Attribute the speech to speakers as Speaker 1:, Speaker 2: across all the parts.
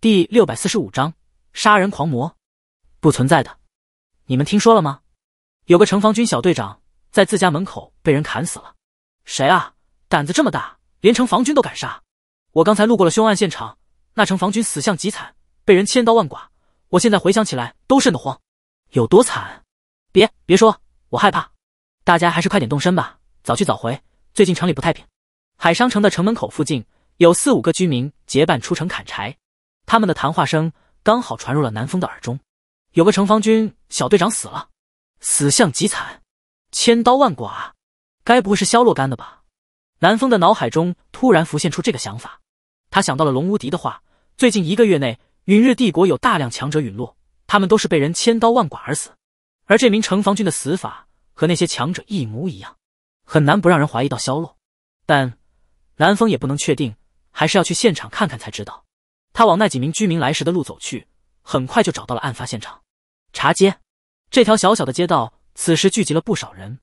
Speaker 1: 第六百四十五章杀人狂魔，不存在的！你们听说了吗？有个城防军小队长在自家门口被人砍死了。谁啊？胆子这么大，连城防军都敢杀？我刚才路过了凶案现场，那城防军死相极惨，被人千刀万剐。我现在回想起来都瘆得慌。有多惨？别别说，我害怕。大家还是快点动身吧，早去早回。最近城里不太平。海商城的城门口附近有四五个居民结伴出城砍柴。他们的谈话声刚好传入了南风的耳中，有个城防军小队长死了，死相极惨，千刀万剐，该不会是萧洛干的吧？南风的脑海中突然浮现出这个想法，他想到了龙无敌的话：最近一个月内，陨日帝国有大量强者陨落，他们都是被人千刀万剐而死，而这名城防军的死法和那些强者一模一样，很难不让人怀疑到萧洛。但南风也不能确定，还是要去现场看看才知道。他往那几名居民来时的路走去，很快就找到了案发现场。茶街，这条小小的街道此时聚集了不少人，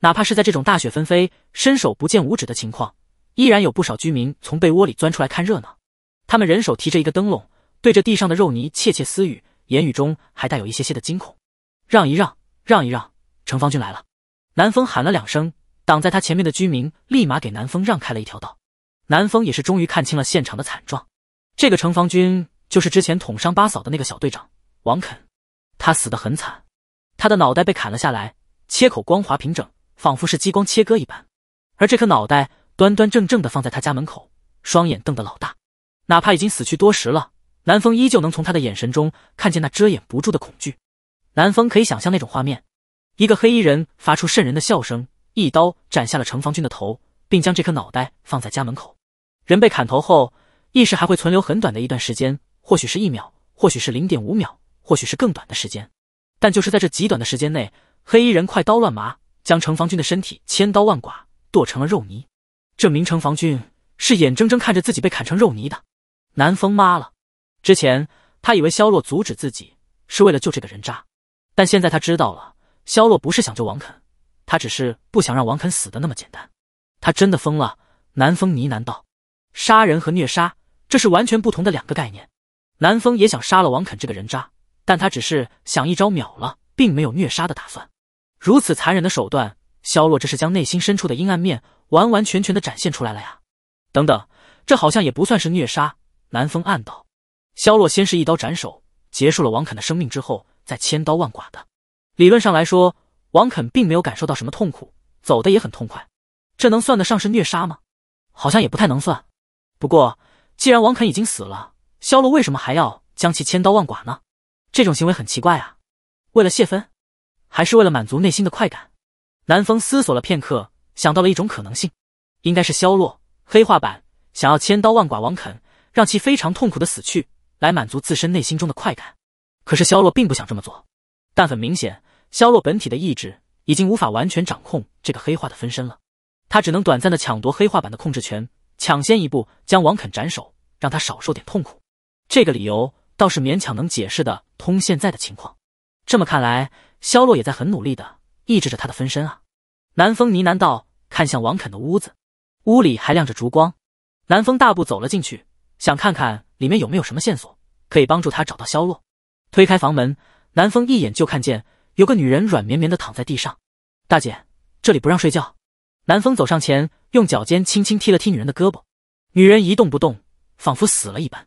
Speaker 1: 哪怕是在这种大雪纷飞、伸手不见五指的情况，依然有不少居民从被窝里钻出来看热闹。他们人手提着一个灯笼，对着地上的肉泥窃窃私语，言语中还带有一些些的惊恐。让一让，让一让，城防军来了！南风喊了两声，挡在他前面的居民立马给南风让开了一条道。南风也是终于看清了现场的惨状。这个城防军就是之前捅伤八嫂的那个小队长王肯，他死得很惨，他的脑袋被砍了下来，切口光滑平整，仿佛是激光切割一般。而这颗脑袋端端正正地放在他家门口，双眼瞪得老大，哪怕已经死去多时了，南风依旧能从他的眼神中看见那遮掩不住的恐惧。南风可以想象那种画面：一个黑衣人发出瘆人的笑声，一刀斩下了城防军的头，并将这颗脑袋放在家门口。人被砍头后。意识还会存留很短的一段时间，或许是一秒，或许是零点五秒，或许是更短的时间。但就是在这极短的时间内，黑衣人快刀乱麻，将城防军的身体千刀万剐，剁成了肉泥。这名城防军是眼睁睁看着自己被砍成肉泥的。南风妈了！之前他以为萧洛阻止自己是为了救这个人渣，但现在他知道了，萧洛不是想救王肯，他只是不想让王肯死的那么简单。他真的疯了！南风呢喃道：“杀人和虐杀。”这是完全不同的两个概念。南风也想杀了王肯这个人渣，但他只是想一招秒了，并没有虐杀的打算。如此残忍的手段，萧洛这是将内心深处的阴暗面完完全全的展现出来了呀！等等，这好像也不算是虐杀。南风暗道，萧洛先是一刀斩首，结束了王肯的生命之后，再千刀万剐的。理论上来说，王肯并没有感受到什么痛苦，走的也很痛快，这能算得上是虐杀吗？好像也不太能算。不过。既然王肯已经死了，萧洛为什么还要将其千刀万剐呢？这种行为很奇怪啊！为了泄愤，还是为了满足内心的快感？南风思索了片刻，想到了一种可能性，应该是萧洛黑化版想要千刀万剐王肯，让其非常痛苦的死去，来满足自身内心中的快感。可是萧洛并不想这么做，但很明显，萧洛本体的意志已经无法完全掌控这个黑化的分身了，他只能短暂的抢夺黑化版的控制权。抢先一步将王肯斩首，让他少受点痛苦，这个理由倒是勉强能解释的通。现在的情况，这么看来，萧洛也在很努力的抑制着他的分身啊。南风呢喃道，看向王肯的屋子，屋里还亮着烛光。南风大步走了进去，想看看里面有没有什么线索可以帮助他找到萧洛。推开房门，南风一眼就看见有个女人软绵绵的躺在地上。大姐，这里不让睡觉。南风走上前，用脚尖轻轻踢了踢女人的胳膊，女人一动不动，仿佛死了一般。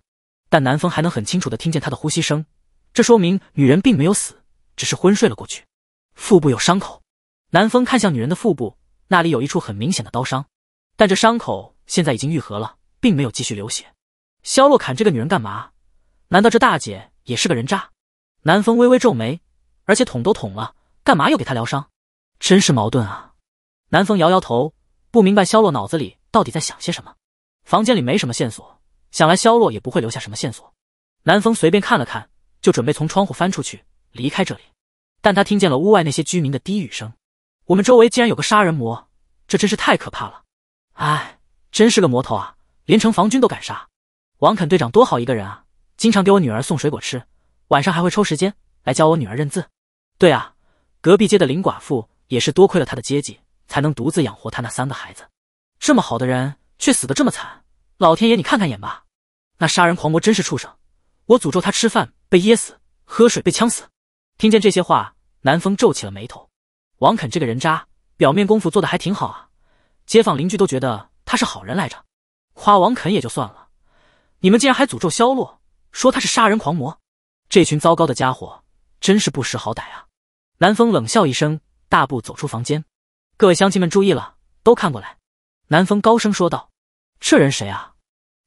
Speaker 1: 但南风还能很清楚的听见她的呼吸声，这说明女人并没有死，只是昏睡了过去。腹部有伤口，南风看向女人的腹部，那里有一处很明显的刀伤，但这伤口现在已经愈合了，并没有继续流血。肖洛砍这个女人干嘛？难道这大姐也是个人渣？南风微微皱眉，而且捅都捅了，干嘛又给她疗伤？真是矛盾啊。南风摇摇头，不明白萧洛脑子里到底在想些什么。房间里没什么线索，想来萧洛也不会留下什么线索。南风随便看了看，就准备从窗户翻出去离开这里，但他听见了屋外那些居民的低语声：“我们周围竟然有个杀人魔，这真是太可怕了！”“哎，真是个魔头啊，连城防军都敢杀！”“王肯队长多好一个人啊，经常给我女儿送水果吃，晚上还会抽时间来教我女儿认字。”“对啊，隔壁街的林寡妇也是多亏了他的接济。”才能独自养活他那三个孩子，这么好的人却死得这么惨，老天爷你看看眼吧！那杀人狂魔真是畜生，我诅咒他吃饭被噎死，喝水被呛死。听见这些话，南风皱起了眉头。王肯这个人渣，表面功夫做得还挺好啊，街坊邻居都觉得他是好人来着，夸王肯也就算了，你们竟然还诅咒肖洛，说他是杀人狂魔，这群糟糕的家伙真是不识好歹啊！南风冷笑一声，大步走出房间。各位乡亲们注意了，都看过来！南风高声说道：“这人谁啊？”“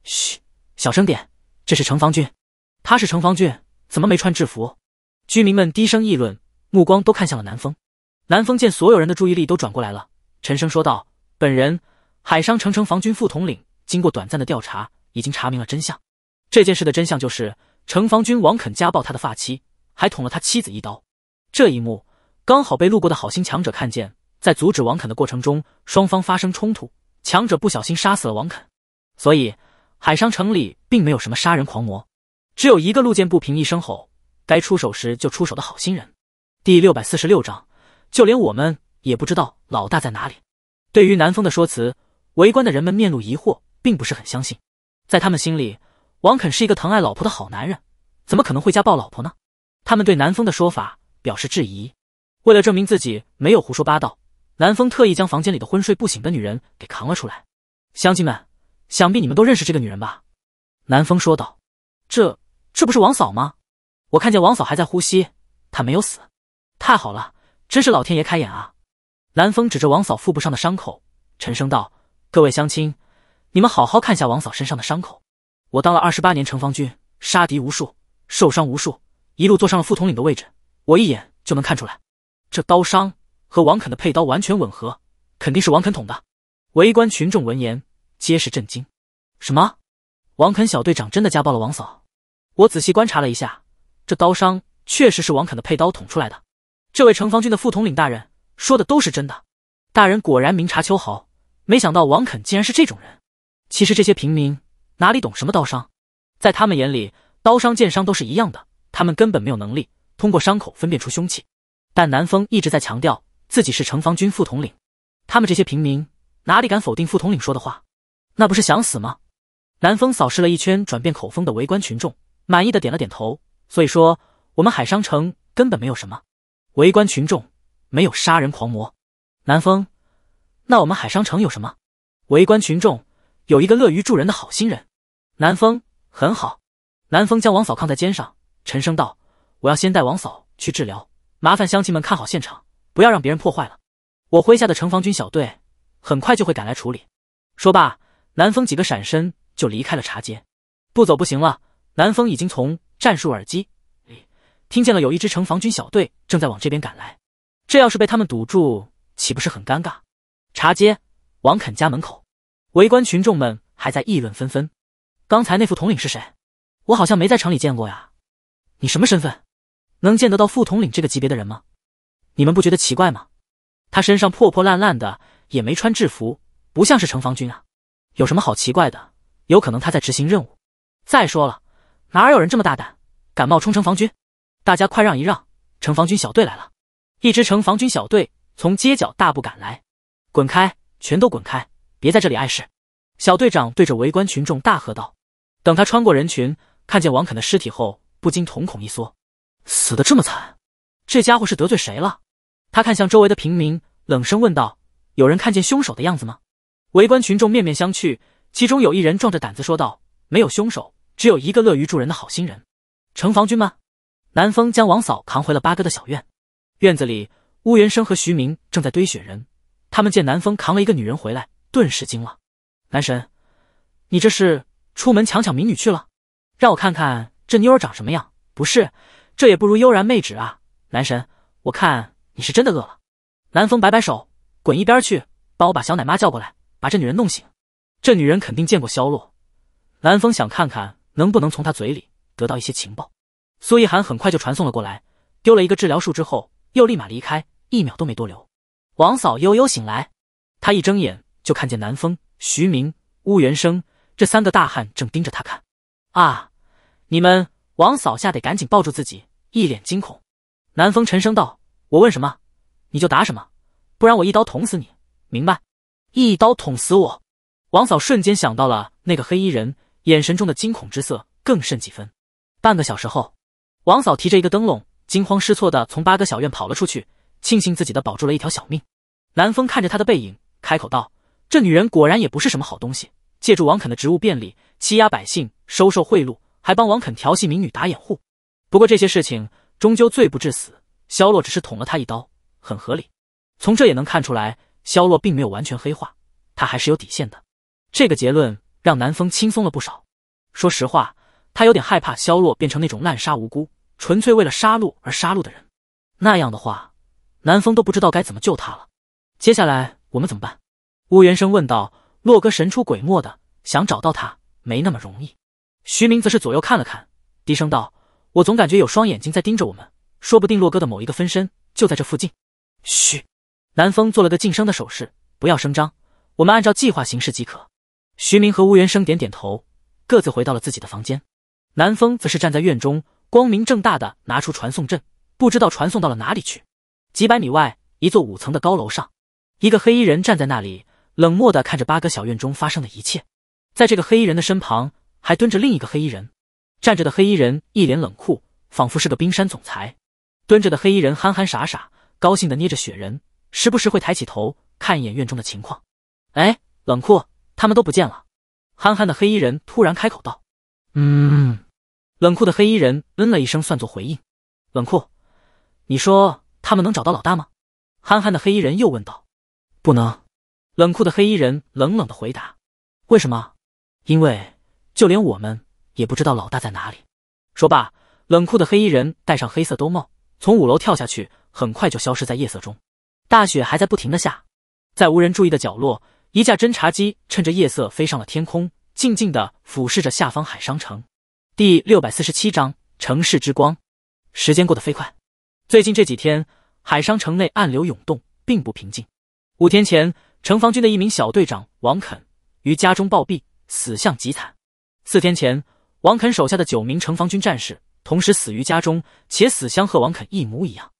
Speaker 1: 嘘，小声点。”“这是城防军。”“他是城防军，怎么没穿制服？”居民们低声议论，目光都看向了南风。南风见所有人的注意力都转过来了，沉声说道：“本人海商城城防军副统领，经过短暂的调查，已经查明了真相。这件事的真相就是，城防军王肯家暴他的发妻，还捅了他妻子一刀。这一幕刚好被路过的好心强者看见。”在阻止王肯的过程中，双方发生冲突，强者不小心杀死了王肯。所以，海商城里并没有什么杀人狂魔，只有一个路见不平一声吼，该出手时就出手的好心人。第六百四十六章，就连我们也不知道老大在哪里。对于南风的说辞，围观的人们面露疑惑，并不是很相信。在他们心里，王肯是一个疼爱老婆的好男人，怎么可能会家暴老婆呢？他们对南风的说法表示质疑。为了证明自己没有胡说八道。南风特意将房间里的昏睡不醒的女人给扛了出来。乡亲们，想必你们都认识这个女人吧？南风说道：“这这不是王嫂吗？我看见王嫂还在呼吸，她没有死。太好了，真是老天爷开眼啊！”南风指着王嫂腹部上的伤口，沉声道：“各位乡亲，你们好好看下王嫂身上的伤口。我当了二十八年城防军，杀敌无数，受伤无数，一路坐上了副统领的位置。我一眼就能看出来，这刀伤。”和王肯的佩刀完全吻合，肯定是王肯捅的。围观群众闻言皆是震惊：“什么？王肯小队长真的家暴了王嫂？”我仔细观察了一下，这刀伤确实是王肯的佩刀捅出来的。这位城防军的副统领大人说的都是真的。大人果然明察秋毫，没想到王肯竟然是这种人。其实这些平民哪里懂什么刀伤？在他们眼里，刀伤、剑伤都是一样的，他们根本没有能力通过伤口分辨出凶器。但南风一直在强调。自己是城防军副统领，他们这些平民哪里敢否定副统领说的话？那不是想死吗？南风扫视了一圈转变口风的围观群众，满意的点了点头。所以说，我们海商城根本没有什么围观群众，没有杀人狂魔。南风，那我们海商城有什么？围观群众有一个乐于助人的好心人。南风很好。南风将王嫂扛在肩上，沉声道：“我要先带王嫂去治疗，麻烦乡亲们看好现场。”不要让别人破坏了，我麾下的城防军小队很快就会赶来处理。说罢，南风几个闪身就离开了茶街。不走不行了，南风已经从战术耳机里听见了有一支城防军小队正在往这边赶来，这要是被他们堵住，岂不是很尴尬？茶街王肯家门口，围观群众们还在议论纷纷。刚才那副统领是谁？我好像没在城里见过呀。你什么身份？能见得到副统领这个级别的人吗？你们不觉得奇怪吗？他身上破破烂烂的，也没穿制服，不像是城防军啊。有什么好奇怪的？有可能他在执行任务。再说了，哪有人这么大胆，敢冒充城防军？大家快让一让，城防军小队来了！一支城防军小队从街角大步赶来，滚开，全都滚开，别在这里碍事！小队长对着围观群众大喝道。等他穿过人群，看见王肯的尸体后，不禁瞳孔一缩，死的这么惨，这家伙是得罪谁了？他看向周围的平民，冷声问道：“有人看见凶手的样子吗？”围观群众面面相觑，其中有一人壮着胆子说道：“没有凶手，只有一个乐于助人的好心人。”城防军吗？南风将王嫂扛回了八哥的小院。院子里，乌元生和徐明正在堆雪人。他们见南风扛了一个女人回来，顿时惊了：“男神，你这是出门强抢民女去了？让我看看这妞儿长什么样。不是，这也不如悠然妹纸啊。男神，我看。”你是真的饿了，南风摆摆手，滚一边去，帮我把小奶妈叫过来，把这女人弄醒。这女人肯定见过萧落，南风想看看能不能从她嘴里得到一些情报。苏一涵很快就传送了过来，丢了一个治疗术之后，又立马离开，一秒都没多留。王嫂悠悠醒来，她一睁眼就看见南风、徐明、乌元生这三个大汉正盯着她看。啊！你们！王嫂吓得赶紧抱住自己，一脸惊恐。南风沉声道。我问什么，你就答什么，不然我一刀捅死你！明白？一刀捅死我！王嫂瞬间想到了那个黑衣人，眼神中的惊恐之色更甚几分。半个小时后，王嫂提着一个灯笼，惊慌失措的从八哥小院跑了出去，庆幸自己的保住了一条小命。南风看着她的背影，开口道：“这女人果然也不是什么好东西，借助王肯的职务便利，欺压百姓，收受贿赂，还帮王肯调戏民女打掩护。不过这些事情终究罪不至死。”萧洛只是捅了他一刀，很合理。从这也能看出来，萧洛并没有完全黑化，他还是有底线的。这个结论让南风轻松了不少。说实话，他有点害怕萧洛变成那种滥杀无辜、纯粹为了杀戮而杀戮的人。那样的话，南风都不知道该怎么救他了。接下来我们怎么办？乌元生问道。洛哥神出鬼没的，想找到他没那么容易。徐明则是左右看了看，低声道：“我总感觉有双眼睛在盯着我们。”说不定洛哥的某一个分身就在这附近。嘘，南风做了个噤声的手势，不要声张，我们按照计划行事即可。徐明和乌元生点点头，各自回到了自己的房间。南风则是站在院中，光明正大的拿出传送阵，不知道传送到了哪里去。几百米外，一座五层的高楼上，一个黑衣人站在那里，冷漠的看着八哥小院中发生的一切。在这个黑衣人的身旁，还蹲着另一个黑衣人。站着的黑衣人一脸冷酷，仿佛是个冰山总裁。蹲着的黑衣人憨憨傻傻，高兴的捏着雪人，时不时会抬起头看一眼院中的情况。哎，冷酷，他们都不见了。憨憨的黑衣人突然开口道：“
Speaker 2: 嗯。”
Speaker 1: 冷酷的黑衣人嗯了一声，算作回应。冷酷，你说他们能找到老大吗？憨憨的黑衣人又问道：“不能。”冷酷的黑衣人冷冷的回答：“为什么？因为就连我们也不知道老大在哪里。”说罢，冷酷的黑衣人戴上黑色兜帽。从五楼跳下去，很快就消失在夜色中。大雪还在不停的下，在无人注意的角落，一架侦察机趁着夜色飞上了天空，静静的俯视着下方海商城。第六百四十七章城市之光。时间过得飞快，最近这几天，海商城内暗流涌动，并不平静。五天前，城防军的一名小队长王肯于家中暴毙，死相极惨。四天前，王肯手下的九名城防军战士。同时死于家中，且死相和王肯一模一样。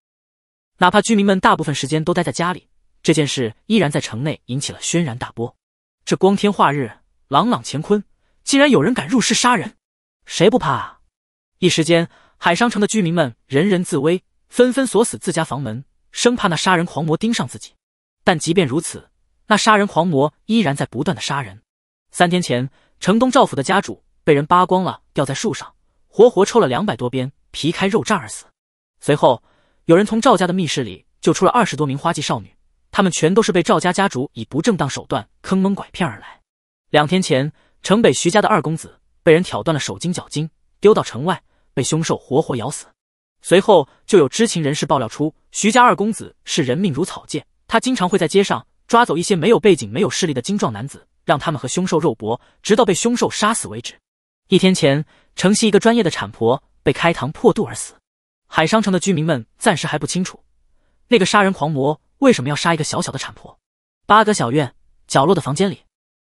Speaker 1: 哪怕居民们大部分时间都待在家里，这件事依然在城内引起了轩然大波。这光天化日、朗朗乾坤，竟然有人敢入室杀人，谁不怕啊？一时间，海商城的居民们人人自危，纷纷锁死自家房门，生怕那杀人狂魔盯上自己。但即便如此，那杀人狂魔依然在不断的杀人。三天前，城东赵府的家主被人扒光了，吊在树上。活活抽了两百多鞭，皮开肉绽而死。随后，有人从赵家的密室里救出了二十多名花季少女，他们全都是被赵家家主以不正当手段坑蒙拐骗而来。两天前，城北徐家的二公子被人挑断了手筋脚筋，丢到城外，被凶兽活活咬死。随后，就有知情人士爆料出，徐家二公子视人命如草芥，他经常会在街上抓走一些没有背景、没有势力的精壮男子，让他们和凶兽肉搏，直到被凶兽杀死为止。一天前。城西一个专业的产婆被开膛破肚而死，海商城的居民们暂时还不清楚，那个杀人狂魔为什么要杀一个小小的产婆。八个小院角落的房间里，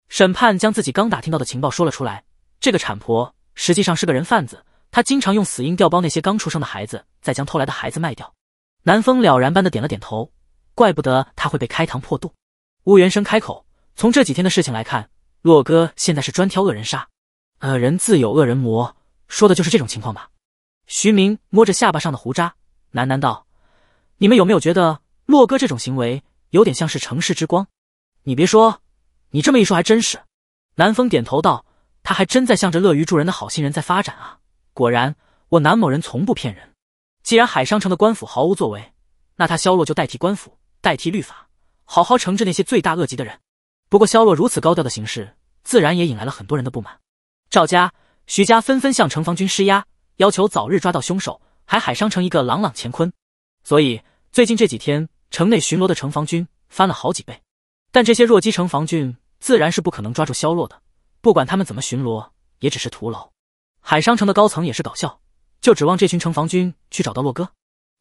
Speaker 1: 审判将自己刚打听到的情报说了出来。这个产婆实际上是个人贩子，他经常用死因调包那些刚出生的孩子，再将偷来的孩子卖掉。南风了然般的点了点头，怪不得他会被开膛破肚。乌元生开口：“从这几天的事情来看，洛哥现在是专挑恶人杀，恶人自有恶人磨，说的就是这种情况吧。徐明摸着下巴上的胡渣，喃喃道：“你们有没有觉得洛哥这种行为有点像是城市之光？你别说，你这么一说还真是。”南风点头道：“他还真在向着乐于助人的好心人在发展啊！果然，我南某人从不骗人。既然海商城的官府毫无作为，那他萧洛就代替官府，代替律法，好好惩治那些罪大恶极的人。不过，萧洛如此高调的行事，自然也引来了很多人的不满。赵家。”徐家纷纷向城防军施压，要求早日抓到凶手，还海商城一个朗朗乾坤。所以最近这几天，城内巡逻的城防军翻了好几倍。但这些弱鸡城防军自然是不可能抓住萧洛的，不管他们怎么巡逻，也只是徒劳。海商城的高层也是搞笑，就指望这群城防军去找到洛哥？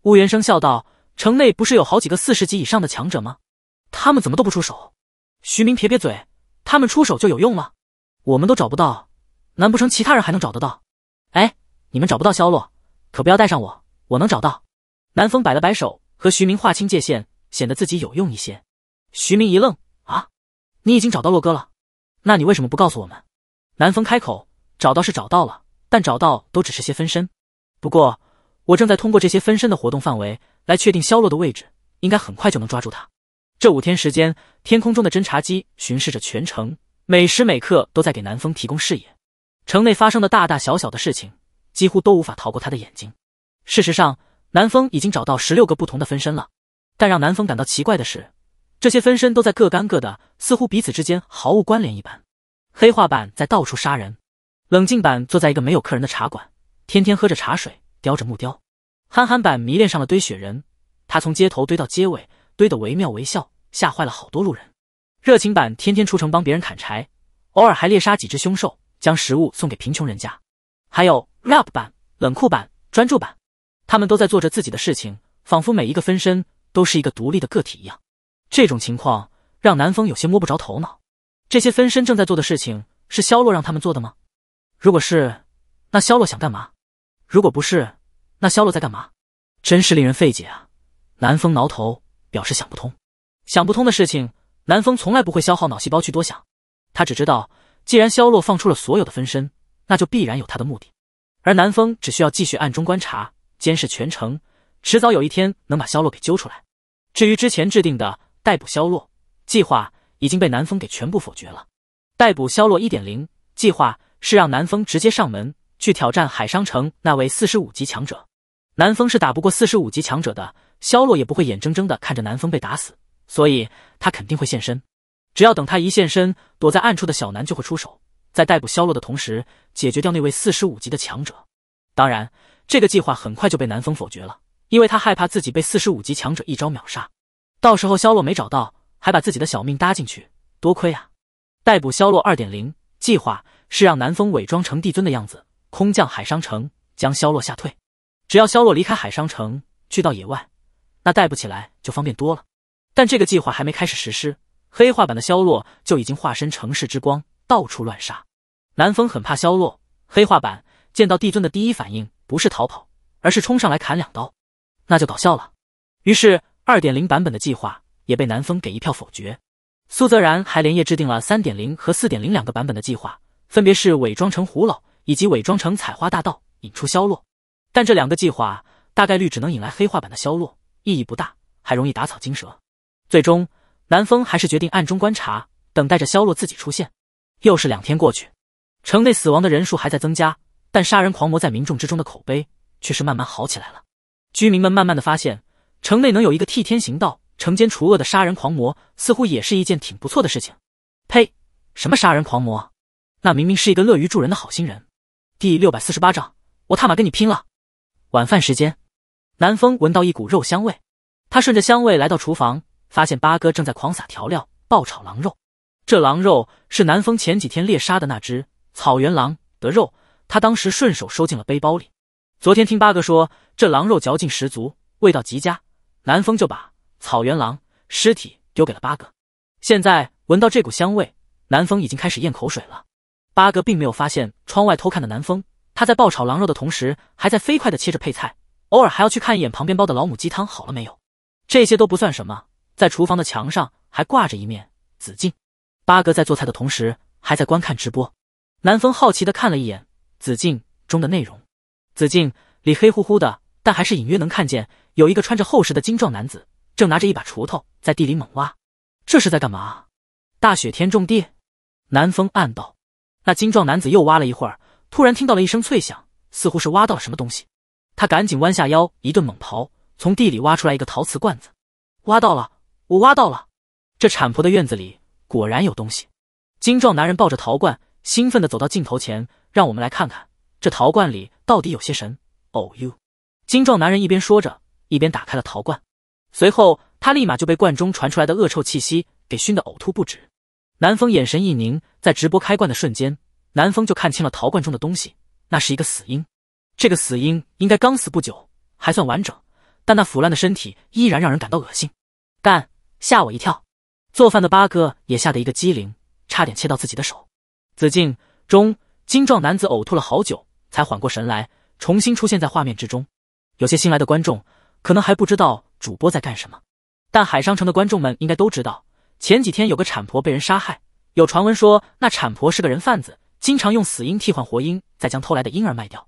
Speaker 1: 乌元生笑道：“城内不是有好几个四十级以上的强者吗？他们怎么都不出手？”徐明撇撇嘴：“他们出手就有用了？我们都找不到。”难不成其他人还能找得到？哎，你们找不到萧洛，可不要带上我，我能找到。南风摆了摆手，和徐明划清界限，显得自己有用一些。徐明一愣：“啊，你已经找到洛哥了？那你为什么不告诉我们？”南风开口：“找到是找到了，但找到都只是些分身。不过我正在通过这些分身的活动范围来确定萧洛的位置，应该很快就能抓住他。”这五天时间，天空中的侦察机巡视着全城，每时每刻都在给南风提供视野。城内发生的大大小小的事情，几乎都无法逃过他的眼睛。事实上，南风已经找到十六个不同的分身了，但让南风感到奇怪的是，这些分身都在各干各的，似乎彼此之间毫无关联一般。黑化版在到处杀人，冷静版坐在一个没有客人的茶馆，天天喝着茶水，雕着木雕。憨憨版迷恋上了堆雪人，他从街头堆到街尾，堆得惟妙惟肖，吓坏了好多路人。热情版天天出城帮别人砍柴，偶尔还猎杀几只凶兽。将食物送给贫穷人家，还有 rap 版、冷酷版、专注版，他们都在做着自己的事情，仿佛每一个分身都是一个独立的个体一样。这种情况让南风有些摸不着头脑。这些分身正在做的事情是萧洛让他们做的吗？如果是，那萧洛想干嘛？如果不是，那萧洛在干嘛？真是令人费解啊！南风挠头，表示想不通。想不通的事情，南风从来不会消耗脑细胞去多想，他只知道。既然萧洛放出了所有的分身，那就必然有他的目的，而南风只需要继续暗中观察、监视全程，迟早有一天能把萧洛给揪出来。至于之前制定的逮捕萧洛计划，已经被南风给全部否决了。逮捕萧洛一点零计划是让南风直接上门去挑战海商城那位四十五级强者，南风是打不过四十五级强者的，萧洛也不会眼睁睁的看着南风被打死，所以他肯定会现身。只要等他一现身，躲在暗处的小南就会出手，在逮捕萧洛的同时解决掉那位四十五级的强者。当然，这个计划很快就被南风否决了，因为他害怕自己被四十五级强者一招秒杀，到时候萧洛没找到，还把自己的小命搭进去，多亏啊！逮捕萧洛二点零计划是让南风伪装成帝尊的样子，空降海商城，将萧洛吓退。只要萧洛离开海商城，去到野外，那逮捕起来就方便多了。但这个计划还没开始实施。黑化版的萧落就已经化身城市之光，到处乱杀。南风很怕萧落黑化版，见到帝尊的第一反应不是逃跑，而是冲上来砍两刀，那就搞笑了。于是，2.0版本的计划也被南风给一票否决。苏泽然还连夜制定了3.0和4.0两个版本的计划，分别是伪装成胡老以及伪装成采花大盗，引出萧落。但这两个计划大概率只能引来黑化版的萧落，意义不大，还容易打草惊蛇。最终。南风还是决定暗中观察，等待着萧洛自己出现。又是两天过去，城内死亡的人数还在增加，但杀人狂魔在民众之中的口碑却是慢慢好起来了。居民们慢慢的发现，城内能有一个替天行道、惩奸除恶的杀人狂魔，似乎也是一件挺不错的事情。呸！什么杀人狂魔？那明明是一个乐于助人的好心人。第六百四十八章，我他妈跟你拼了！晚饭时间，南风闻到一股肉香味，他顺着香味来到厨房。发现八哥正在狂撒调料，爆炒狼肉。这狼肉是南风前几天猎杀的那只草原狼的肉，他当时顺手收进了背包里。昨天听八哥说，这狼肉嚼劲十足，味道极佳。南风就把草原狼尸体丢给了八哥。现在闻到这股香味，南风已经开始咽口水了。八哥并没有发现窗外偷看的南风，他在爆炒狼肉的同时，还在飞快地切着配菜，偶尔还要去看一眼旁边煲的老母鸡汤好了没有。这些都不算什么。在厨房的墙上还挂着一面紫镜，八哥在做菜的同时还在观看直播。南风好奇的看了一眼紫镜中的内容，紫镜里黑乎乎的，但还是隐约能看见有一个穿着厚实的精壮男子正拿着一把锄头在地里猛挖。这是在干嘛？大雪天种地？南风暗道。那精壮男子又挖了一会儿，突然听到了一声脆响，似乎是挖到了什么东西。他赶紧弯下腰，一顿猛刨，从地里挖出来一个陶瓷罐子。挖到了。我挖到了，这产婆的院子里果然有东西。精壮男人抱着陶罐，兴奋地走到镜头前，让我们来看看这陶罐里到底有些神。哦哟！精壮男人一边说着，一边打开了陶罐。随后，他立马就被罐中传出来的恶臭气息给熏得呕吐不止。南风眼神一凝，在直播开罐的瞬间，南风就看清了陶罐中的东西，那是一个死婴。这个死婴应该刚死不久，还算完整，但那腐烂的身体依然让人感到恶心。但吓我一跳！做饭的八哥也吓得一个机灵，差点切到自己的手。子敬中，精壮男子呕吐了好久，才缓过神来，重新出现在画面之中。有些新来的观众可能还不知道主播在干什么，但海商城的观众们应该都知道。前几天有个产婆被人杀害，有传闻说那产婆是个人贩子，经常用死婴替换活婴，再将偷来的婴儿卖掉。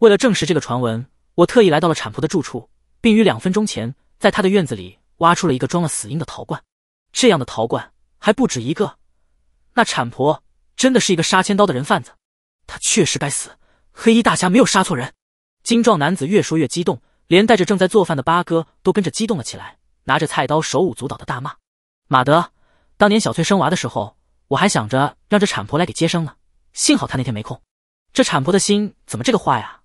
Speaker 1: 为了证实这个传闻，我特意来到了产婆的住处，并于两分钟前在她的院子里。挖出了一个装了死婴的陶罐，这样的陶罐还不止一个。那产婆真的是一个杀千刀的人贩子，他确实该死。黑衣大侠没有杀错人。精壮男子越说越激动，连带着正在做饭的八哥都跟着激动了起来，拿着菜刀手舞足蹈的大骂：“马德！当年小翠生娃的时候，我还想着让这产婆来给接生呢，幸好她那天没空。这产婆的心怎么这个坏呀？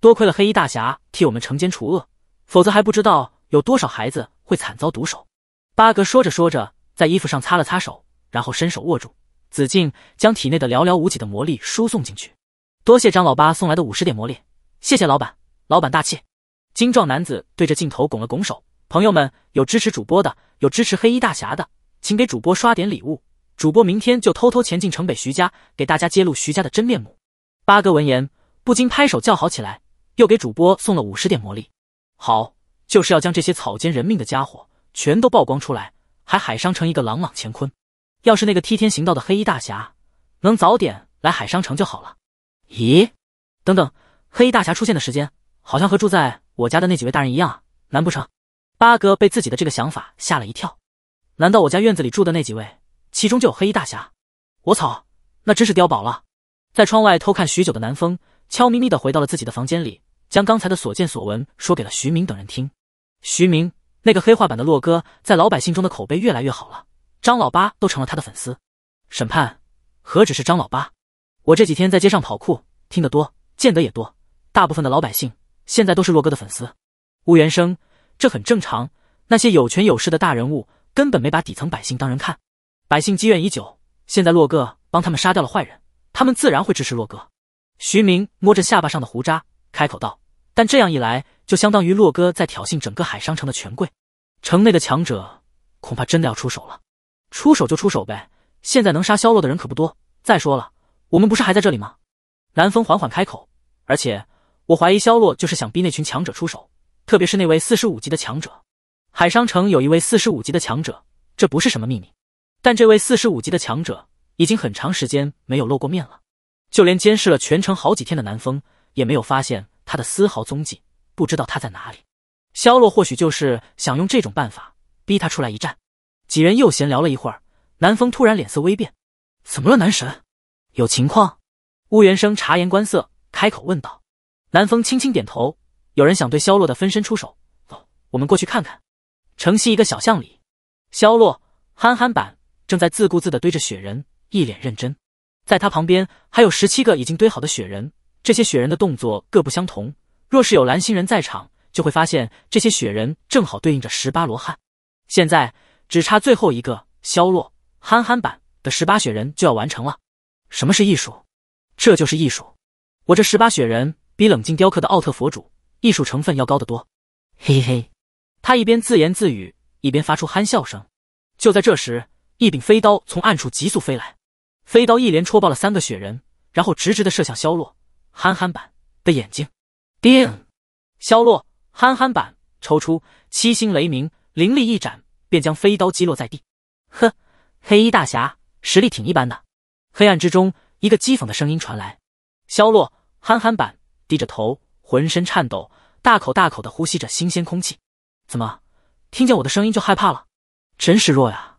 Speaker 1: 多亏了黑衣大侠替我们惩奸除恶，否则还不知道有多少孩子。”会惨遭毒手。八哥说着说着，在衣服上擦了擦手，然后伸手握住子靖，将体内的寥寥无几的魔力输送进去。多谢张老八送来的五十点魔力，谢谢老板，老板大气。精壮男子对着镜头拱了拱手。朋友们，有支持主播的，有支持黑衣大侠的，请给主播刷点礼物。主播明天就偷偷潜进城北徐家，给大家揭露徐家的真面目。八哥闻言不禁拍手叫好起来，又给主播送了五十点魔力。好。就是要将这些草菅人命的家伙全都曝光出来，还海商城一个朗朗乾坤。要是那个替天行道的黑衣大侠能早点来海商城就好了。咦？等等，黑衣大侠出现的时间好像和住在我家的那几位大人一样难不成……八哥被自己的这个想法吓了一跳。难道我家院子里住的那几位其中就有黑衣大侠？我操，那真是碉堡了！在窗外偷看许久的南风，悄咪咪的回到了自己的房间里。将刚才的所见所闻说给了徐明等人听。徐明，那个黑化版的洛哥在老百姓中的口碑越来越好了，张老八都成了他的粉丝。审判何止是张老八？我这几天在街上跑酷，听得多，见得也多，大部分的老百姓现在都是洛哥的粉丝。乌元生，这很正常。那些有权有势的大人物根本没把底层百姓当人看，百姓积怨已久，现在洛哥帮他们杀掉了坏人，他们自然会支持洛哥。徐明摸着下巴上的胡渣，开口道。但这样一来，就相当于洛哥在挑衅整个海商城的权贵，城内的强者恐怕真的要出手了。出手就出手呗，现在能杀萧洛的人可不多。再说了，我们不是还在这里吗？南风缓缓开口，而且我怀疑萧洛就是想逼那群强者出手，特别是那位四十五级的强者。海商城有一位四十五级的强者，这不是什么秘密。但这位四十五级的强者已经很长时间没有露过面了，就连监视了全城好几天的南风也没有发现。他的丝毫踪迹，不知道他在哪里。萧洛或许就是想用这种办法，逼他出来一战。几人又闲聊了一会儿，南风突然脸色微变，怎么了，男神？有情况？乌元生察言观色，开口问道。南风轻轻点头，有人想对萧洛的分身出手，走，我们过去看看。城西一个小巷里，萧洛憨憨板正在自顾自的堆着雪人，一脸认真。在他旁边还有十七个已经堆好的雪人。这些雪人的动作各不相同，若是有蓝星人在场，就会发现这些雪人正好对应着十八罗汉。现在只差最后一个，萧落憨憨版的十八雪人就要完成了。什么是艺术？这就是艺术。我这十八雪人比冷静雕刻的奥特佛主艺术成分要高得多。嘿嘿，他一边自言自语，一边发出憨笑声。就在这时，一柄飞刀从暗处急速飞来，飞刀一连戳爆了三个雪人，然后直直的射向萧落。憨憨版的眼睛，叮！萧落憨憨版抽出七星雷鸣，凌厉一斩，便将飞刀击落在地。呵，黑衣大侠实力挺一般的。黑暗之中，一个讥讽的声音传来。萧落憨憨版低着头，浑身颤抖，大口大口的呼吸着新鲜空气。怎么，听见我的声音就害怕了？真是弱呀！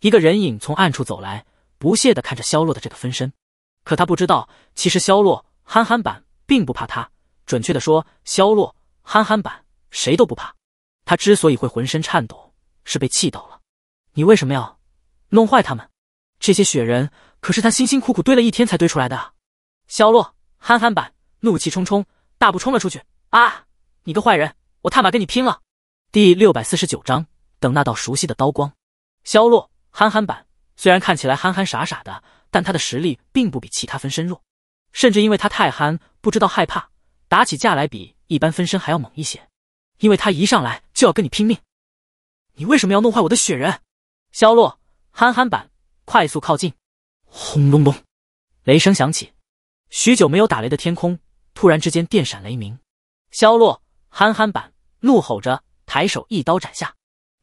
Speaker 1: 一个人影从暗处走来，不屑的看着萧落的这个分身。可他不知道，其实萧落。憨憨版并不怕他，准确的说，萧洛憨憨版谁都不怕。他之所以会浑身颤抖，是被气到了。你为什么要弄坏他们？这些雪人可是他辛辛苦苦堆了一天才堆出来的。萧洛憨憨版怒气冲冲，大步冲了出去。啊！你个坏人，我踏马跟你拼了！第六百四十九章等那道熟悉的刀光。萧洛憨憨版虽然看起来憨憨傻傻的，但他的实力并不比其他分身弱。甚至因为他太憨，不知道害怕，打起架来比一般分身还要猛一些。因为他一上来就要跟你拼命，你为什么要弄坏我的雪人？萧洛，憨憨版，快速靠近。
Speaker 2: 轰隆隆，
Speaker 1: 雷声响起，许久没有打雷的天空突然之间电闪雷鸣。萧洛，憨憨版，怒吼着，抬手一刀斩下，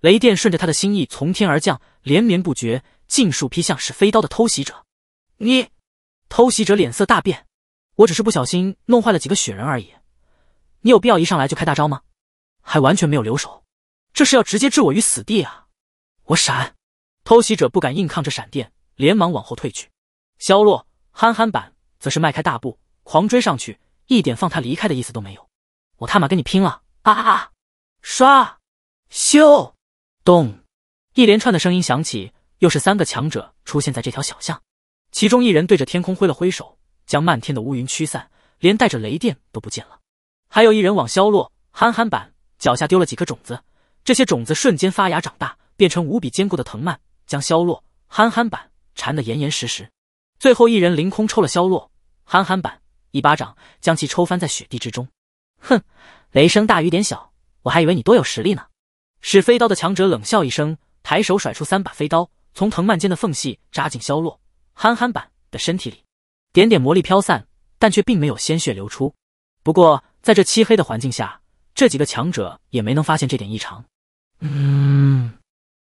Speaker 1: 雷电顺着他的心意从天而降，连绵不绝，尽数劈向使飞刀的偷袭者。你。偷袭者脸色大变，我只是不小心弄坏了几个雪人而已，你有必要一上来就开大招吗？还完全没有留手，这是要直接置我于死地啊！我闪！偷袭者不敢硬抗这闪电，连忙往后退去。萧落憨憨版则是迈开大步，狂追上去，一点放他离开的意思都没有。我他妈跟你拼了！啊！刷！咻！咚！一连串的声音响起，又是三个强者出现在这条小巷。其中一人对着天空挥了挥手，将漫天的乌云驱散，连带着雷电都不见了。还有一人往萧落憨憨板脚下丢了几颗种子，这些种子瞬间发芽长大，变成无比坚固的藤蔓，将萧落憨憨板缠得严严实实。最后一人凌空抽了萧落憨憨板一巴掌，将其抽翻在雪地之中。哼，雷声大雨点小，我还以为你多有实力呢。使飞刀的强者冷笑一声，抬手甩出三把飞刀，从藤蔓间的缝隙扎进萧落。憨憨版的身体里，点点魔力飘散，但却并没有鲜血流出。不过，在这漆黑的环境下，这几个强者也没能发现这点异常。
Speaker 2: 嗯，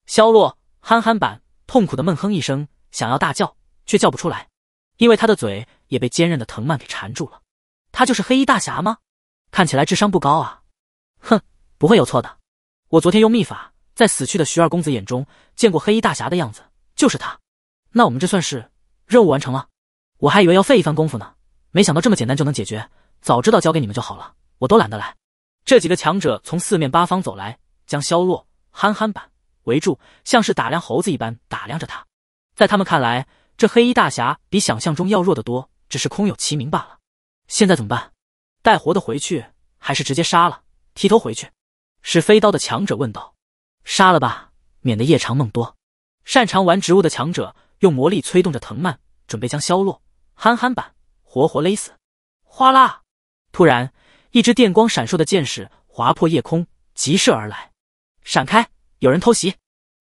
Speaker 1: 萧落，憨憨版痛苦的闷哼一声，想要大叫，却叫不出来，因为他的嘴也被坚韧的藤蔓给缠住了。他就是黑衣大侠吗？看起来智商不高啊！哼，不会有错的。我昨天用秘法在死去的徐二公子眼中见过黑衣大侠的样子，就是他。那我们这算是？任务完成了，我还以为要费一番功夫呢，没想到这么简单就能解决。早知道交给你们就好了，我都懒得来。这几个强者从四面八方走来，将萧落憨憨版围住，像是打量猴子一般打量着他。在他们看来，这黑衣大侠比想象中要弱得多，只是空有其名罢了。现在怎么办？带活的回去还是直接杀了，提头回去？是飞刀的强者问道。杀了吧，免得夜长梦多。擅长玩植物的强者。用魔力催动着藤蔓，准备将萧落憨憨版活活勒死。哗啦！突然，一支电光闪烁的箭矢划破夜空，急射而来。闪开！有人偷袭！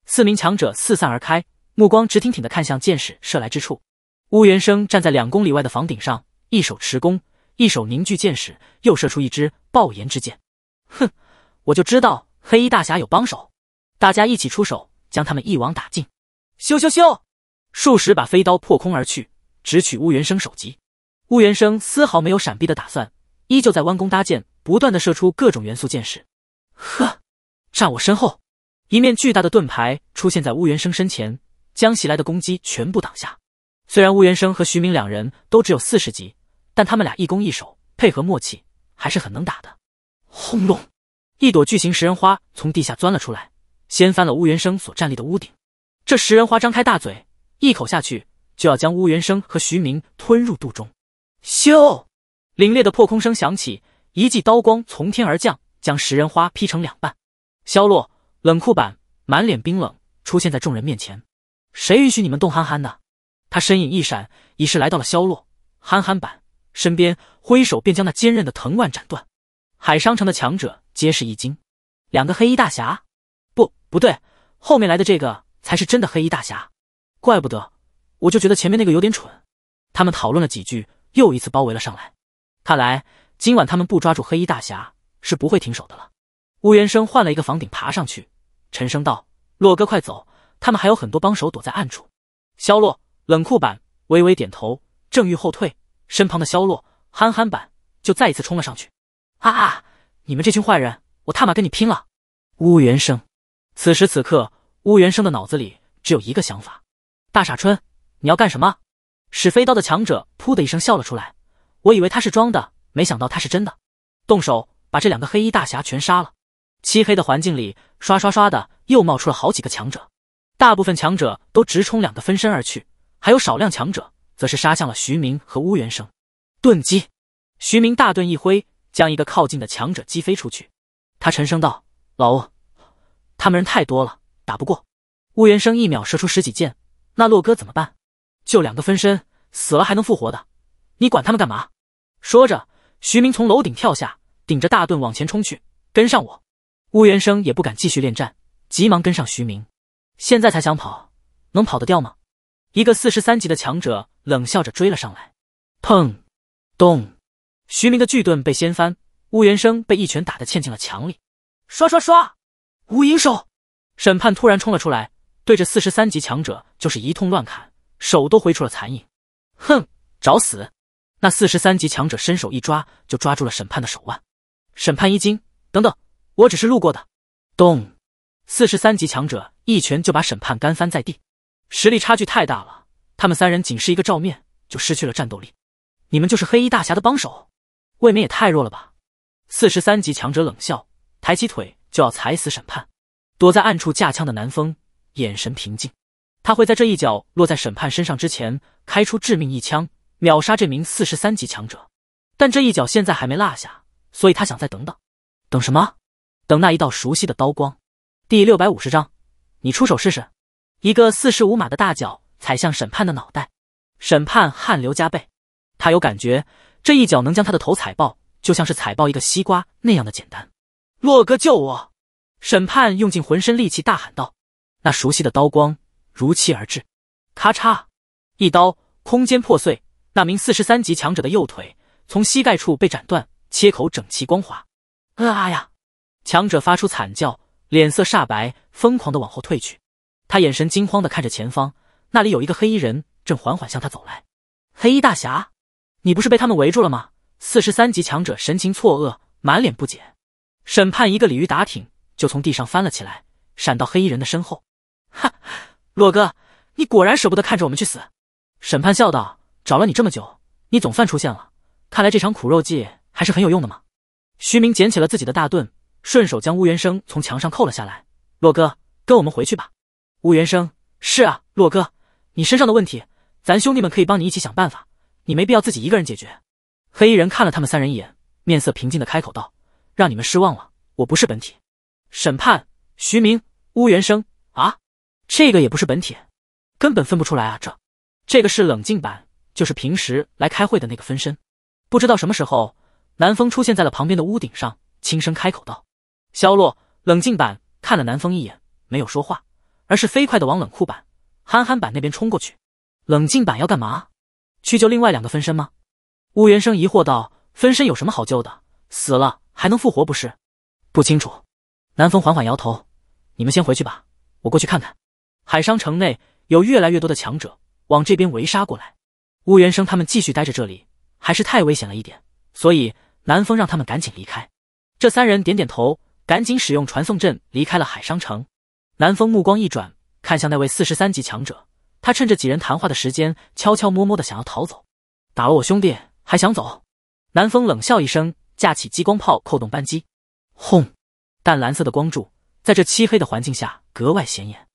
Speaker 1: 四名强者四散而开，目光直挺挺地看向箭矢射来之处。乌元生站在两公里外的房顶上，一手持弓，一手凝聚箭矢，又射出一支爆炎之箭。哼，我就知道黑衣大侠有帮手，大家一起出手，将他们一网打尽。咻咻咻！数十把飞刀破空而去，直取乌元生首级。乌元生丝毫没有闪避的打算，依旧在弯弓搭箭，不断的射出各种元素箭矢。呵，站我身后！一面巨大的盾牌出现在乌元生身前，将袭来的攻击全部挡下。虽然乌元生和徐明两人都只有四十级，但他们俩一攻一守，配合默契，还是很能打的。轰隆！一朵巨型食人花从地下钻了出来，掀翻了乌元生所站立的屋顶。这食人花张开大嘴。一口下去，就要将乌元生和徐明吞入肚中。咻！凛冽的破空声响起，一记刀光从天而降，将食人花劈成两半。萧落冷酷版满脸冰冷，出现在众人面前。谁允许你们动憨憨的？他身影一闪，已是来到了萧落憨憨版身边，挥手便将那坚韧的藤蔓斩断。海商城的强者皆是一惊：两个黑衣大侠？不，不对，后面来的这个才是真的黑衣大侠。怪不得，我就觉得前面那个有点蠢。他们讨论了几句，又一次包围了上来。看来今晚他们不抓住黑衣大侠是不会停手的了。乌元生换了一个房顶爬上去，沉声道：“洛哥，快走！他们还有很多帮手躲在暗处。”萧洛冷酷版微微点头，正欲后退，身旁的萧洛憨憨版就再一次冲了上去。“哈哈，你们这群坏人，我他妈跟你拼了！”乌元生此时此刻，乌元生的脑子里只有一个想法。大傻春，你要干什么？使飞刀的强者噗的一声笑了出来。我以为他是装的，没想到他是真的。动手，把这两个黑衣大侠全杀了。漆黑的环境里，刷刷刷的又冒出了好几个强者。大部分强者都直冲两个分身而去，还有少量强者则是杀向了徐明和乌元生。盾击！徐明大盾一挥，将一个靠近的强者击飞出去。他沉声道：“老欧，他们人太多了，打不过。”乌元生一秒射出十几箭。那洛哥怎么办？就两个分身，死了还能复活的，你管他们干嘛？说着，徐明从楼顶跳下，顶着大盾往前冲去，跟上我！乌元生也不敢继续恋战，急忙跟上徐明。现在才想跑，能跑得掉吗？一个四十三级的强者冷笑着追了上来。砰！咚！徐明的巨盾被掀翻，乌元生被一拳打得嵌进了墙里。刷刷刷！无影手，审判突然冲了出来。对着四十三级强者就是一通乱砍，手都挥出了残影。哼，找死！那四十三级强者伸手一抓，就抓住了审判的手腕。审判一惊：“等等，我只是路过的。”咚！四十三级强者一拳就把审判干翻在地。实力差距太大了，他们三人仅是一个照面就失去了战斗力。你们就是黑衣大侠的帮手，未免也太弱了吧？四十三级强者冷笑，抬起腿就要踩死审判。躲在暗处架枪的南风。眼神平静，他会在这一脚落在审判身上之前开出致命一枪，秒杀这名四十三级强者。但这一脚现在还没落下，所以他想再等等。等什么？等那一道熟悉的刀光。第六百五十章，你出手试试。一个四十五码的大脚踩向审判的脑袋，审判汗流浃背，他有感觉这一脚能将他的头踩爆，就像是踩爆一个西瓜那样的简单。洛哥救我！审判用尽浑身力气大喊道。那熟悉的刀光如期而至，咔嚓！一刀，空间破碎。那名四十三级强者的右腿从膝盖处被斩断，切口整齐光滑。啊呀！强者发出惨叫，脸色煞白，疯狂的往后退去。他眼神惊慌的看着前方，那里有一个黑衣人正缓缓向他走来。黑衣大侠，你不是被他们围住了吗？四十三级强者神情错愕，满脸不解。审判一个鲤鱼打挺，就从地上翻了起来，闪到黑衣人的身后。哈，洛哥，你果然舍不得看着我们去死。”审判笑道，“找了你这么久，你总算出现了。看来这场苦肉计还是很有用的嘛。”徐明捡起了自己的大盾，顺手将乌元生从墙上扣了下来。“洛哥，跟我们回去吧。”乌元生：“是啊，洛哥，你身上的问题，咱兄弟们可以帮你一起想办法，你没必要自己一个人解决。”黑衣人看了他们三人一眼，面色平静的开口道：“让你们失望了，我不是本体。”审判、徐明、乌元生：“啊？”这个也不是本体，根本分不出来啊！这，这个是冷静版，就是平时来开会的那个分身。不知道什么时候，南风出现在了旁边的屋顶上，轻声开口道：“萧洛，冷静版。”看了南风一眼，没有说话，而是飞快的往冷酷版、憨憨版那边冲过去。冷静版要干嘛？去救另外两个分身吗？乌元生疑惑道：“分身有什么好救的？死了还能复活不是？”不清楚。南风缓缓摇头：“你们先回去吧，我过去看看。”海商城内有越来越多的强者往这边围杀过来，乌元生他们继续待着这里还是太危险了一点，所以南风让他们赶紧离开。这三人点点头，赶紧使用传送阵离开了海商城。南风目光一转，看向那位四十三级强者，他趁着几人谈话的时间，悄悄摸摸的想要逃走。打了我兄弟还想走？南风冷笑一声，架起激光炮，扣动扳机，轰！淡蓝色的光柱在这漆黑的环境下格外显眼。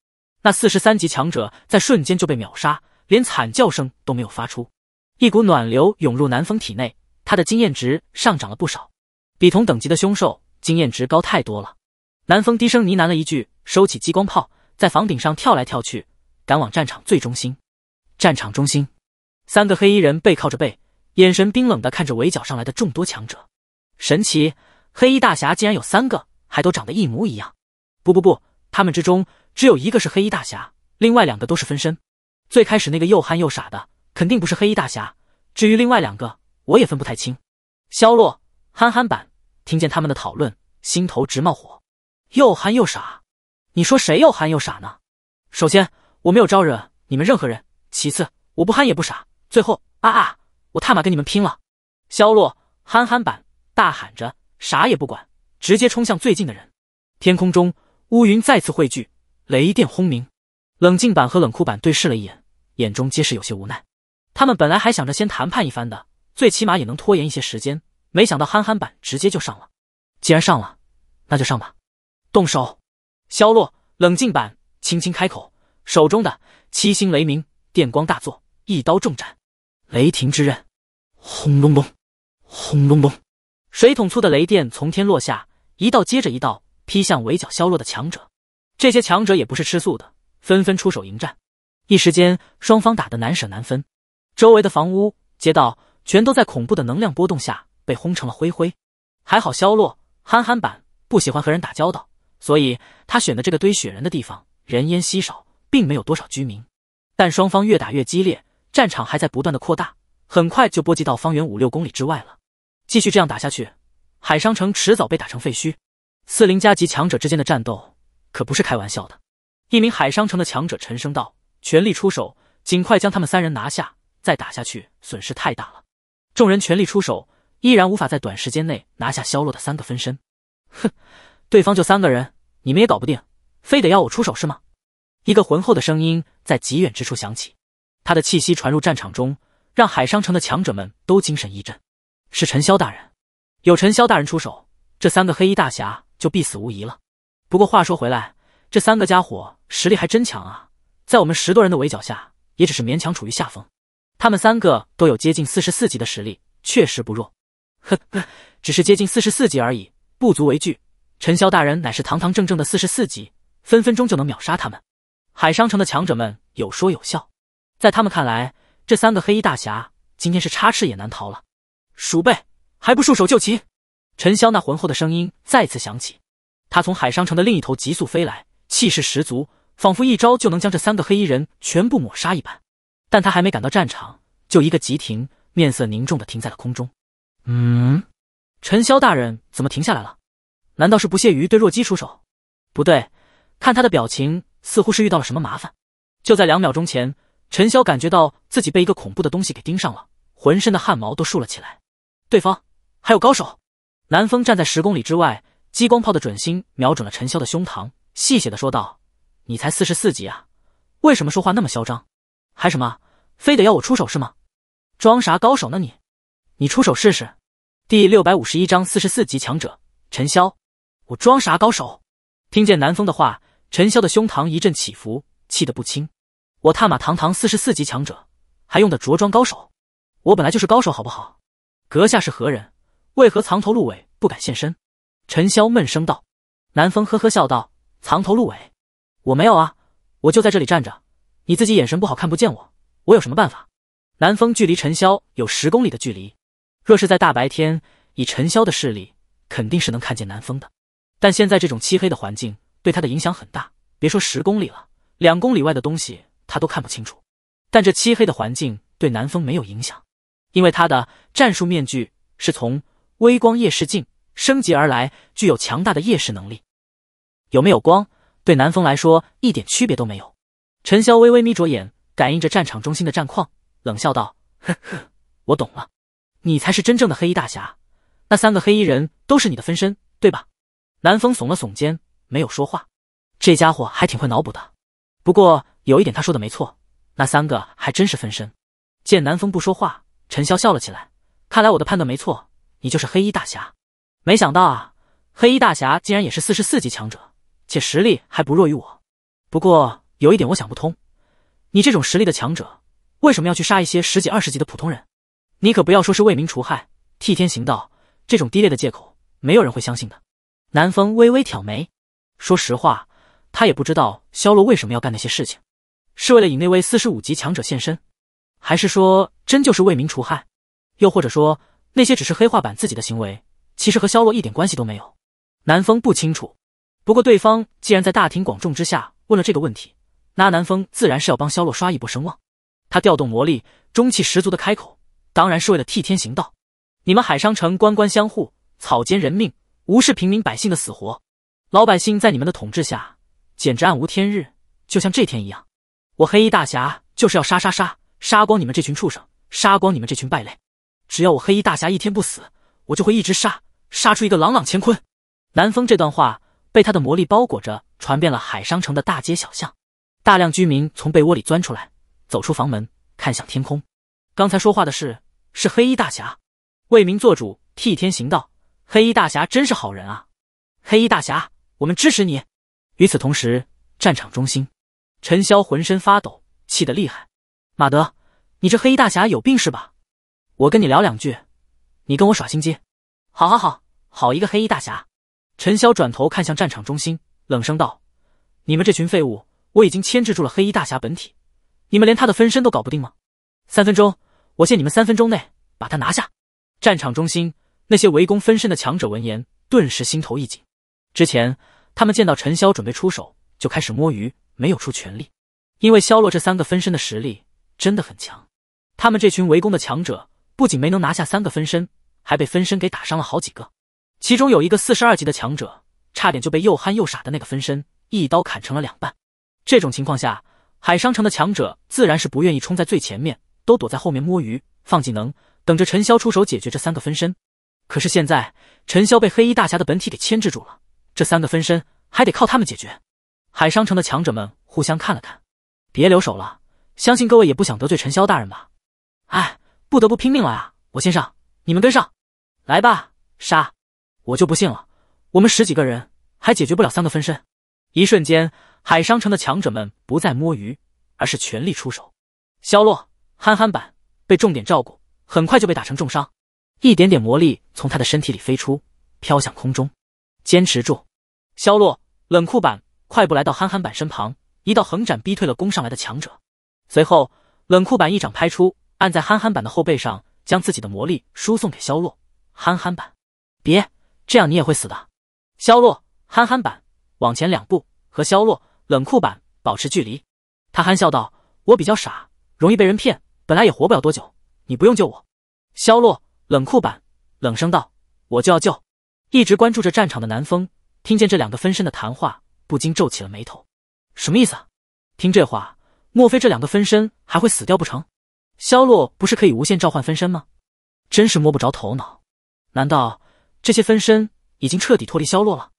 Speaker 1: 那四十三级强者在瞬间就被秒杀，连惨叫声都没有发出。一股暖流涌入南风体内，他的经验值上涨了不少，比同等级的凶兽经验值高太多了。南风低声呢喃了一句，收起激光炮，在房顶上跳来跳去，赶往战场最中心。战场中心，三个黑衣人背靠着背，眼神冰冷的看着围剿上来的众多强者。神奇，黑衣大侠竟然有三个，还都长得一模一样。不不不！他们之中只有一个是黑衣大侠，另外两个都是分身。最开始那个又憨又傻的肯定不是黑衣大侠，至于另外两个，我也分不太清。萧洛憨憨版听见他们的讨论，心头直冒火，又憨又傻，你说谁又憨又傻呢？首先我没有招惹你们任何人，其次我不憨也不傻，最后啊，啊，我他妈跟你们拼了！萧洛憨憨版大喊着，啥也不管，直接冲向最近的人。天空中。乌云再次汇聚，雷电轰鸣。冷静版和冷酷版对视了一眼，眼中皆是有些无奈。他们本来还想着先谈判一番的，最起码也能拖延一些时间。没想到憨憨版直接就上了。既然上了，那就上吧。动手！萧落，冷静版轻轻开口，手中的七星雷鸣电光大作，一刀重斩，雷霆之刃。轰隆隆，轰隆隆，水桶粗的雷电从天落下，一道接着一道。劈向围剿萧落的强者，这些强者也不是吃素的，纷纷出手迎战。一时间，双方打得难舍难分。周围的房屋、街道全都在恐怖的能量波动下被轰成了灰灰。还好萧落憨憨板不喜欢和人打交道，所以他选的这个堆雪人的地方人烟稀少，并没有多少居民。但双方越打越激烈，战场还在不断的扩大，很快就波及到方圆五六公里之外了。继续这样打下去，海商城迟早被打成废墟。四灵加级强者之间的战斗可不是开玩笑的。一名海商城的强者沉声道：“全力出手，尽快将他们三人拿下，再打下去损失太大了。”众人全力出手，依然无法在短时间内拿下萧落的三个分身。哼，对方就三个人，你们也搞不定，非得要我出手是吗？一个浑厚的声音在极远之处响起，他的气息传入战场中，让海商城的强者们都精神一振。是陈潇大人，有陈潇大人出手，这三个黑衣大侠。就必死无疑了。不过话说回来，这三个家伙实力还真强啊，在我们十多人的围剿下，也只是勉强处于下风。他们三个都有接近四十四级的实力，确实不弱。呵呵，只是接近四十四级而已，不足为惧。陈潇大人乃是堂堂正正的四十四级，分分钟就能秒杀他们。海商城的强者们有说有笑，在他们看来，这三个黑衣大侠今天是插翅也难逃了。鼠辈，还不束手就擒！陈潇那浑厚的声音再次响起，他从海商城的另一头急速飞来，气势十足，仿佛一招就能将这三个黑衣人全部抹杀一般。但他还没赶到战场，就一个急停，面色凝重的停在了空中。嗯，陈潇大人怎么停下来了？难道是不屑于对弱鸡出手？不对，看他的表情，似乎是遇到了什么麻烦。就在两秒钟前，陈潇感觉到自己被一个恐怖的东西给盯上了，浑身的汗毛都竖了起来。对方还有高手。南风站在十公里之外，激光炮的准星瞄准了陈潇的胸膛，戏谑的说道：“你才四十四级啊，为什么说话那么嚣张？还什么非得要我出手是吗？装啥高手呢你？你出手试试。”第六百五十一章四十四级强者陈潇，我装啥高手？听见南风的话，陈潇的胸膛一阵起伏，气得不轻。我踏马堂堂四十四级强者，还用得着装高手？我本来就是高手，好不好？阁下是何人？为何藏头露尾不敢现身？陈潇闷声道。南风呵呵笑道：“藏头露尾，我没有啊，我就在这里站着。你自己眼神不好，看不见我，我有什么办法？”南风距离陈潇有十公里的距离，若是在大白天，以陈潇的视力，肯定是能看见南风的。但现在这种漆黑的环境对他的影响很大，别说十公里了，两公里外的东西他都看不清楚。但这漆黑的环境对南风没有影响，因为他的战术面具是从。微光夜视镜升级而来，具有强大的夜视能力。有没有光，对南风来说一点区别都没有。陈潇微微眯着眼，感应着战场中心的战况，冷笑道：“呵呵，我懂了，你才是真正的黑衣大侠。那三个黑衣人都是你的分身，对吧？”南风耸了耸肩，没有说话。这家伙还挺会脑补的。不过有一点他说的没错，那三个还真是分身。见南风不说话，陈潇笑了起来。看来我的判断没错。你就是黑衣大侠，没想到啊，黑衣大侠竟然也是四十四级强者，且实力还不弱于我。不过有一点我想不通，你这种实力的强者，为什么要去杀一些十几二十级的普通人？你可不要说是为民除害、替天行道这种低劣的借口，没有人会相信的。南风微微挑眉，说实话，他也不知道萧洛为什么要干那些事情，是为了引那位四十五级强者现身，还是说真就是为民除害？又或者说？那些只是黑化版自己的行为，其实和萧洛一点关系都没有。南风不清楚，不过对方既然在大庭广众之下问了这个问题，那南风自然是要帮萧洛刷一波声望。他调动魔力，中气十足的开口：“当然是为了替天行道！你们海商城官官相护，草菅人命，无视平民百姓的死活。老百姓在你们的统治下，简直暗无天日，就像这天一样。我黑衣大侠就是要杀杀杀，杀光你们这群畜生，杀光你们这群败类！”只要我黑衣大侠一天不死，我就会一直杀，杀出一个朗朗乾坤。南风这段话被他的魔力包裹着，传遍了海商城的大街小巷。大量居民从被窝里钻出来，走出房门，看向天空。刚才说话的是是黑衣大侠，为民做主，替天行道。黑衣大侠真是好人啊！黑衣大侠，我们支持你。与此同时，战场中心，陈潇浑身发抖，气得厉害。马德，你这黑衣大侠有病是吧？我跟你聊两句，你跟我耍心机，好好好好一个黑衣大侠，陈潇转头看向战场中心，冷声道：“你们这群废物，我已经牵制住了黑衣大侠本体，你们连他的分身都搞不定吗？三分钟，我限你们三分钟内把他拿下。”战场中心那些围攻分身的强者闻言，顿时心头一紧。之前他们见到陈潇准备出手，就开始摸鱼，没有出全力，因为萧洛这三个分身的实力真的很强，他们这群围攻的强者。不仅没能拿下三个分身，还被分身给打伤了好几个，其中有一个四十二级的强者，差点就被又憨又傻的那个分身一刀砍成了两半。这种情况下，海商城的强者自然是不愿意冲在最前面，都躲在后面摸鱼放技能，等着陈潇出手解决这三个分身。可是现在陈潇被黑衣大侠的本体给牵制住了，这三个分身还得靠他们解决。海商城的强者们互相看了看，别留手了，相信各位也不想得罪陈潇大人吧？哎。不得不拼命了啊！我先上，你们跟上，来吧，杀！我就不信了，我们十几个人还解决不了三个分身？一瞬间，海商城的强者们不再摸鱼，而是全力出手。肖洛憨憨版被重点照顾，很快就被打成重伤，一点点魔力从他的身体里飞出，飘向空中。坚持住！肖洛冷酷版快步来到憨憨版身旁，一道横斩逼退了攻上来的强者，随后冷酷版一掌拍出。按在憨憨版的后背上，将自己的魔力输送给萧洛。憨憨版，别这样，你也会死的。萧洛，憨憨版往前两步，和萧洛冷酷版保持距离。他憨笑道：“我比较傻，容易被人骗，本来也活不了多久，你不用救我。”萧洛，冷酷版冷声道：“我就要救。”一直关注着战场的南风，听见这两个分身的谈话，不禁皱起了眉头。什么意思？听这话，莫非这两个分身还会死掉不成？萧洛不是可以无限召唤分身吗？真是摸不着头脑。难道这些分身已经彻底脱离萧洛了？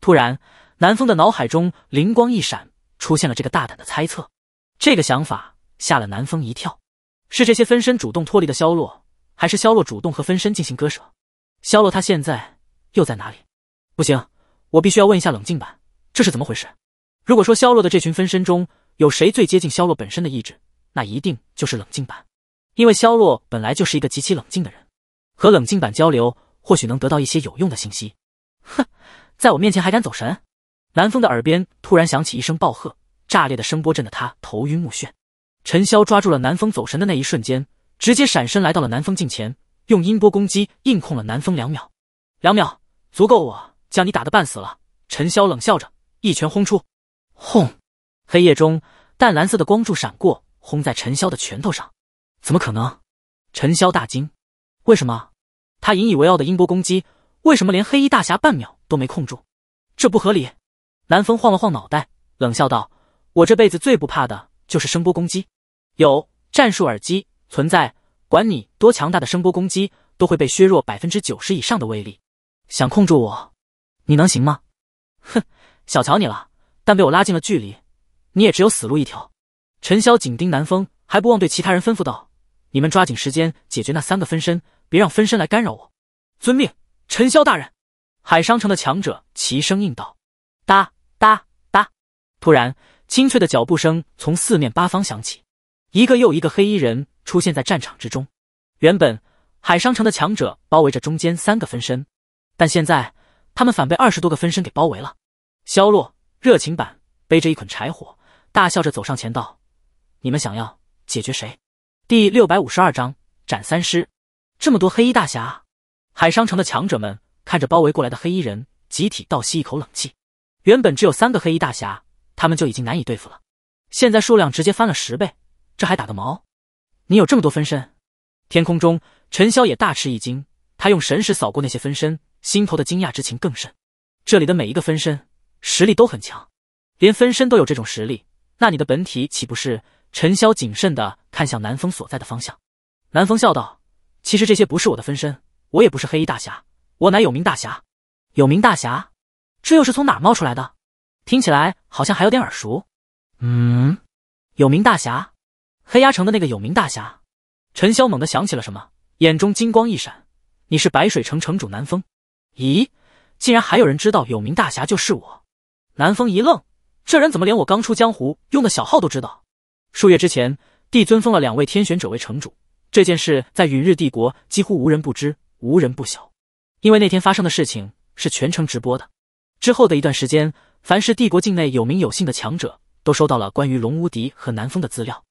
Speaker 1: 突然，南风的脑海中灵光一闪，出现了这个大胆的猜测。这个想法吓了南风一跳。是这些分身主动脱离的萧洛，还是萧洛主动和分身进行割舍？萧洛他现在又在哪里？不行，我必须要问一下冷静版，这是怎么回事？如果说萧洛的这群分身中有谁最接近萧洛本身的意志，那一定就是冷静版。因为萧洛本来就是一个极其冷静的人，和冷静版交流或许能得到一些有用的信息。哼，在我面前还敢走神？南风的耳边突然响起一声暴喝，炸裂的声波震得他头晕目眩。陈潇抓住了南风走神的那一瞬间，直接闪身来到了南风近前，用音波攻击硬控了南风两秒。两秒足够我将你打得半死了。陈潇冷笑着一拳轰出，轰！黑夜中淡蓝色的光柱闪过，轰在陈潇的拳头上。怎么可能？陈潇大惊，为什么？他引以为傲的音波攻击，为什么连黑衣大侠半秒都没控住？这不合理！南风晃了晃脑袋，冷笑道：“我这辈子最不怕的就是声波攻击，有战术耳机存在，管你多强大的声波攻击，都会被削弱百分之九十以上的威力。想控住我，你能行吗？”哼，小瞧你了，但被我拉近了距离，你也只有死路一条。陈潇紧盯南风，还不忘对其他人吩咐道。你们抓紧时间解决那三个分身，别让分身来干扰我。遵命，陈潇大人。海商城的强者齐声应道：“哒哒哒！”突然，清脆的脚步声从四面八方响起，一个又一个黑衣人出现在战场之中。原本海商城的强者包围着中间三个分身，但现在他们反被二十多个分身给包围了。萧洛、热情版背着一捆柴火，大笑着走上前道：“你们想要解决谁？”第六百五十二章斩三尸。这么多黑衣大侠，海商城的强者们看着包围过来的黑衣人，集体倒吸一口冷气。原本只有三个黑衣大侠，他们就已经难以对付了，现在数量直接翻了十倍，这还打个毛？你有这么多分身？天空中，陈潇也大吃一惊，他用神识扫过那些分身，心头的惊讶之情更甚。这里的每一个分身实力都很强，连分身都有这种实力，那你的本体岂不是……陈潇谨慎的。看向南风所在的方向，南风笑道：“其实这些不是我的分身，我也不是黑衣大侠，我乃有名大侠。有名大侠，这又是从哪冒出来的？听起来好像还有点耳熟。嗯，有名大侠，黑鸦城的那个有名大侠。”陈潇猛地想起了什么，眼中金光一闪：“你是白水城城主南风？咦，竟然还有人知道有名大侠就是我！”南风一愣：“这人怎么连我刚出江湖用的小号都知道？数月之前。”帝尊封了两位天选者为城主，这件事在陨日帝国几乎无人不知，无人不晓。因为那天发生的事情是全程直播的。之后的一段时间，凡是帝国境内有名有姓的强者，都收到了关于龙无敌和南风的资料。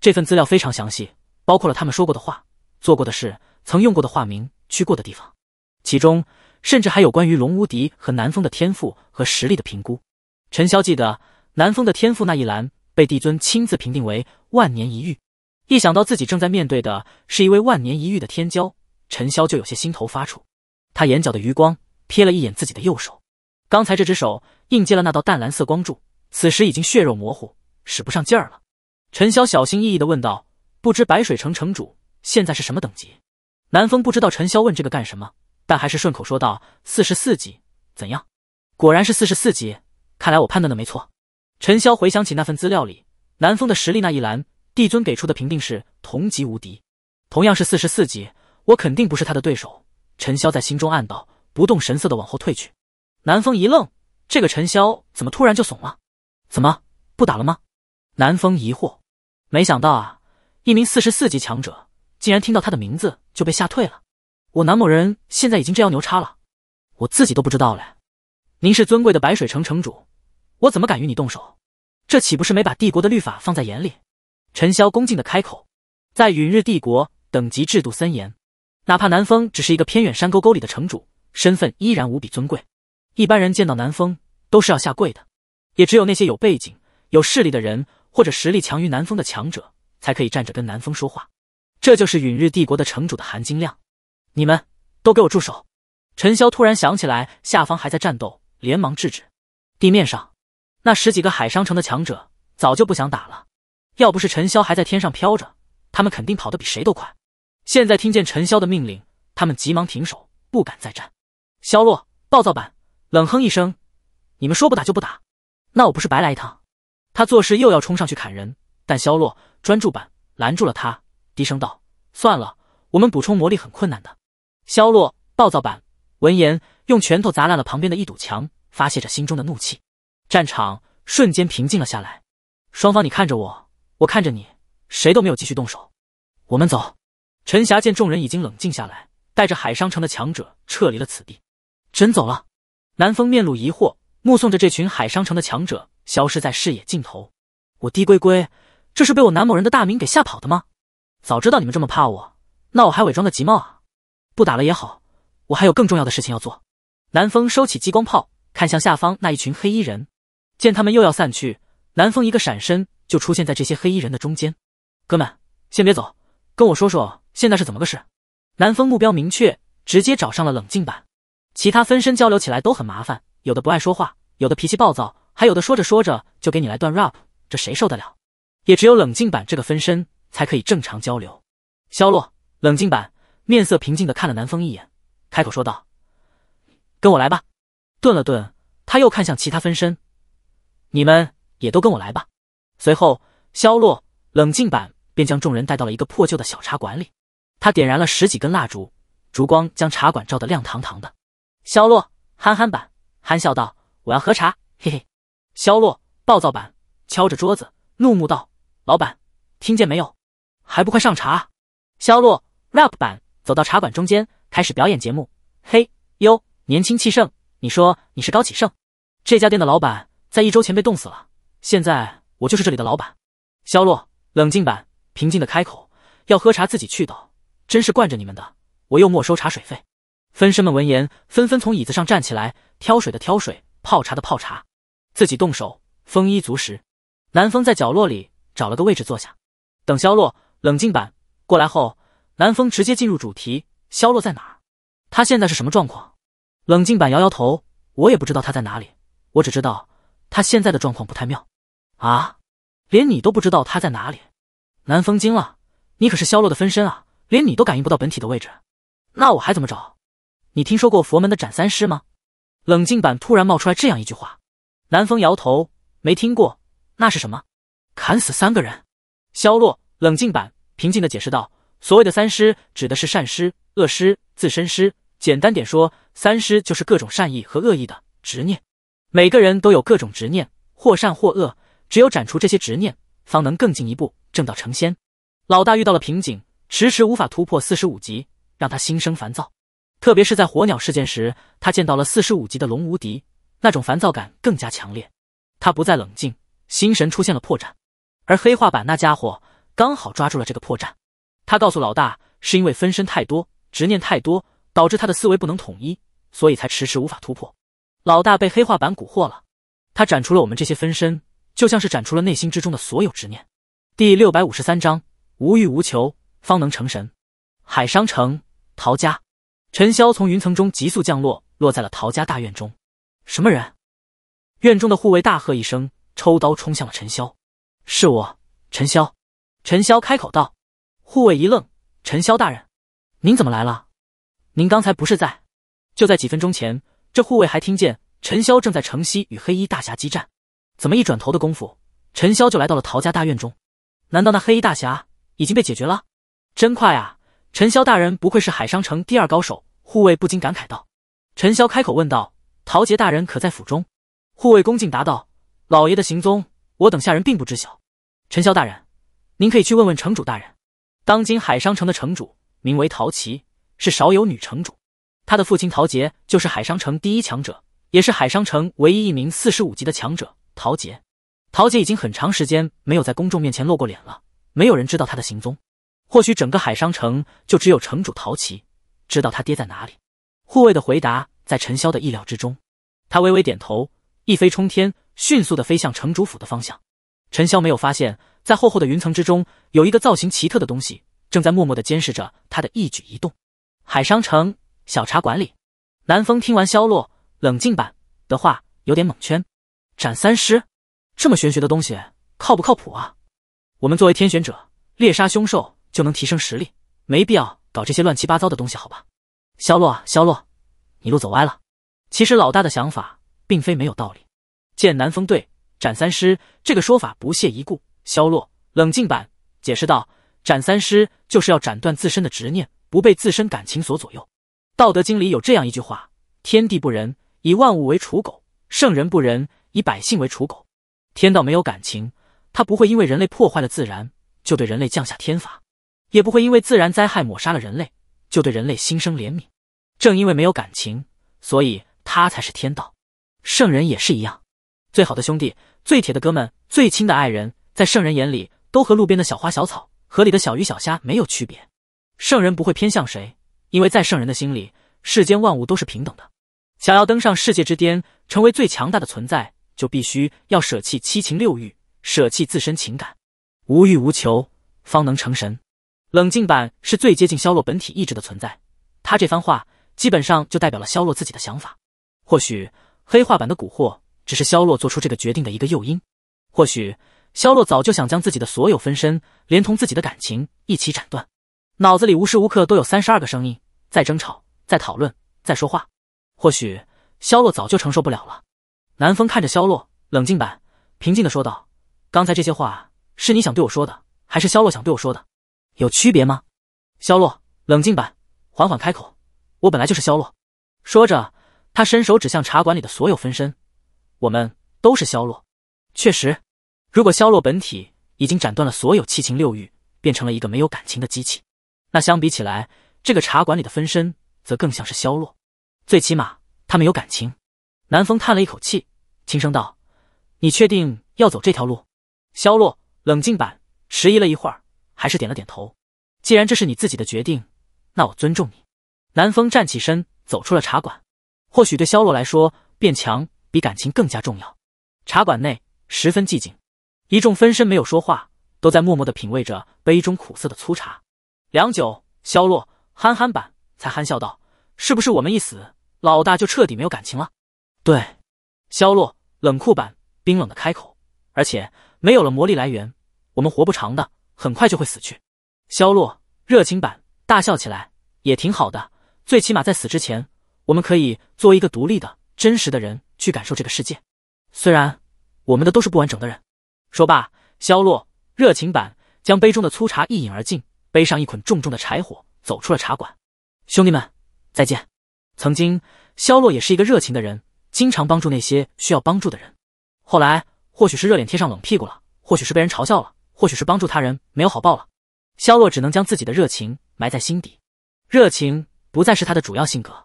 Speaker 1: 这份资料非常详细，包括了他们说过的话、做过的事、曾用过的化名、去过的地方，其中甚至还有关于龙无敌和南风的天赋和实力的评估。陈潇记得南风的天赋那一栏。被帝尊亲自评定为万年一遇，一想到自己正在面对的是一位万年一遇的天骄，陈潇就有些心头发怵。他眼角的余光瞥了一眼自己的右手，刚才这只手应接了那道淡蓝色光柱，此时已经血肉模糊，使不上劲儿了。陈潇小心翼翼的问道：“不知白水城城主现在是什么等级？”南风不知道陈潇问这个干什么，但还是顺口说道：“四十四级，怎样？果然是四十四级，看来我判断的没错。”陈潇回想起那份资料里南风的实力那一栏，帝尊给出的评定是同级无敌，同样是四十四级，我肯定不是他的对手。陈潇在心中暗道，不动神色的往后退去。南风一愣，这个陈潇怎么突然就怂了？怎么不打了吗？南风疑惑，没想到啊，一名四十四级强者竟然听到他的名字就被吓退了。我南某人现在已经这样牛叉了，我自己都不知道嘞。您是尊贵的白水城城主。我怎么敢与你动手？这岂不是没把帝国的律法放在眼里？陈潇恭敬的开口。在陨日帝国，等级制度森严，哪怕南风只是一个偏远山沟沟里的城主，身份依然无比尊贵。一般人见到南风都是要下跪的，也只有那些有背景、有势力的人，或者实力强于南风的强者，才可以站着跟南风说话。这就是陨日帝国的城主的含金量。你们都给我住手！陈潇突然想起来下方还在战斗，连忙制止。地面上。那十几个海商城的强者早就不想打了，要不是陈潇还在天上飘着，他们肯定跑得比谁都快。现在听见陈潇的命令，他们急忙停手，不敢再战。萧洛，暴躁版冷哼一声：“你们说不打就不打，那我不是白来一趟？”他做事又要冲上去砍人，但萧洛专注版拦住了他，低声道：“算了，我们补充魔力很困难的。”萧洛暴躁版闻言，用拳头砸烂了旁边的一堵墙，发泄着心中的怒气。战场瞬间平静了下来，双方你看着我，我看着你，谁都没有继续动手。我们走。陈霞见众人已经冷静下来，带着海商城的强者撤离了此地。真走了？南风面露疑惑，目送着这群海商城的强者消失在视野尽头。我低龟龟，这是被我南某人的大名给吓跑的吗？早知道你们这么怕我，那我还伪装的急冒啊！不打了也好，我还有更重要的事情要做。南风收起激光炮，看向下方那一群黑衣人。见他们又要散去，南风一个闪身就出现在这些黑衣人的中间。哥们，先别走，跟我说说现在是怎么个事。南风目标明确，直接找上了冷静版。其他分身交流起来都很麻烦，有的不爱说话，有的脾气暴躁，还有的说着说着就给你来段 rap，这谁受得了？也只有冷静版这个分身才可以正常交流。肖洛冷静版面色平静的看了南风一眼，开口说道：“跟我来吧。”顿了顿，他又看向其他分身。你们也都跟我来吧。随后，肖洛冷静版便将众人带到了一个破旧的小茶馆里。他点燃了十几根蜡烛，烛光将茶馆照得亮堂堂的。肖洛憨憨版憨笑道：“我要喝茶，嘿嘿。”肖洛暴躁版敲着桌子，怒目道：“老板，听见没有？还不快上茶！”肖洛 rap 版走到茶馆中间，开始表演节目。嘿哟，年轻气盛，你说你是高启盛这家店的老板？在一周前被冻死了。现在我就是这里的老板。萧洛，冷静版平静的开口：“要喝茶自己去倒，真是惯着你们的。我又没收茶水费。”分身们闻言纷纷从椅子上站起来，挑水的挑水，泡茶的泡茶，自己动手丰衣足食。南风在角落里找了个位置坐下，等萧洛、冷静版过来后，南风直接进入主题：“萧洛在哪儿？他现在是什么状况？”冷静版摇摇头：“我也不知道他在哪里，我只知道。”他现在的状况不太妙，啊，连你都不知道他在哪里？南风惊了，你可是萧落的分身啊，连你都感应不到本体的位置，那我还怎么找？你听说过佛门的斩三师吗？冷静版突然冒出来这样一句话，南风摇头，没听过，那是什么？砍死三个人？萧落冷静版平静的解释道，所谓的三师指的是善师、恶师、自身师，简单点说，三师就是各种善意和恶意的执念。每个人都有各种执念，或善或恶，只有斩除这些执念，方能更进一步，正道成仙。老大遇到了瓶颈，迟迟无法突破四十五级，让他心生烦躁。特别是在火鸟事件时，他见到了四十五级的龙无敌，那种烦躁感更加强烈。他不再冷静，心神出现了破绽，而黑化版那家伙刚好抓住了这个破绽。他告诉老大，是因为分身太多，执念太多，导致他的思维不能统一，所以才迟迟无法突破。老大被黑化版蛊惑了，他斩除了我们这些分身，就像是斩除了内心之中的所有执念。第六百五十三章：无欲无求，方能成神。海商城陶家，陈潇从云层中急速降落，落在了陶家大院中。什么人？院中的护卫大喝一声，抽刀冲向了陈潇。是我，陈潇。陈潇开口道。护卫一愣：“陈潇大人，您怎么来了？您刚才不是在？就在几分钟前。”这护卫还听见陈潇正在城西与黑衣大侠激战，怎么一转头的功夫，陈潇就来到了陶家大院中？难道那黑衣大侠已经被解决了？真快啊！陈潇大人不愧是海商城第二高手，护卫不禁感慨道。陈潇开口问道：“陶杰大人可在府中？”护卫恭敬答道：“老爷的行踪，我等下人并不知晓。陈潇大人，您可以去问问城主大人。当今海商城的城主名为陶琪，是少有女城主。”他的父亲陶杰就是海商城第一强者，也是海商城唯一一名四十五级的强者。陶杰，陶杰已经很长时间没有在公众面前露过脸了，没有人知道他的行踪。或许整个海商城就只有城主陶奇知道他爹在哪里。护卫的回答在陈潇的意料之中，他微微点头，一飞冲天，迅速的飞向城主府的方向。陈潇没有发现，在厚厚的云层之中，有一个造型奇特的东西正在默默的监视着他的一举一动。海商城。小茶馆里，南风听完萧落冷静版的话，有点懵圈。斩三尸这么玄学的东西，靠不靠谱啊？我们作为天选者，猎杀凶兽就能提升实力，没必要搞这些乱七八糟的东西，好吧？萧啊萧洛，你路走歪了。其实老大的想法并非没有道理。见南风对斩三尸这个说法不屑一顾，萧洛冷静版解释道：“斩三尸就是要斩断自身的执念，不被自身感情所左右。”道德经里有这样一句话：“天地不仁，以万物为刍狗；圣人不仁，以百姓为刍狗。”天道没有感情，他不会因为人类破坏了自然就对人类降下天罚，也不会因为自然灾害抹杀了人类就对人类心生怜悯。正因为没有感情，所以他才是天道。圣人也是一样，最好的兄弟、最铁的哥们、最亲的爱人，在圣人眼里都和路边的小花小草、河里的小鱼小虾没有区别。圣人不会偏向谁。因为在圣人的心里，世间万物都是平等的。想要登上世界之巅，成为最强大的存在，就必须要舍弃七情六欲，舍弃自身情感，无欲无求，方能成神。冷静版是最接近萧洛本体意志的存在，他这番话基本上就代表了萧洛自己的想法。或许黑化版的蛊惑只是萧洛做出这个决定的一个诱因，或许萧洛早就想将自己的所有分身，连同自己的感情一起斩断，脑子里无时无刻都有三十二个声音。在争吵，在讨论，在说话，或许萧洛早就承受不了了。南风看着萧洛，冷静版平静的说道：“刚才这些话是你想对我说的，还是萧洛想对我说的？有区别吗？”萧洛冷静版缓缓开口：“我本来就是萧洛。”说着，他伸手指向茶馆里的所有分身：“我们都是萧洛。”确实，如果萧洛本体已经斩断了所有七情六欲，变成了一个没有感情的机器，那相比起来。这个茶馆里的分身则更像是萧落，最起码他们有感情。南风叹了一口气，轻声道：“你确定要走这条路？”萧落冷静版迟疑了一会儿，还是点了点头。既然这是你自己的决定，那我尊重你。南风站起身，走出了茶馆。或许对萧落来说，变强比感情更加重要。茶馆内十分寂静，一众分身没有说话，都在默默的品味着杯中苦涩的粗茶。良久，萧落。憨憨版才憨笑道：“是不是我们一死，老大就彻底没有感情了？”对，萧洛冷酷版冰冷的开口：“而且没有了魔力来源，我们活不长的，很快就会死去。”萧洛热情版大笑起来：“也挺好的，最起码在死之前，我们可以作为一个独立的真实的人去感受这个世界，虽然我们的都是不完整的人。”说罢，萧洛热情版将杯中的粗茶一饮而尽，背上一捆重重的柴火。走出了茶馆，兄弟们再见。曾经，萧洛也是一个热情的人，经常帮助那些需要帮助的人。后来，或许是热脸贴上冷屁股了，或许是被人嘲笑了，或许是帮助他人没有好报了，萧洛只能将自己的热情埋在心底。热情不再是他的主要性格。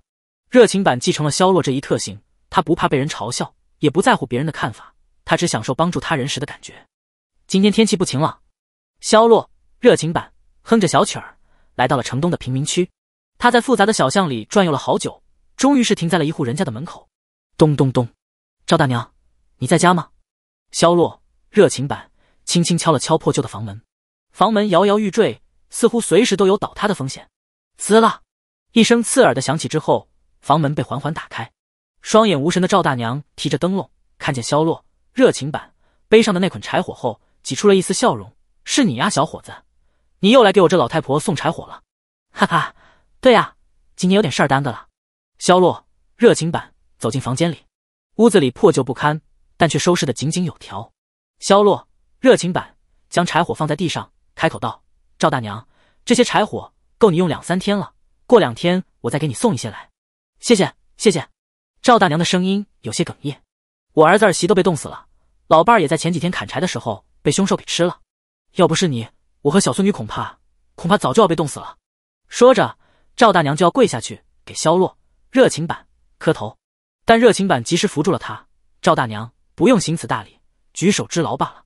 Speaker 1: 热情版继承了萧洛这一特性，他不怕被人嘲笑，也不在乎别人的看法，他只享受帮助他人时的感觉。今天天气不晴朗，萧洛热情版哼着小曲儿。来到了城东的贫民区，他在复杂的小巷里转悠了好久，终于是停在了一户人家的门口。咚咚咚，赵大娘，你在家吗？萧落热情版轻轻敲了敲破旧的房门，房门摇摇欲坠，似乎随时都有倒塌的风险。滋啦一声刺耳的响起之后，房门被缓缓打开。双眼无神的赵大娘提着灯笼，看见萧落热情版背上的那捆柴火后，挤出了一丝笑容：“是你呀，小伙子。”你又来给我这老太婆送柴火了，哈哈，对呀，今天有点事儿耽搁了。肖洛热情版走进房间里，屋子里破旧不堪，但却收拾的井井有条。肖洛热情版将柴火放在地上，开口道：“赵大娘，这些柴火够你用两三天了，过两天我再给你送一些来。”谢谢谢谢。赵大娘的声音有些哽咽：“我儿子儿媳都被冻死了，老伴儿也在前几天砍柴的时候被凶兽给吃了，要不是你……”我和小孙女恐怕恐怕早就要被冻死了。说着，赵大娘就要跪下去给萧落热情版磕头，但热情版及时扶住了她。赵大娘不用行此大礼，举手之劳罢了。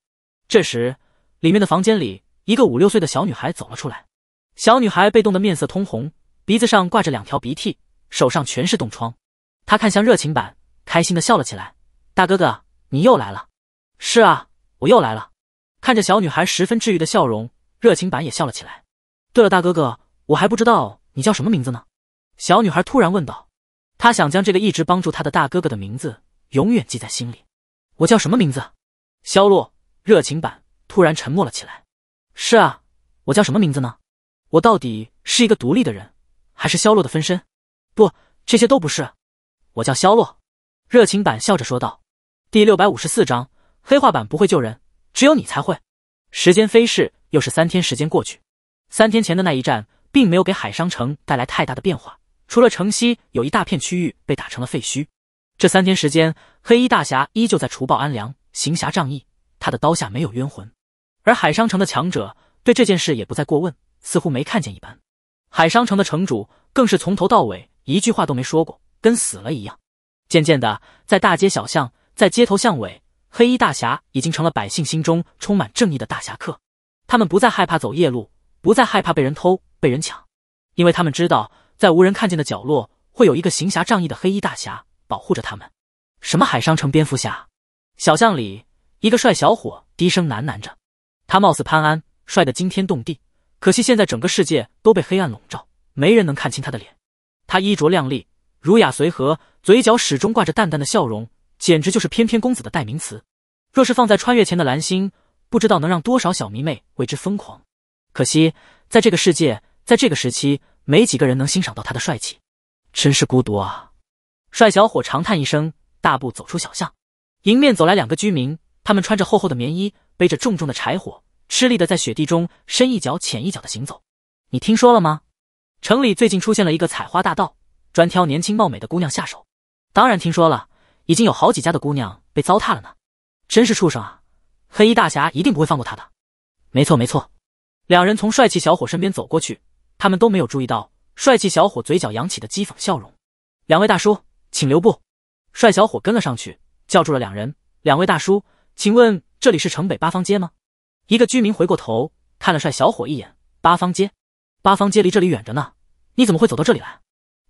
Speaker 1: 这时，里面的房间里，一个五六岁的小女孩走了出来。小女孩被冻得面色通红，鼻子上挂着两条鼻涕，手上全是冻疮。她看向热情版，开心的笑了起来：“大哥哥，你又来了。”“是啊，我又来了。”看着小女孩十分治愈的笑容。热情版也笑了起来。对了，大哥哥，我还不知道你叫什么名字呢。小女孩突然问道，她想将这个一直帮助她的大哥哥的名字永远记在心里。我叫什么名字？萧洛。热情版突然沉默了起来。是啊，我叫什么名字呢？我到底是一个独立的人，还是肖洛的分身？不，这些都不是。我叫萧洛。热情版笑着说道。第六百五十四章，黑化版不会救人，只有你才会。时间飞逝，又是三天时间过去。三天前的那一战，并没有给海商城带来太大的变化，除了城西有一大片区域被打成了废墟。这三天时间，黑衣大侠依旧在除暴安良，行侠仗义，他的刀下没有冤魂。而海商城的强者对这件事也不再过问，似乎没看见一般。海商城的城主更是从头到尾一句话都没说过，跟死了一样。渐渐的，在大街小巷，在街头巷尾。黑衣大侠已经成了百姓心中充满正义的大侠客，他们不再害怕走夜路，不再害怕被人偷、被人抢，因为他们知道，在无人看见的角落，会有一个行侠仗义的黑衣大侠保护着他们。什么海商城蝙蝠侠？小巷里，一个帅小伙低声喃喃着，他貌似潘安，帅得惊天动地，可惜现在整个世界都被黑暗笼罩，没人能看清他的脸。他衣着靓丽，儒雅随和，嘴角始终挂着淡淡的笑容。简直就是翩翩公子的代名词。若是放在穿越前的蓝星，不知道能让多少小迷妹为之疯狂。可惜，在这个世界，在这个时期，没几个人能欣赏到他的帅气，真是孤独啊！帅小伙长叹一声，大步走出小巷。迎面走来两个居民，他们穿着厚厚的棉衣，背着重重的柴火，吃力的在雪地中深一脚浅一脚的行走。你听说了吗？城里最近出现了一个采花大盗，专挑年轻貌美的姑娘下手。当然听说了。已经有好几家的姑娘被糟蹋了呢，真是畜生啊！黑衣大侠一定不会放过他的。没错，没错。两人从帅气小伙身边走过去，他们都没有注意到帅气小伙嘴角扬起的讥讽笑容。两位大叔，请留步。帅小伙跟了上去，叫住了两人。两位大叔，请问这里是城北八方街吗？一个居民回过头看了帅小伙一眼。八方街？八方街离这里远着呢，你怎么会走到这里来？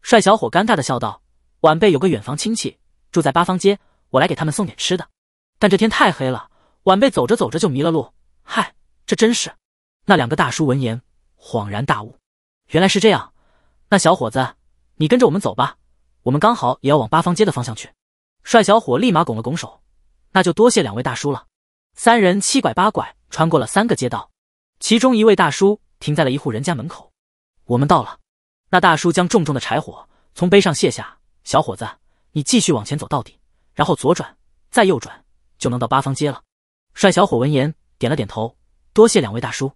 Speaker 1: 帅小伙尴尬的笑道：“晚辈有个远房亲戚。”住在八方街，我来给他们送点吃的。但这天太黑了，晚辈走着走着就迷了路。嗨，这真是……那两个大叔闻言恍然大悟，原来是这样。那小伙子，你跟着我们走吧，我们刚好也要往八方街的方向去。帅小伙立马拱了拱手，那就多谢两位大叔了。三人七拐八拐穿过了三个街道，其中一位大叔停在了一户人家门口。我们到了，那大叔将重重的柴火从背上卸下，小伙子。你继续往前走到底，然后左转，再右转，就能到八方街了。帅小伙闻言点了点头，多谢两位大叔。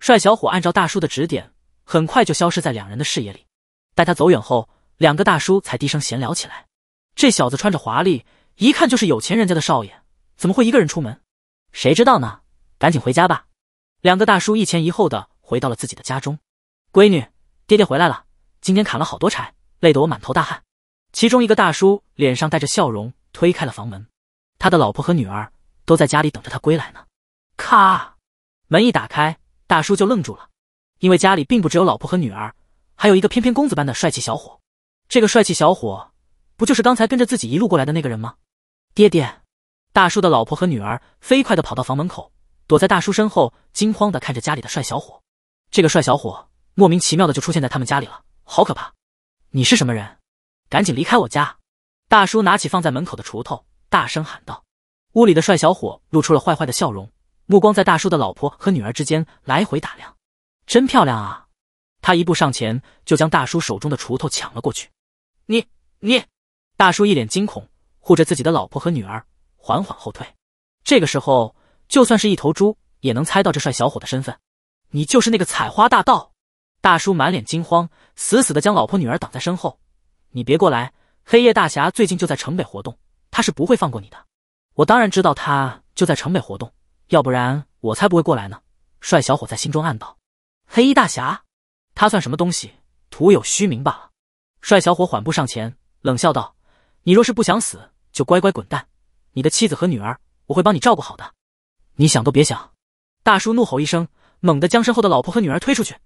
Speaker 1: 帅小伙按照大叔的指点，很快就消失在两人的视野里。待他走远后，两个大叔才低声闲聊起来。这小子穿着华丽，一看就是有钱人家的少爷，怎么会一个人出门？谁知道呢？赶紧回家吧。两个大叔一前一后的回到了自己的家中。闺女，爹爹回来了，今天砍了好多柴，累得我满头大汗。其中一个大叔脸上带着笑容，推开了房门。他的老婆和女儿都在家里等着他归来呢。咔，门一打开，大叔就愣住了，因为家里并不只有老婆和女儿，还有一个翩翩公子般的帅气小伙。这个帅气小伙，不就是刚才跟着自己一路过来的那个人吗？爹爹！大叔的老婆和女儿飞快的跑到房门口，躲在大叔身后，惊慌的看着家里的帅小伙。这个帅小伙莫名其妙的就出现在他们家里了，好可怕！你是什么人？赶紧离开我家！大叔拿起放在门口的锄头，大声喊道。屋里的帅小伙露出了坏坏的笑容，目光在大叔的老婆和女儿之间来回打量，真漂亮啊！他一步上前，就将大叔手中的锄头抢了过去。你你！大叔一脸惊恐，护着自己的老婆和女儿，缓缓后退。这个时候，就算是一头猪也能猜到这帅小伙的身份。你就是那个采花大盗！大叔满脸惊慌，死死的将老婆女儿挡在身后。你别过来！黑夜大侠最近就在城北活动，他是不会放过你的。我当然知道他就在城北活动，要不然我才不会过来呢。帅小伙在心中暗道：黑衣大侠，他算什么东西？徒有虚名罢了。帅小伙缓步上前，冷笑道：“你若是不想死，就乖乖滚蛋。你的妻子和女儿，我会帮你照顾好的。你想都别想！”大叔怒吼一声，猛地将身后的老婆和女儿推出去：“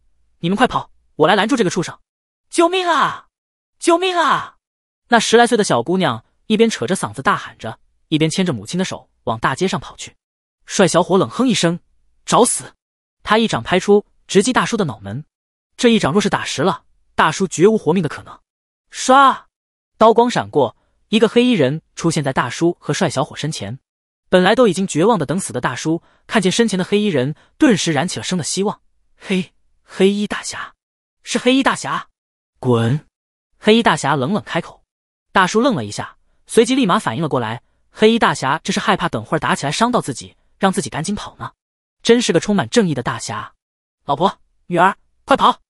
Speaker 1: 你们快跑，我来拦住这个畜生！救命啊！”救命啊！那十来岁的小姑娘一边扯着嗓子大喊着，一边牵着母亲的手往大街上跑去。帅小伙冷哼一声，找死！他一掌拍出，直击大叔的脑门。这一掌若是打实了，大叔绝无活命的可能。唰，刀光闪过，一个黑衣人出现在大叔和帅小伙身前。本来都已经绝望的等死的大叔，看见身前的黑衣人，顿时燃起了生的希望。嘿，黑衣大侠，是黑衣大侠，滚！黑衣大侠冷冷开口，大叔愣了一下，随即立马反应了过来。黑衣大侠这是害怕等会儿打起来伤到自己，让自己赶紧跑呢，真是个充满正义的大侠！老婆，女儿，快跑！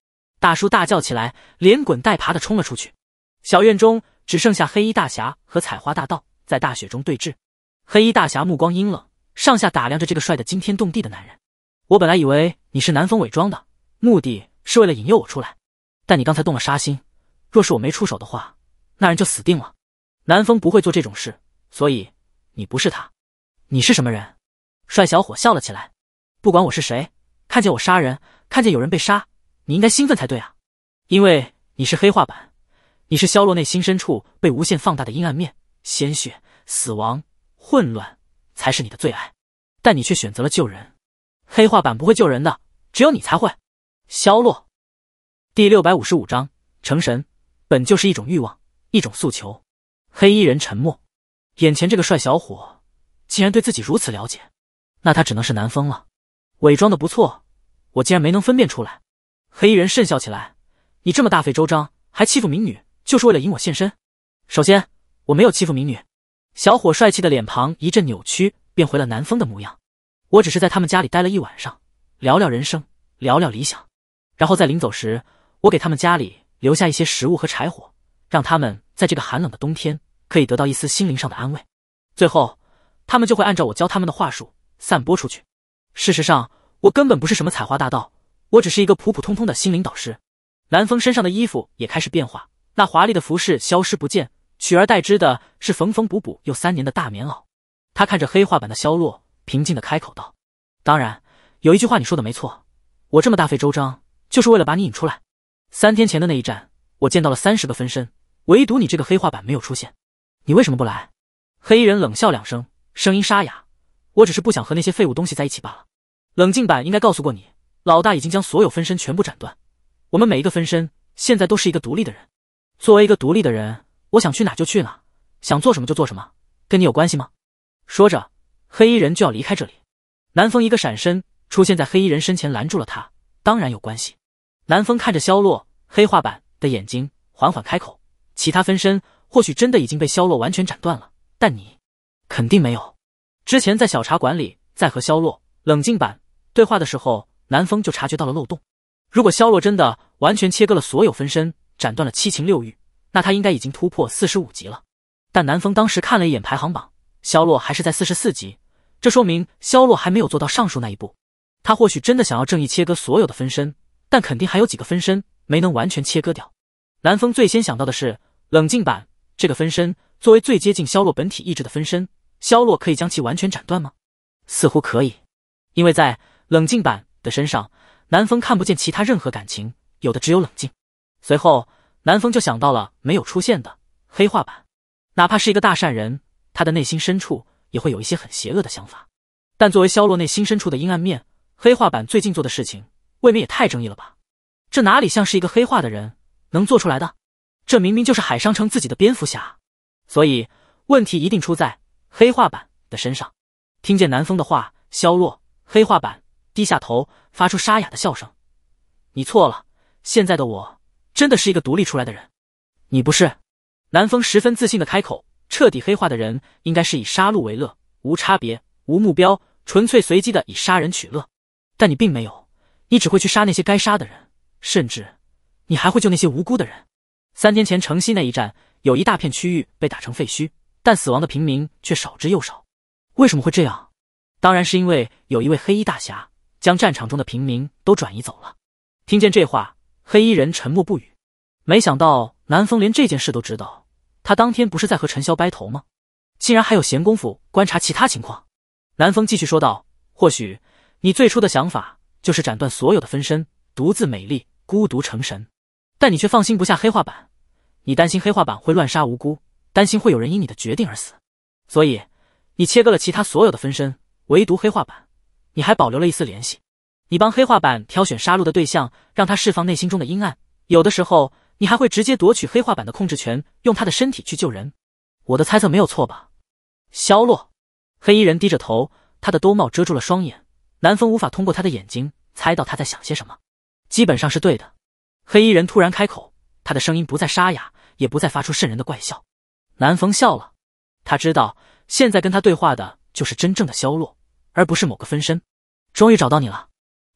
Speaker 1: 大叔大叫起来，连滚带爬的冲了出去。小院中只剩下黑衣大侠和采花大盗在大雪中对峙。黑衣大侠目光阴冷，上下打量着这个帅的惊天动地的男人。我本来以为你是南风伪装的，目的是为了引诱我出来，但你刚才动了杀心。若是我没出手的话，那人就死定了。南风不会做这种事，所以你不是他，你是什么人？帅小伙笑了起来。不管我是谁，看见我杀人，看见有人被杀，你应该兴奋才对啊！因为你是黑化版，你是萧洛内心深处被无限放大的阴暗面，鲜血、死亡、混乱才是你的最爱，但你却选择了救人。黑化版不会救人的，只有你才会。萧洛，第六百五十五章成神。本就是一种欲望，一种诉求。黑衣人沉默，眼前这个帅小伙竟然对自己如此了解，那他只能是南风了。伪装的不错，我竟然没能分辨出来。黑衣人甚笑起来：“你这么大费周章，还欺负民女，就是为了引我现身？”首先，我没有欺负民女。小伙帅气的脸庞一阵扭曲，变回了南风的模样。我只是在他们家里待了一晚上，聊聊人生，聊聊理想，然后在临走时，我给他们家里。留下一些食物和柴火，让他们在这个寒冷的冬天可以得到一丝心灵上的安慰。最后，他们就会按照我教他们的话术散播出去。事实上，我根本不是什么采花大盗，我只是一个普普通通的心灵导师。南风身上的衣服也开始变化，那华丽的服饰消失不见，取而代之的是缝缝补补又三年的大棉袄。他看着黑化版的萧落，平静的开口道：“当然，有一句话你说的没错，我这么大费周章，就是为了把你引出来。”三天前的那一战，我见到了三十个分身，唯独你这个黑化版没有出现。你为什么不来？黑衣人冷笑两声，声音沙哑：“我只是不想和那些废物东西在一起罢了。”冷静版应该告诉过你，老大已经将所有分身全部斩断。我们每一个分身现在都是一个独立的人。作为一个独立的人，我想去哪就去哪，想做什么就做什么，跟你有关系吗？说着，黑衣人就要离开这里，南风一个闪身出现在黑衣人身前，拦住了他。当然有关系。南风看着萧洛黑化版的眼睛，缓缓开口：“其他分身或许真的已经被萧洛完全斩断了，但你肯定没有。之前在小茶馆里，在和萧洛冷静版对话的时候，南风就察觉到了漏洞。如果萧洛真的完全切割了所有分身，斩断了七情六欲，那他应该已经突破四十五级了。但南风当时看了一眼排行榜，萧洛还是在四十四级，这说明萧洛还没有做到上述那一步。他或许真的想要正义切割所有的分身。”但肯定还有几个分身没能完全切割掉。南风最先想到的是冷静版这个分身，作为最接近萧洛本体意志的分身，萧洛可以将其完全斩断吗？似乎可以，因为在冷静版的身上，南风看不见其他任何感情，有的只有冷静。随后，南风就想到了没有出现的黑化版，哪怕是一个大善人，他的内心深处也会有一些很邪恶的想法。但作为萧洛内心深处的阴暗面，黑化版最近做的事情。未免也太争议了吧？这哪里像是一个黑化的人能做出来的？这明明就是海商城自己的蝙蝠侠，所以问题一定出在黑化版的身上。听见南风的话，萧洛黑化版低下头，发出沙哑的笑声：“你错了，现在的我真的是一个独立出来的人，你不是。”南风十分自信的开口：“彻底黑化的人应该是以杀戮为乐，无差别、无目标，纯粹随机的以杀人取乐，但你并没有。”你只会去杀那些该杀的人，甚至，你还会救那些无辜的人。三天前城西那一战，有一大片区域被打成废墟，但死亡的平民却少之又少。为什么会这样？当然是因为有一位黑衣大侠将战场中的平民都转移走了。听见这话，黑衣人沉默不语。没想到南风连这件事都知道。他当天不是在和陈潇掰头吗？竟然还有闲工夫观察其他情况。南风继续说道：“或许你最初的想法。”就是斩断所有的分身，独自美丽，孤独成神。但你却放心不下黑化版，你担心黑化版会乱杀无辜，担心会有人因你的决定而死。所以，你切割了其他所有的分身，唯独黑化版，你还保留了一丝联系。你帮黑化版挑选杀戮的对象，让他释放内心中的阴暗。有的时候，你还会直接夺取黑化版的控制权，用他的身体去救人。我的猜测没有错吧？萧落，黑衣人低着头，他的兜帽遮住了双眼。南风无法通过他的眼睛猜到他在想些什么，基本上是对的。黑衣人突然开口，他的声音不再沙哑，也不再发出渗人的怪笑。南风笑了，他知道现在跟他对话的就是真正的萧洛，而不是某个分身。终于找到你了，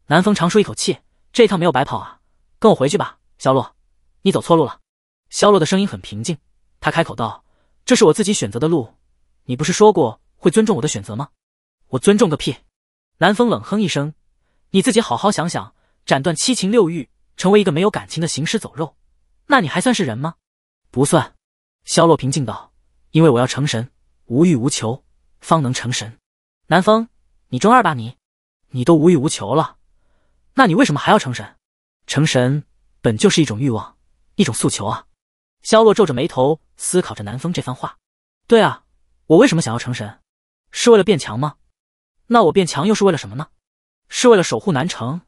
Speaker 1: 南风长舒一口气，这趟没有白跑啊！跟我回去吧，萧洛，你走错路了。萧洛的声音很平静，他开口道：“这是我自己选择的路，你不是说过会尊重我的选择吗？我尊重个屁！”南风冷哼一声：“你自己好好想想，斩断七情六欲，成为一个没有感情的行尸走肉，那你还算是人吗？”“不算。”萧洛平静道，“因为我要成神，无欲无求，方能成神。”南风，你中二吧你？你都无欲无求了，那你为什么还要成神？成神本就是一种欲望，一种诉求啊！萧洛皱着眉头思考着南风这番话：“对啊，我为什么想要成神？是为了变强吗？”那我变强又是为了什么呢？是为了守护南城，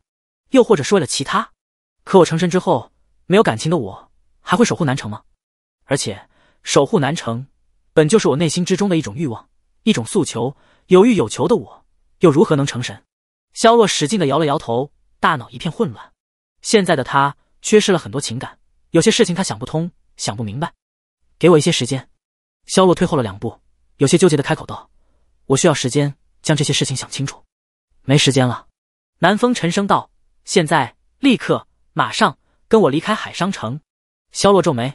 Speaker 1: 又或者是为了其他？可我成神之后没有感情的我，还会守护南城吗？而且守护南城，本就是我内心之中的一种欲望，一种诉求。有欲有求的我，又如何能成神？萧洛使劲的摇了摇头，大脑一片混乱。现在的他缺失了很多情感，有些事情他想不通，想不明白。给我一些时间。萧洛退后了两步，有些纠结的开口道：“我需要时间。”将这些事情想清楚，没时间了。南风沉声道：“现在，立刻，马上，跟我离开海商城。”萧洛皱眉：“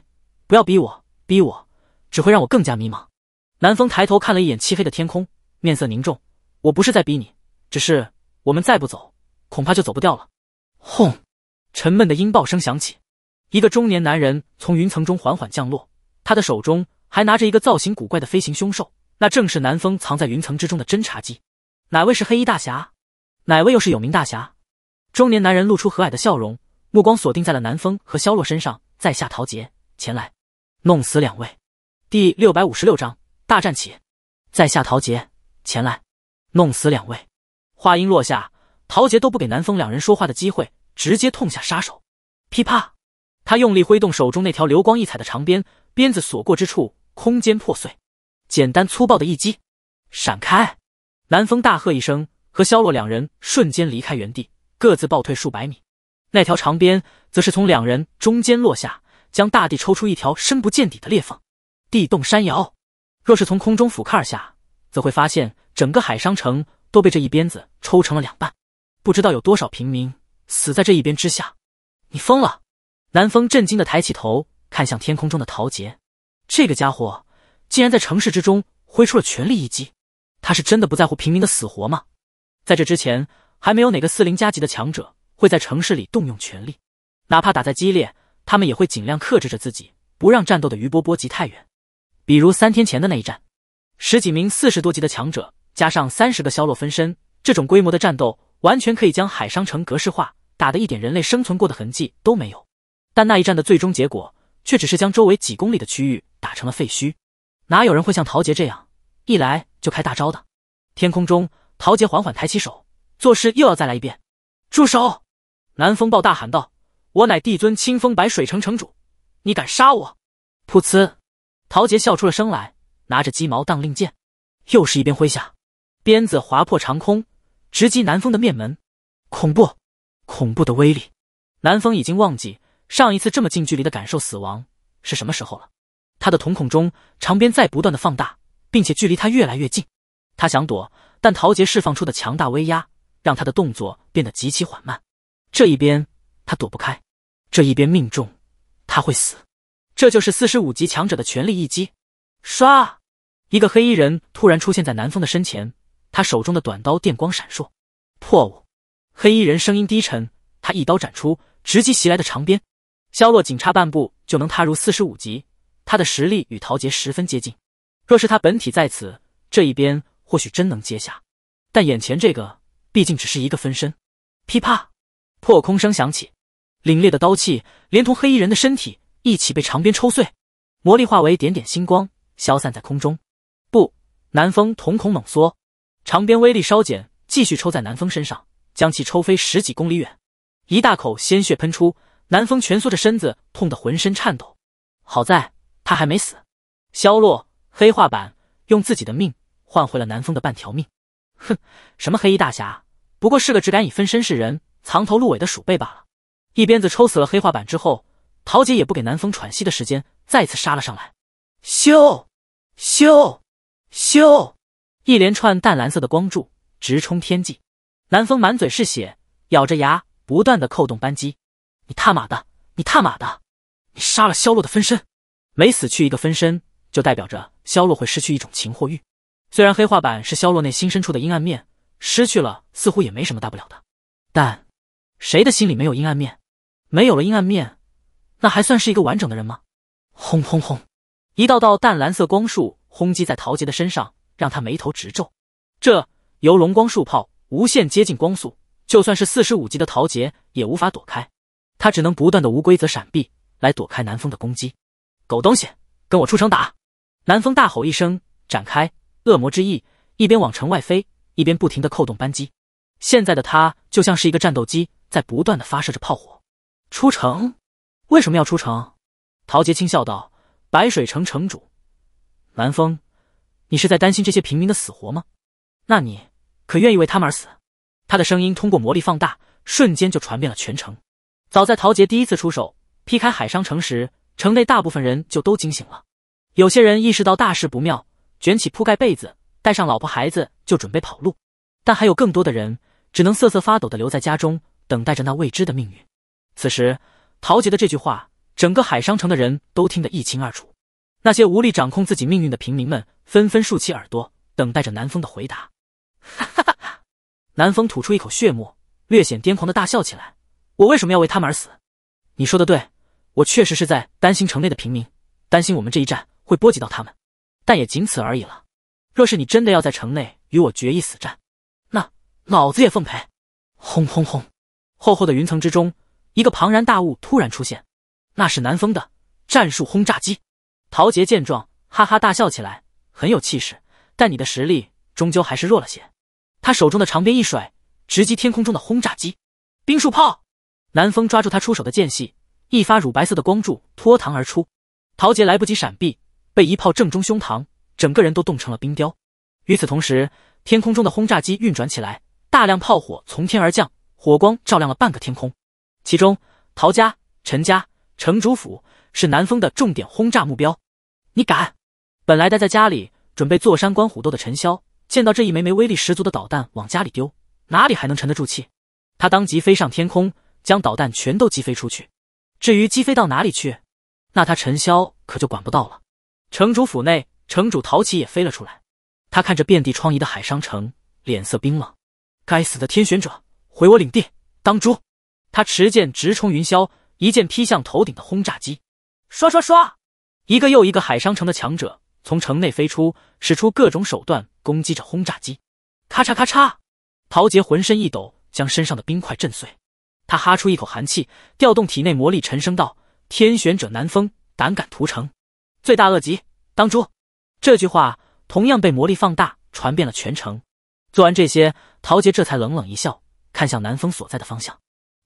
Speaker 1: 不要逼我，逼我只会让我更加迷茫。”南风抬头看了一眼漆黑的天空，面色凝重：“我不是在逼你，只是我们再不走，恐怕就走不掉了。”轰，沉闷的音爆声响起，一个中年男人从云层中缓缓降落，他的手中还拿着一个造型古怪的飞行凶兽。那正是南风藏在云层之中的侦察机。哪位是黑衣大侠？哪位又是有名大侠？中年男人露出和蔼的笑容，目光锁定在了南风和萧洛身上。在下陶杰，前来弄死两位。第六百五十六章大战起。在下陶杰，前来弄死两位。话音落下，陶杰都不给南风两人说话的机会，直接痛下杀手。噼啪！他用力挥动手中那条流光溢彩的长鞭，鞭子所过之处，空间破碎。简单粗暴的一击，闪开！南风大喝一声，和萧洛两人瞬间离开原地，各自暴退数百米。那条长鞭则是从两人中间落下，将大地抽出一条深不见底的裂缝，地动山摇。若是从空中俯瞰下，则会发现整个海商城都被这一鞭子抽成了两半，不知道有多少平民死在这一鞭之下。你疯了！南风震惊的抬起头，看向天空中的陶杰，这个家伙。竟然在城市之中挥出了全力一击，他是真的不在乎平民的死活吗？在这之前，还没有哪个四零加级的强者会在城市里动用全力，哪怕打在激烈，他们也会尽量克制着自己，不让战斗的余波波及太远。比如三天前的那一战，十几名四十多级的强者加上三十个消落分身，这种规模的战斗完全可以将海商城格式化，打得一点人类生存过的痕迹都没有。但那一战的最终结果，却只是将周围几公里的区域打成了废墟。哪有人会像陶杰这样一来就开大招的？天空中，陶杰缓缓抬起手，做事又要再来一遍。住手！南风暴大喊道：“我乃帝尊清风白水城城主，你敢杀我？”噗呲！陶杰笑出了声来，拿着鸡毛当令箭，又是一鞭挥下，鞭子划破长空，直击南风的面门。恐怖！恐怖的威力！南风已经忘记上一次这么近距离的感受死亡是什么时候了。他的瞳孔中，长鞭在不断的放大，并且距离他越来越近。他想躲，但陶杰释放出的强大威压，让他的动作变得极其缓慢。这一鞭他躲不开，这一鞭命中，他会死。这就是四十五级强者的全力一击。唰！一个黑衣人突然出现在南风的身前，他手中的短刀电光闪烁。破五，黑衣人声音低沉，他一刀斩出，直击袭来的长鞭。萧落仅差半步就能踏入四十五级。他的实力与陶杰十分接近，若是他本体在此，这一鞭或许真能接下。但眼前这个毕竟只是一个分身。噼啪，破空声响起，凛冽的刀气连同黑衣人的身体一起被长鞭抽碎，魔力化为点点星光消散在空中。不，南风瞳孔猛缩，长鞭威力稍减，继续抽在南风身上，将其抽飞十几公里远。一大口鲜血喷出，南风蜷缩着身子，痛得浑身颤抖。好在。他还没死，萧洛，黑化版用自己的命换回了南风的半条命。哼，什么黑衣大侠，不过是个只敢以分身示人、藏头露尾的鼠辈罢了。一鞭子抽死了黑化版之后，桃姐也不给南风喘息的时间，再次杀了上来。咻，咻，咻！一连串淡蓝色的光柱直冲天际。南风满嘴是血，咬着牙不断的扣动扳机。你他妈的！你他妈的！你杀了萧洛的分身！每死去一个分身，就代表着萧洛会失去一种情或欲。虽然黑化版是萧洛内心深处的阴暗面，失去了似乎也没什么大不了的。但谁的心里没有阴暗面？没有了阴暗面，那还算是一个完整的人吗？
Speaker 2: 轰轰轰！
Speaker 1: 一道道淡蓝色光束轰击在陶杰的身上，让他眉头直皱。这由龙光束炮无限接近光速，就算是四十五级的陶杰也无法躲开，他只能不断的无规则闪避来躲开南风的攻击。狗东西，跟我出城打！南风大吼一声，展开恶魔之翼，一边往城外飞，一边不停的扣动扳机。现在的他就像是一个战斗机，在不断的发射着炮火。出城？为什么要出城？陶杰轻笑道：“白水城城主南风，你是在担心这些平民的死活吗？那你可愿意为他们而死？”他的声音通过魔力放大，瞬间就传遍了全城。早在陶杰第一次出手劈开海商城时，城内大部分人就都惊醒了，有些人意识到大事不妙，卷起铺盖被子，带上老婆孩子就准备跑路，但还有更多的人只能瑟瑟发抖的留在家中，等待着那未知的命运。此时，陶杰的这句话，整个海商城的人都听得一清二楚，那些无力掌控自己命运的平民们纷纷竖起耳朵，等待着南风的回答。哈哈哈！南风吐出一口血沫，略显癫狂的大笑起来。我为什么要为他们而死？你说的对。我确实是在担心城内的平民，担心我们这一战会波及到他们，但也仅此而已了。若是你真的要在城内与我决一死战，那老子也奉陪。
Speaker 2: 轰轰轰！
Speaker 1: 厚厚的云层之中，一个庞然大物突然出现，那是南风的战术轰炸机。陶杰见状，哈哈大笑起来，很有气势。但你的实力终究还是弱了些。他手中的长鞭一甩，直击天空中的轰炸机。冰树炮！南风抓住他出手的间隙。一发乳白色的光柱脱膛而出，陶杰来不及闪避，被一炮正中胸膛，整个人都冻成了冰雕。与此同时，天空中的轰炸机运转起来，大量炮火从天而降，火光照亮了半个天空。其中，陶家、陈家、城主府是南风的重点轰炸目标。你敢！本来待在家里准备坐山观虎斗的陈潇，见到这一枚枚威力十足的导弹往家里丢，哪里还能沉得住气？他当即飞上天空，将导弹全都击飞出去。至于击飞到哪里去，那他陈潇可就管不到了。城主府内，城主陶琪也飞了出来，他看着遍地疮痍的海商城，脸色冰冷。该死的天选者，毁我领地，当诛！他持剑直冲云霄，一剑劈向头顶的轰炸机。刷刷刷，一个又一个海商城的强者从城内飞出，使出各种手段攻击着轰炸机。咔嚓咔嚓，陶杰浑身一抖，将身上的冰块震碎。他哈出一口寒气，调动体内魔力，沉声道：“天选者南风，胆敢屠城，罪大恶极，当诛。”这句话同样被魔力放大，传遍了全城。做完这些，陶杰这才冷冷一笑，看向南风所在的方向。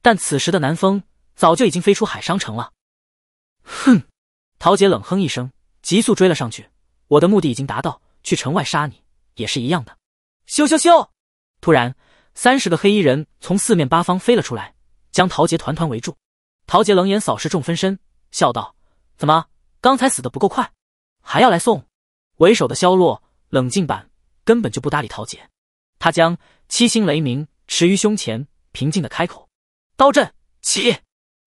Speaker 1: 但此时的南风早就已经飞出海商城了。哼！陶杰冷哼一声，急速追了上去。我的目的已经达到，去城外杀你也是一样的。咻咻咻！突然，三十个黑衣人从四面八方飞了出来。将陶杰团团围住，陶杰冷眼扫视众分身，笑道：“怎么，刚才死的不够快，还要来送？”为首的萧落冷静版根本就不搭理陶杰，他将七星雷鸣持于胸前，平静的开口：“刀阵起。”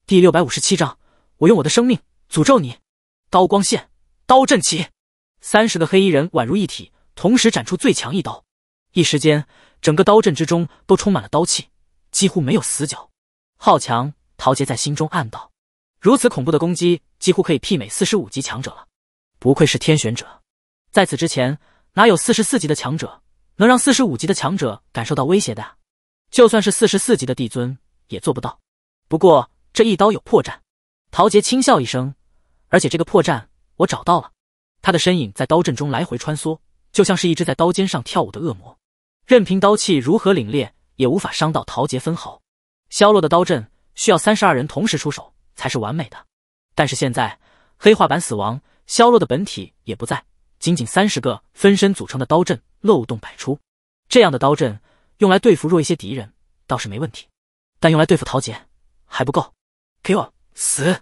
Speaker 1: 第六百五十七章，我用我的生命诅咒你！刀光现，刀阵起，三十个黑衣人宛如一体，同时斩出最强一刀，一时间，整个刀阵之中都充满了刀气，几乎没有死角。好强！陶杰在心中暗道，如此恐怖的攻击几乎可以媲美四十五级强者了。不愧是天选者，在此之前哪有四十四级的强者能让四十五级的强者感受到威胁的啊？就算是四十四级的帝尊也做不到。不过这一刀有破绽，陶杰轻笑一声，而且这个破绽我找到了。他的身影在刀阵中来回穿梭，就像是一只在刀尖上跳舞的恶魔，任凭刀气如何凛冽，也无法伤到陶杰分毫。萧落的刀阵需要三十二人同时出手才是完美的，但是现在黑化版死亡，萧落的本体也不在，仅仅三十个分身组成的刀阵漏洞百出。这样的刀阵用来对付弱一些敌人倒是没问题，但用来对付陶杰还不够。给我死！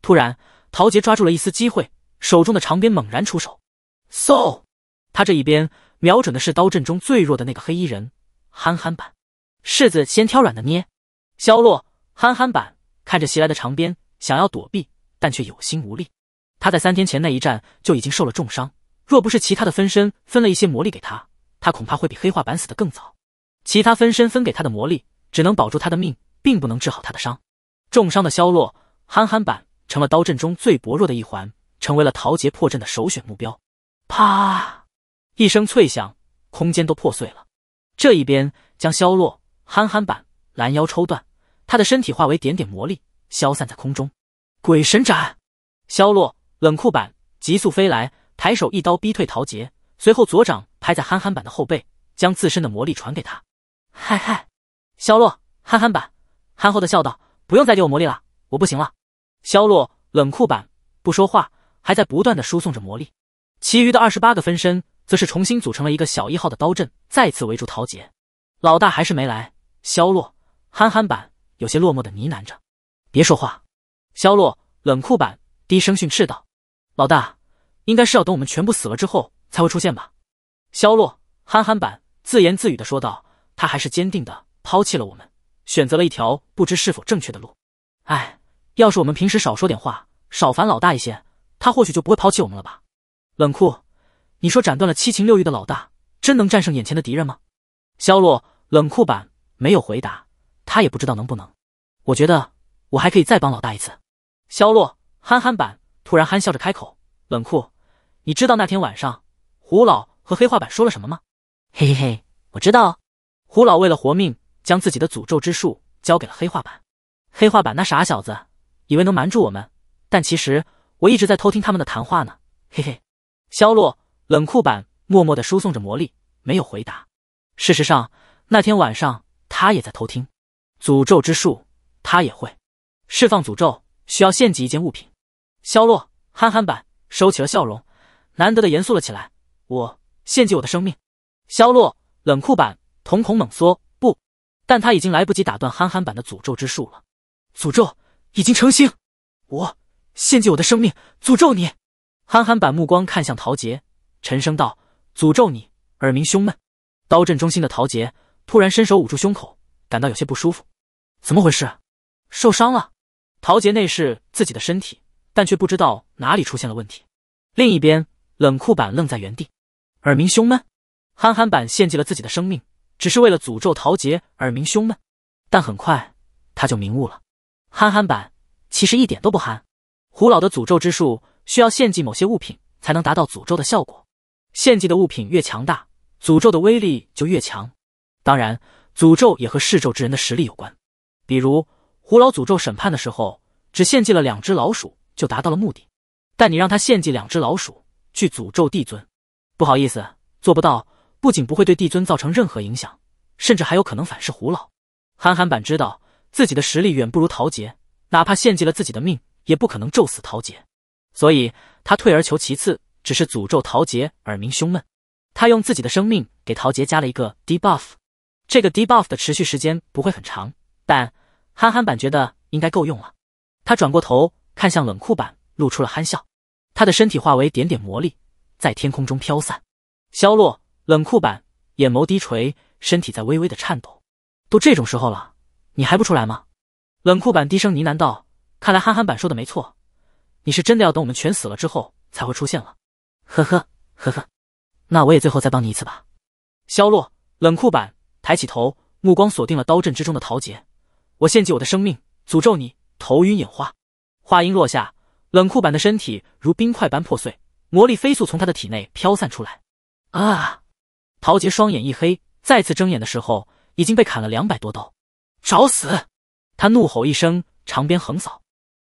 Speaker 1: 突然，陶杰抓住了一丝机会，手中的长鞭猛然出手，嗖！他这一鞭瞄准的是刀阵中最弱的那个黑衣人，憨憨版。柿子先挑软的捏。萧洛憨憨版看着袭来的长鞭，想要躲避，但却有心无力。他在三天前那一战就已经受了重伤，若不是其他的分身分了一些魔力给他，他恐怕会比黑化版死的更早。其他分身分给他的魔力只能保住他的命，并不能治好他的伤。重伤的萧洛憨憨版成了刀阵中最薄弱的一环，成为了陶杰破阵的首选目标。啪！一声脆响，空间都破碎了。这一鞭将萧洛憨憨版拦腰抽断。他的身体化为点点魔力，消散在空中。鬼神斩，萧洛冷酷版急速飞来，抬手一刀逼退陶杰，随后左掌拍在憨憨版的后背，将自身的魔力传给他。嗨嗨，萧洛，憨憨版憨厚的笑道：“不用再给我魔力了，我不行了。”萧洛冷酷版不说话，还在不断的输送着魔力。其余的二十八个分身则是重新组成了一个小一号的刀阵，再次围住陶杰。老大还是没来。萧洛，憨憨版。有些落寞的呢喃着：“别说话。”萧洛冷酷版低声训斥道：“老大，应该是要等我们全部死了之后才会出现吧？”萧洛憨憨版自言自语的说道：“他还是坚定的抛弃了我们，选择了一条不知是否正确的路。哎，要是我们平时少说点话，少烦老大一些，他或许就不会抛弃我们了吧？”冷酷，你说斩断了七情六欲的老大，真能战胜眼前的敌人吗？萧洛冷酷版没有回答。他也不知道能不能，我觉得我还可以再帮老大一次。肖洛憨憨版突然憨笑着开口：“冷酷，你知道那天晚上胡老和黑化版说了什么吗？”“嘿嘿嘿，我知道。”胡老为了活命，将自己的诅咒之术交给了黑化版。黑化版那傻小子以为能瞒住我们，但其实我一直在偷听他们的谈话呢。嘿嘿。肖洛冷酷版默默的输送着魔力，没有回答。事实上，那天晚上他也在偷听。诅咒之术，他也会。释放诅咒需要献祭一件物品。萧洛憨憨版收起了笑容，难得的严肃了起来。我献祭我的生命。萧洛冷酷版瞳孔猛缩，不，但他已经来不及打断憨憨版的诅咒之术了。诅咒已经成型。我献祭我的生命，诅咒你。憨憨版目光看向陶杰，沉声道：“诅咒你耳鸣胸闷。”刀阵中心的陶杰突然伸手捂住胸口，感到有些不舒服。怎么回事？受伤了？陶杰内视自己的身体，但却不知道哪里出现了问题。另一边，冷酷版愣在原地，耳鸣胸闷。憨憨版献祭了自己的生命，只是为了诅咒陶杰耳鸣胸闷。但很快他就明悟了：憨憨版其实一点都不憨。胡老的诅咒之术需要献祭某些物品才能达到诅咒的效果，献祭的物品越强大，诅咒的威力就越强。当然，诅咒也和施咒之人的实力有关。比如胡老诅咒审判的时候，只献祭了两只老鼠就达到了目的。但你让他献祭两只老鼠去诅咒帝尊，不好意思，做不到。不仅不会对帝尊造成任何影响，甚至还有可能反噬胡老。憨憨板知道自己的实力远不如陶杰，哪怕献祭了自己的命，也不可能咒死陶杰。所以他退而求其次，只是诅咒陶杰耳鸣胸闷。他用自己的生命给陶杰加了一个 debuff，这个 debuff 的持续时间不会很长。但憨憨版觉得应该够用了，他转过头看向冷酷版，露出了憨笑。他的身体化为点点魔力，在天空中飘散。萧洛，冷酷版眼眸低垂，身体在微微的颤抖。都这种时候了，你还不出来吗？冷酷版低声呢喃道：“看来憨憨版说的没错，你是真的要等我们全死了之后才会出现了。”呵呵呵呵，那我也最后再帮你一次吧。萧洛，冷酷版抬起头，目光锁定了刀阵之中的陶杰。我献祭我的生命，诅咒你头晕眼花。话音落下，冷酷版的身体如冰块般破碎，魔力飞速从他的体内飘散出来。啊！陶杰双眼一黑，再次睁眼的时候已经被砍了两百多刀。找死！他怒吼一声，长鞭横扫。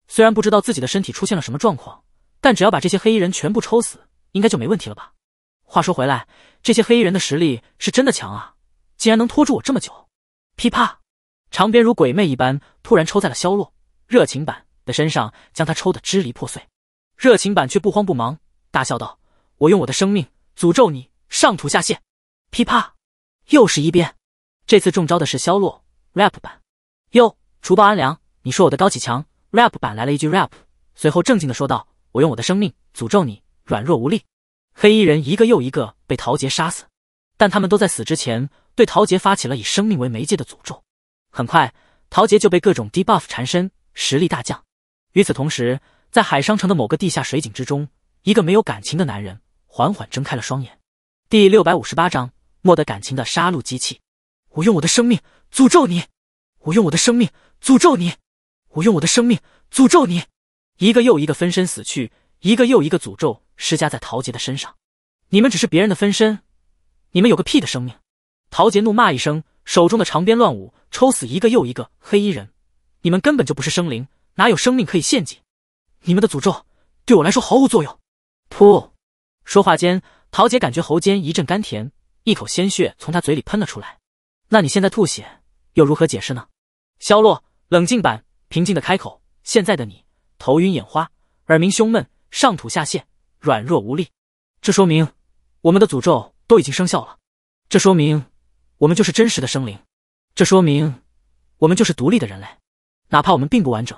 Speaker 1: 虽然不知道自己的身体出现了什么状况，但只要把这些黑衣人全部抽死，应该就没问题了吧？话说回来，这些黑衣人的实力是真的强啊，竟然能拖住我这么久。噼啪。长鞭如鬼魅一般，突然抽在了萧落热情版的身上，将他抽得支离破碎。热情版却不慌不忙，大笑道：“我用我的生命诅咒你，上吐下泻。”噼啪，又是一鞭。这次中招的是萧落 rap 版。哟，除暴安良，你说我的高启强 rap 版来了一句 rap，随后正经的说道：“我用我的生命诅咒你，软弱无力。”黑衣人一个又一个被陶杰杀死，但他们都在死之前对陶杰发起了以生命为媒介的诅咒。很快，陶杰就被各种 debuff 缠身，实力大降。与此同时，在海商城的某个地下水井之中，一个没有感情的男人缓缓睁开了双眼。第六百五十八章：莫得感情的杀戮机器。我用我的生命诅咒你！我用我的生命诅咒你！我用我的生命诅咒你！一个又一个分身死去，一个又一个诅咒施加在陶杰的身上。你们只是别人的分身，你们有个屁的生命！陶杰怒骂一声，手中的长鞭乱舞，抽死一个又一个黑衣人。你们根本就不是生灵，哪有生命可以献祭？你们的诅咒对我来说毫无作用。噗！说话间，陶杰感觉喉间一阵甘甜，一口鲜血从他嘴里喷了出来。那你现在吐血又如何解释呢？萧洛冷静版，平静的开口：“现在的你头晕眼花，耳鸣胸闷，上吐下泻，软弱无力，这说明我们的诅咒都已经生效了。这说明。”我们就是真实的生灵，这说明我们就是独立的人类，哪怕我们并不完整，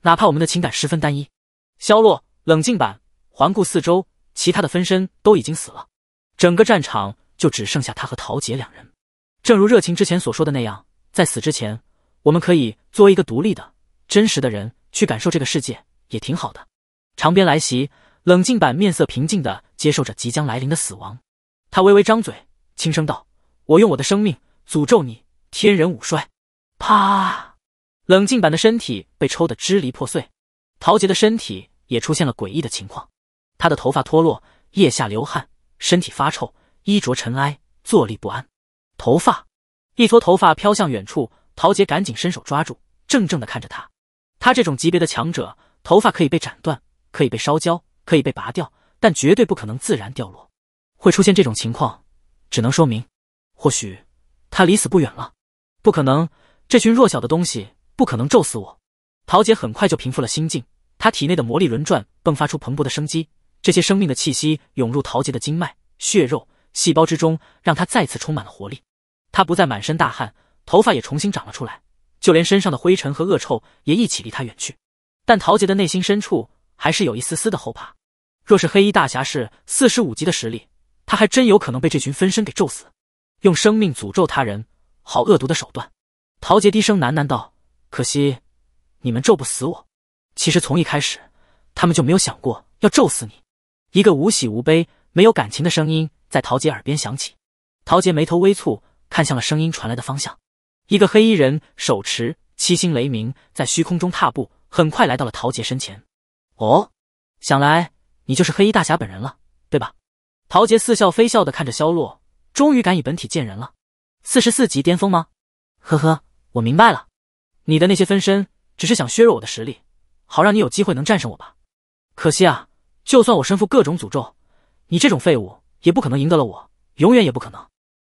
Speaker 1: 哪怕我们的情感十分单一。萧洛冷静版环顾四周，其他的分身都已经死了，整个战场就只剩下他和陶杰两人。正如热情之前所说的那样，在死之前，我们可以作为一个独立的真实的人去感受这个世界，也挺好的。长鞭来袭，冷静版面色平静地接受着即将来临的死亡。他微微张嘴，轻声道。我用我的生命诅咒你，天人五衰！啪！冷静版的身体被抽得支离破碎，陶杰的身体也出现了诡异的情况。他的头发脱落，腋下流汗，身体发臭，衣着尘埃，坐立不安。头发，一撮头发飘向远处，陶杰赶紧伸手抓住，怔怔地看着他。他这种级别的强者，头发可以被斩断，可以被烧焦，可以被拔掉，但绝对不可能自然掉落。会出现这种情况，只能说明。或许他离死不远了，不可能，这群弱小的东西不可能咒死我。桃姐很快就平复了心境，她体内的魔力轮转，迸发出蓬勃的生机。这些生命的气息涌入陶杰的经脉、血肉、细胞之中，让他再次充满了活力。他不再满身大汗，头发也重新长了出来，就连身上的灰尘和恶臭也一起离他远去。但陶杰的内心深处还是有一丝丝的后怕，若是黑衣大侠是四十五级的实力，他还真有可能被这群分身给咒死。用生命诅咒他人，好恶毒的手段！陶杰低声喃喃道：“可惜，你们咒不死我。其实从一开始，他们就没有想过要咒死你。”一个无喜无悲、没有感情的声音在陶杰耳边响起。陶杰眉头微蹙，看向了声音传来的方向。一个黑衣人手持七星雷鸣，在虚空中踏步，很快来到了陶杰身前。“哦，想来你就是黑衣大侠本人了，对吧？”陶杰似笑非笑地看着萧落。终于敢以本体见人了，四十四级巅峰吗？呵呵，我明白了，你的那些分身只是想削弱我的实力，好让你有机会能战胜我吧。可惜啊，就算我身负各种诅咒，你这种废物也不可能赢得了我，永远也不可能。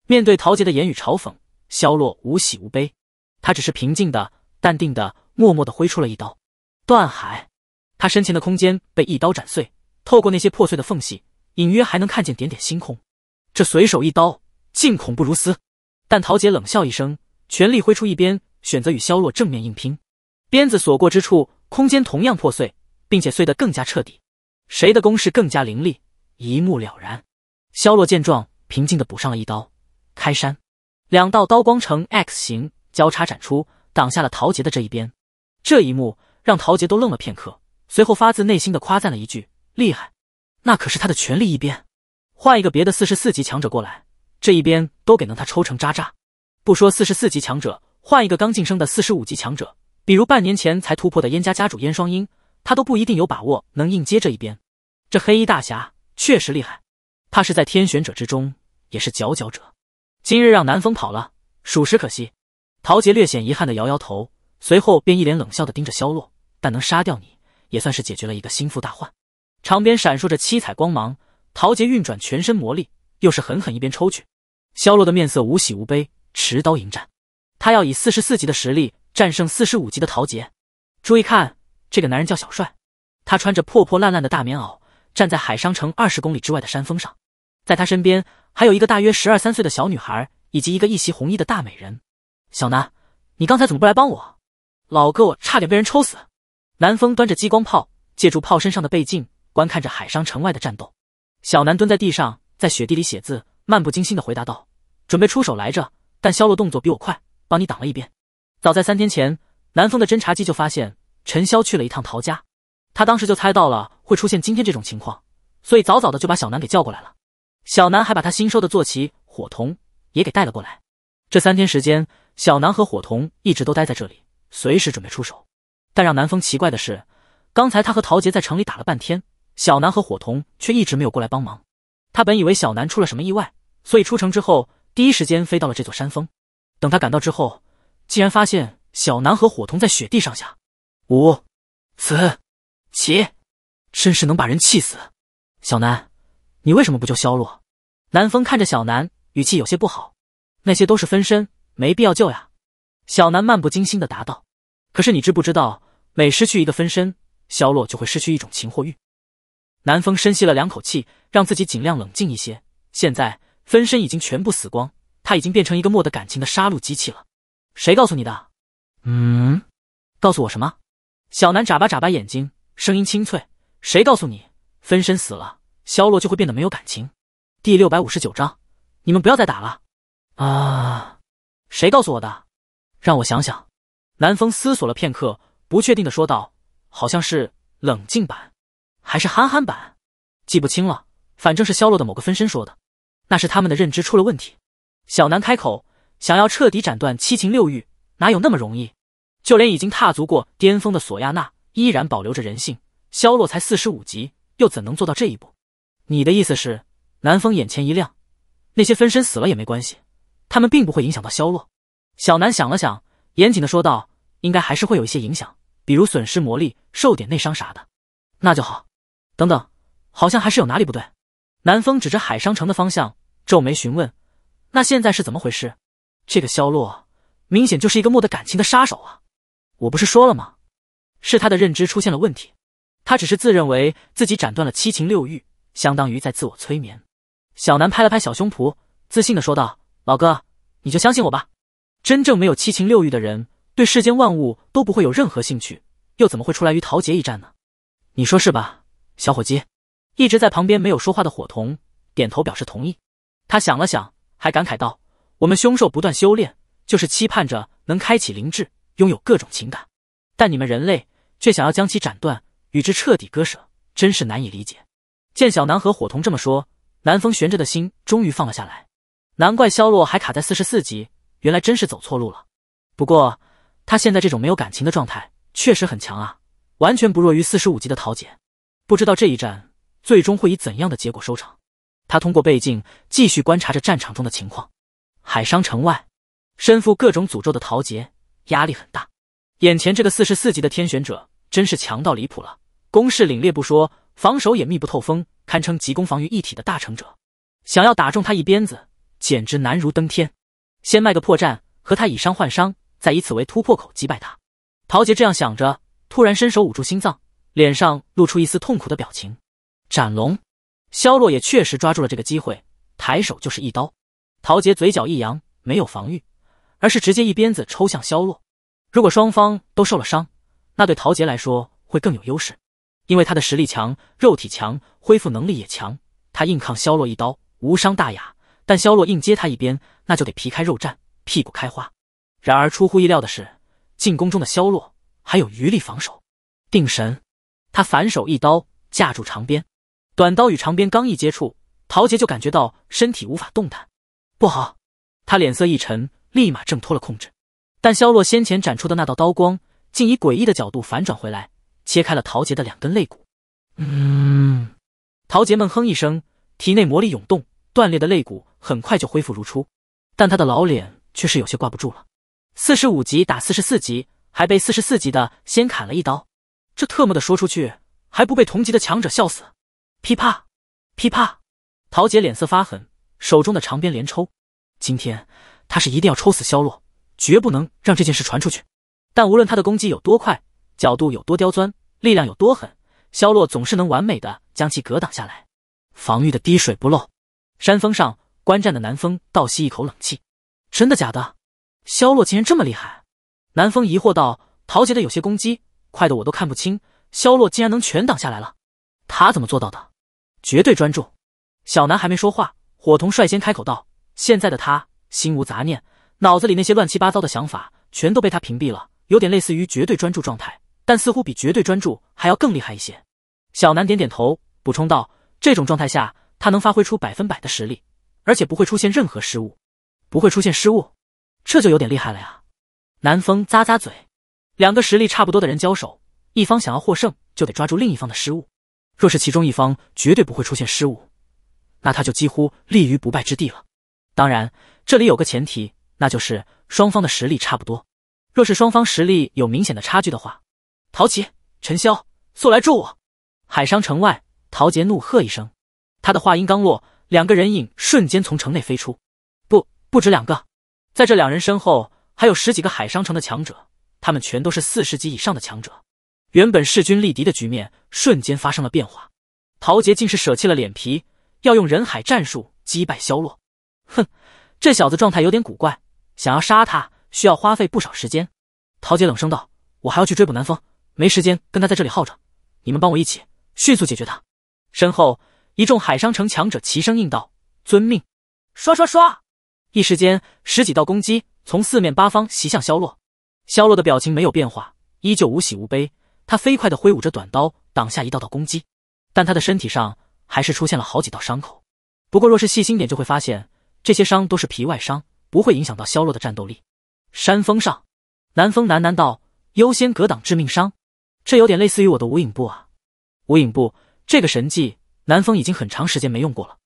Speaker 1: 面对陶杰的言语嘲讽，萧洛无喜无悲，他只是平静的、淡定的、默默的挥出了一刀，断海。他身前的空间被一刀斩碎，透过那些破碎的缝隙，隐约还能看见点点星空。这随手一刀竟恐怖如斯，但陶杰冷笑一声，全力挥出一鞭，选择与萧洛正面硬拼。鞭子所过之处，空间同样破碎，并且碎得更加彻底。谁的攻势更加凌厉，一目了然。萧洛见状，平静的补上了一刀，开山。两道刀光呈 X 形交叉斩出，挡下了陶杰的这一鞭。这一幕让陶杰都愣了片刻，随后发自内心的夸赞了一句：“厉害，那可是他的全力一鞭。”换一个别的四十四级强者过来，这一边都给能他抽成渣渣。不说四十四级强者，换一个刚晋升的四十五级强者，比如半年前才突破的燕家家主燕双鹰，他都不一定有把握能硬接这一边。这黑衣大侠确实厉害，怕是在天选者之中也是佼佼者。今日让南风跑了，属实可惜。陶杰略显遗憾的摇摇头，随后便一脸冷笑的盯着萧落。但能杀掉你也算是解决了一个心腹大患。长鞭闪烁着七彩光芒。陶杰运转全身魔力，又是狠狠一边抽去。萧落的面色无喜无悲，持刀迎战。他要以四十四级的实力战胜四十五级的陶杰。注意看，这个男人叫小帅，他穿着破破烂烂的大棉袄，站在海商城二十公里之外的山峰上。在他身边还有一个大约十二三岁的小女孩，以及一个一袭红衣的大美人。小南，你刚才怎么不来帮我？老哥，我差点被人抽死。南风端着激光炮，借助炮身上的倍镜观看着海商城外的战斗。小南蹲在地上，在雪地里写字，漫不经心地回答道：“准备出手来着，但萧洛动作比我快，帮你挡了一遍。”早在三天前，南风的侦察机就发现陈潇去了一趟陶家，他当时就猜到了会出现今天这种情况，所以早早的就把小南给叫过来了。小南还把他新收的坐骑火童也给带了过来。这三天时间，小南和火童一直都待在这里，随时准备出手。但让南风奇怪的是，刚才他和陶杰在城里打了半天。小南和火童却一直没有过来帮忙。他本以为小南出了什么意外，所以出城之后第一时间飞到了这座山峰。等他赶到之后，竟然发现小南和火童在雪地上下五，此，起，真是能把人气死。小南，你为什么不救萧洛？南风看着小南，语气有些不好。那些都是分身，没必要救呀。小南漫不经心的答道。可是你知不知道，每失去一个分身，萧洛就会失去一种情或欲。南风深吸了两口气，让自己尽量冷静一些。现在分身已经全部死光，他已经变成一个莫得感情的杀戮机器了。谁告诉你的？嗯？告诉我什么？小南眨巴眨巴眼睛，声音清脆。谁告诉你分身死了，萧洛就会变得没有感情？第六百五十九章，你们不要再打了啊！谁告诉我的？让我想想。南风思索了片刻，不确定的说道：“好像是冷静版。”还是憨憨版，记不清了，反正是萧洛的某个分身说的，那是他们的认知出了问题。小南开口，想要彻底斩断七情六欲，哪有那么容易？就连已经踏足过巅峰的索亚娜，依然保留着人性。萧洛才四十五级，又怎能做到这一步？你的意思是？南风眼前一亮，那些分身死了也没关系，他们并不会影响到萧洛。小南想了想，严谨的说道：“应该还是会有一些影响，比如损失魔力，受点内伤啥的。”那就好。等等，好像还是有哪里不对。南风指着海商城的方向，皱眉询问：“那现在是怎么回事？”这个萧落明显就是一个没得感情的杀手啊！我不是说了吗？是他的认知出现了问题。他只是自认为自己斩断了七情六欲，相当于在自我催眠。小南拍了拍小胸脯，自信的说道：“老哥，你就相信我吧。真正没有七情六欲的人，对世间万物都不会有任何兴趣，又怎么会出来与陶杰一战呢？你说是吧？”小伙计，一直在旁边没有说话的火童点头表示同意。他想了想，还感慨道：“我们凶兽不断修炼，就是期盼着能开启灵智，拥有各种情感。但你们人类却想要将其斩断，与之彻底割舍，真是难以理解。”见小南和火童这么说，南风悬着的心终于放了下来。难怪肖洛还卡在四十四级，原来真是走错路了。不过他现在这种没有感情的状态确实很强啊，完全不弱于四十五级的桃姐。不知道这一战最终会以怎样的结果收场。他通过倍镜继续观察着战场中的情况。海商城外，身负各种诅咒的陶杰压力很大。眼前这个四十四级的天选者真是强到离谱了，攻势凛冽不说，防守也密不透风，堪称集攻防于一体的大成者。想要打中他一鞭子，简直难如登天。先卖个破绽，和他以伤换伤，再以此为突破口击败他。陶杰这样想着，突然伸手捂住心脏。脸上露出一丝痛苦的表情。斩龙，萧洛也确实抓住了这个机会，抬手就是一刀。陶杰嘴角一扬，没有防御，而是直接一鞭子抽向萧洛。如果双方都受了伤，那对陶杰来说会更有优势，因为他的实力强，肉体强，恢复能力也强。他硬抗萧洛一刀无伤大雅，但萧洛硬接他一鞭，那就得皮开肉绽，屁股开花。然而出乎意料的是，进攻中的萧洛还有余力防守，定神。他反手一刀架住长鞭，短刀与长鞭刚一接触，陶杰就感觉到身体无法动弹。不好！他脸色一沉，立马挣脱了控制。但萧洛先前斩出的那道刀光，竟以诡异的角度反转回来，切开了陶杰的两根肋骨。嗯。陶杰闷哼一声，体内魔力涌动，断裂的肋骨很快就恢复如初。但他的老脸却是有些挂不住了。四十五级打四十四级，还被四十四级的先砍了一刀。这特么的说出去还不被同级的强者笑死？噼啪，噼啪！陶杰脸色发狠，手中的长鞭连抽。今天他是一定要抽死萧洛，绝不能让这件事传出去。但无论他的攻击有多快，角度有多刁钻，力量有多狠，萧洛总是能完美的将其格挡下来，防御的滴水不漏。山峰上观战的南风倒吸一口冷气：“真的假的？萧洛竟然这么厉害？”南风疑惑道：“陶杰的有些攻击。”快的我都看不清，萧洛竟然能全挡下来了，他怎么做到的？绝对专注。小南还没说话，火童率先开口道：“现在的他心无杂念，脑子里那些乱七八糟的想法全都被他屏蔽了，有点类似于绝对专注状态，但似乎比绝对专注还要更厉害一些。”小南点点头，补充道：“这种状态下，他能发挥出百分百的实力，而且不会出现任何失误，不会出现失误，这就有点厉害了呀。”南风咂咂嘴。两个实力差不多的人交手，一方想要获胜，就得抓住另一方的失误。若是其中一方绝对不会出现失误，那他就几乎立于不败之地了。当然，这里有个前提，那就是双方的实力差不多。若是双方实力有明显的差距的话，陶杰、陈潇速来助我！海商城外，陶杰怒喝一声。他的话音刚落，两个人影瞬间从城内飞出。不，不止两个，在这两人身后还有十几个海商城的强者。他们全都是四十级以上的强者，原本势均力敌的局面瞬间发生了变化。陶杰竟是舍弃了脸皮，要用人海战术击败萧洛。哼，这小子状态有点古怪，想要杀他需要花费不少时间。陶杰冷声道：“我还要去追捕南风，没时间跟他在这里耗着。你们帮我一起迅速解决他。”身后一众海商城强者齐声应道：“遵命！”刷刷刷，一时间十几道攻击从四面八方袭向萧洛。萧洛的表情没有变化，依旧无喜无悲。他飞快的挥舞着短刀，挡下一道道攻击，但他的身体上还是出现了好几道伤口。不过，若是细心点，就会发现这些伤都是皮外伤，不会影响到萧洛的战斗力。山峰上，南风喃喃道：“优先格挡致命伤，这有点类似于我的无影步啊。”无影步这个神技，南风已经很长时间没用过了，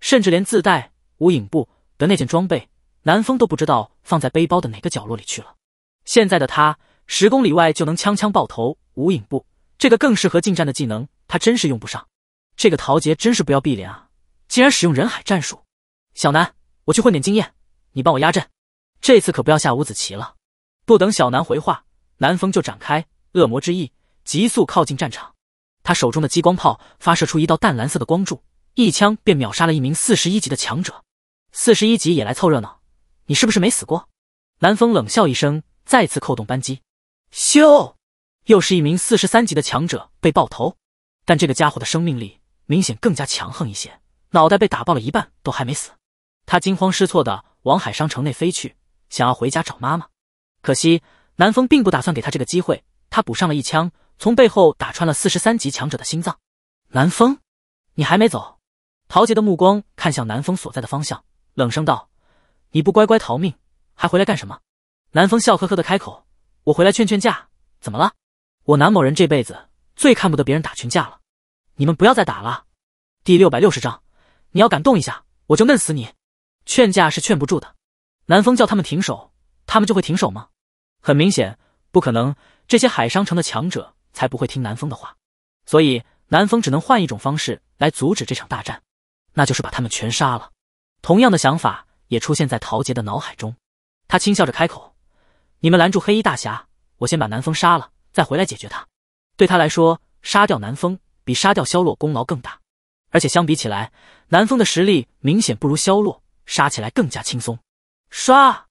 Speaker 1: 甚至连自带无影步的那件装备，南风都不知道放在背包的哪个角落里去了。现在的他，十公里外就能枪枪爆头。无影步这个更适合近战的技能，他真是用不上。这个陶杰真是不要碧莲啊，竟然使用人海战术。小南，我去混点经验，你帮我压阵。这次可不要下五子棋了。不等小南回话，南风就展开恶魔之翼，急速靠近战场。他手中的激光炮发射出一道淡蓝色的光柱，一枪便秒杀了一名四十一级的强者。四十一级也来凑热闹？你是不是没死过？南风冷笑一声。再次扣动扳机，咻！又是一名四十三级的强者被爆头，但这个家伙的生命力明显更加强横一些，脑袋被打爆了一半都还没死。他惊慌失措的往海商城内飞去，想要回家找妈妈。可惜南风并不打算给他这个机会，他补上了一枪，从背后打穿了四十三级强者的心脏。南风，你还没走？陶杰的目光看向南风所在的方向，冷声道：“你不乖乖逃命，还回来干什么？”南风笑呵呵的开口：“我回来劝劝架，怎么了？我南某人这辈子最看不得别人打群架了，你们不要再打了。”第六百六十章，你要敢动一下，我就弄死你！劝架是劝不住的，南风叫他们停手，他们就会停手吗？很明显，不可能。这些海商城的强者才不会听南风的话，所以南风只能换一种方式来阻止这场大战，那就是把他们全杀了。同样的想法也出现在陶杰的脑海中，他轻笑着开口。你们拦住黑衣大侠，我先把南风杀了，再回来解决他。对他来说，杀掉南风比杀掉萧洛功劳更大，而且相比起来，南风的实力明显不如萧洛，杀起来更加轻松。刷，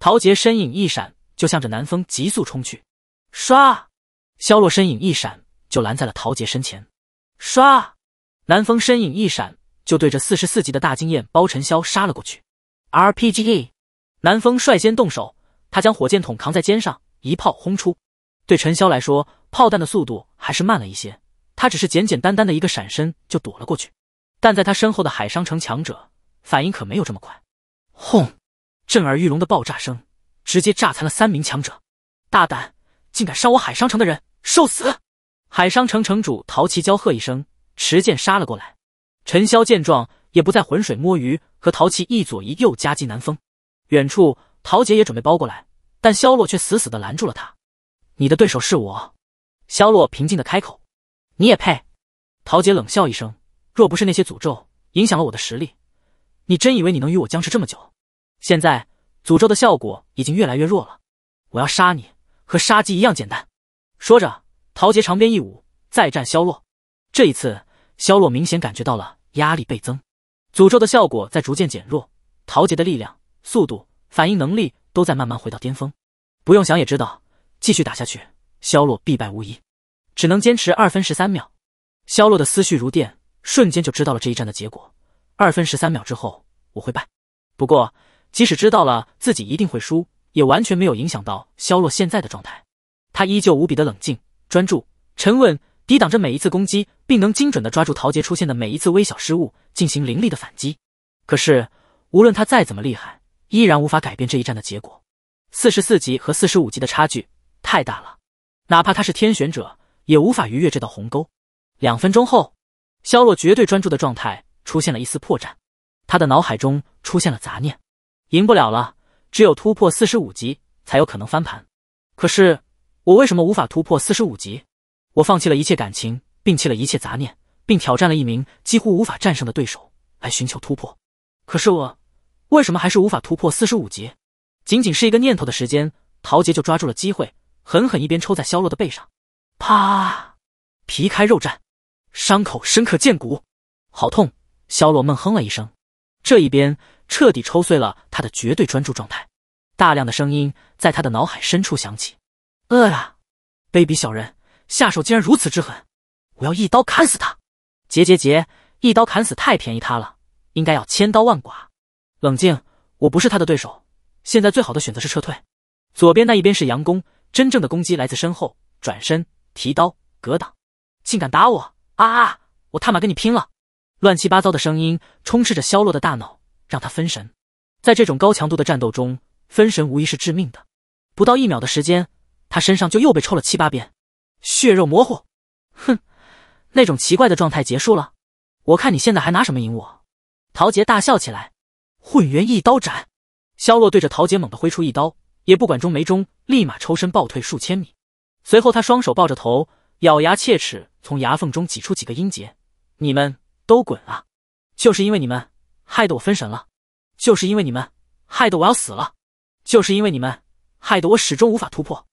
Speaker 1: 陶杰身影一闪，就向着南风急速冲去。刷，萧洛身影一闪，就拦在了陶杰身前。刷，南风身影一闪，就对着四十四级的大经验包陈潇杀了过去。RPG，南风率先动手。他将火箭筒扛在肩上，一炮轰出。对陈潇来说，炮弹的速度还是慢了一些，他只是简简单单的一个闪身就躲了过去。但在他身后的海商城强者反应可没有这么快。轰！震耳欲聋的爆炸声直接炸残了三名强者。大胆，竟敢伤我海商城的人，受死！海商城城主陶奇娇喝一声，持剑杀了过来。陈潇见状，也不再浑水摸鱼，和陶奇一左一右夹击南风。远处。陶杰也准备包过来，但萧洛却死死的拦住了他。你的对手是我，萧洛平静的开口。你也配？陶杰冷笑一声。若不是那些诅咒影响了我的实力，你真以为你能与我僵持这么久？现在诅咒的效果已经越来越弱了，我要杀你和杀鸡一样简单。说着，陶杰长鞭一舞，再战萧洛。这一次，萧洛明显感觉到了压力倍增，诅咒的效果在逐渐减弱，陶杰的力量、速度。反应能力都在慢慢回到巅峰，不用想也知道，继续打下去，萧洛必败无疑，只能坚持二分十三秒。萧洛的思绪如电，瞬间就知道了这一战的结果。二分十三秒之后，我会败。不过，即使知道了自己一定会输，也完全没有影响到萧洛现在的状态。他依旧无比的冷静、专注、沉稳，抵挡着每一次攻击，并能精准的抓住陶杰出现的每一次微小失误，进行凌厉的反击。可是，无论他再怎么厉害，依然无法改变这一战的结果。四十四级和四十五级的差距太大了，哪怕他是天选者，也无法逾越这道鸿沟。两分钟后，萧洛绝对专注的状态出现了一丝破绽，他的脑海中出现了杂念：赢不了了，只有突破四十五级才有可能翻盘。可是我为什么无法突破四十五级？我放弃了一切感情，摒弃了一切杂念，并挑战了一名几乎无法战胜的对手来寻求突破。可是我。为什么还是无法突破四十五级？仅仅是一个念头的时间，陶杰就抓住了机会，狠狠一边抽在萧洛的背上，啪，皮开肉绽，伤口深可见骨，好痛！萧洛闷哼了一声，这一鞭彻底抽碎了他的绝对专注状态。大量的声音在他的脑海深处响起：“饿了，卑鄙小人，下手竟然如此之狠！我要一刀砍死他！结结结，一刀砍死太便宜他了，应该要千刀万剐！”冷静，我不是他的对手。现在最好的选择是撤退。左边那一边是佯攻，真正的攻击来自身后。转身，提刀，格挡。竟敢打我啊！啊！我他妈跟你拼了！乱七八糟的声音充斥着萧落的大脑，让他分神。在这种高强度的战斗中，分神无疑是致命的。不到一秒的时间，他身上就又被抽了七八鞭，血肉模糊。哼，那种奇怪的状态结束了。我看你现在还拿什么赢我？陶杰大笑起来。混元一刀斩！萧洛对着陶杰猛地挥出一刀，也不管钟没钟，立马抽身暴退数千米。随后他双手抱着头，咬牙切齿，从牙缝中挤出几个音节：“你们都滚啊！就是因为你们害得我分神了，就是因为你们害得我要死了，就是因为你们害得我始终无法突破。”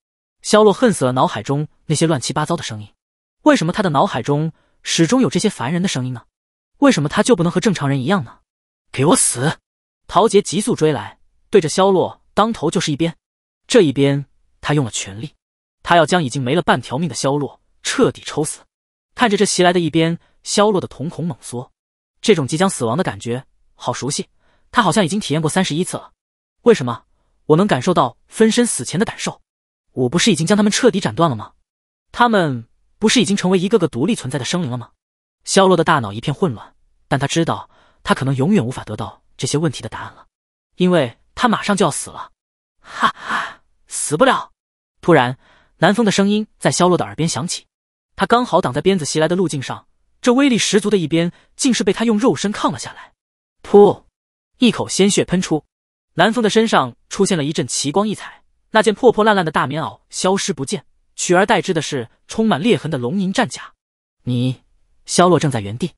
Speaker 1: 萧洛恨死了脑海中那些乱七八糟的声音。为什么他的脑海中始终有这些烦人的声音呢？为什么他就不能和正常人一样呢？给我死！陶杰急速追来，对着萧落当头就是一鞭。这一鞭他用了全力，他要将已经没了半条命的萧落彻底抽死。看着这袭来的一鞭，萧落的瞳孔猛缩，这种即将死亡的感觉好熟悉，他好像已经体验过三十一次了。为什么我能感受到分身死前的感受？我不是已经将他们彻底斩断了吗？他们不是已经成为一个个独立存在的生灵了吗？萧落的大脑一片混乱，但他知道他可能永远无法得到。这些问题的答案了，因为他马上就要死了。哈哈，死不了！突然，南风的声音在萧洛的耳边响起，他刚好挡在鞭子袭来的路径上，这威力十足的一鞭竟是被他用肉身抗了下来。噗，一口鲜血喷出，南风的身上出现了一阵奇光异彩，那件破破烂烂的大棉袄消失不见，取而代之的是充满裂痕的龙鳞战甲。你，萧洛正在原地，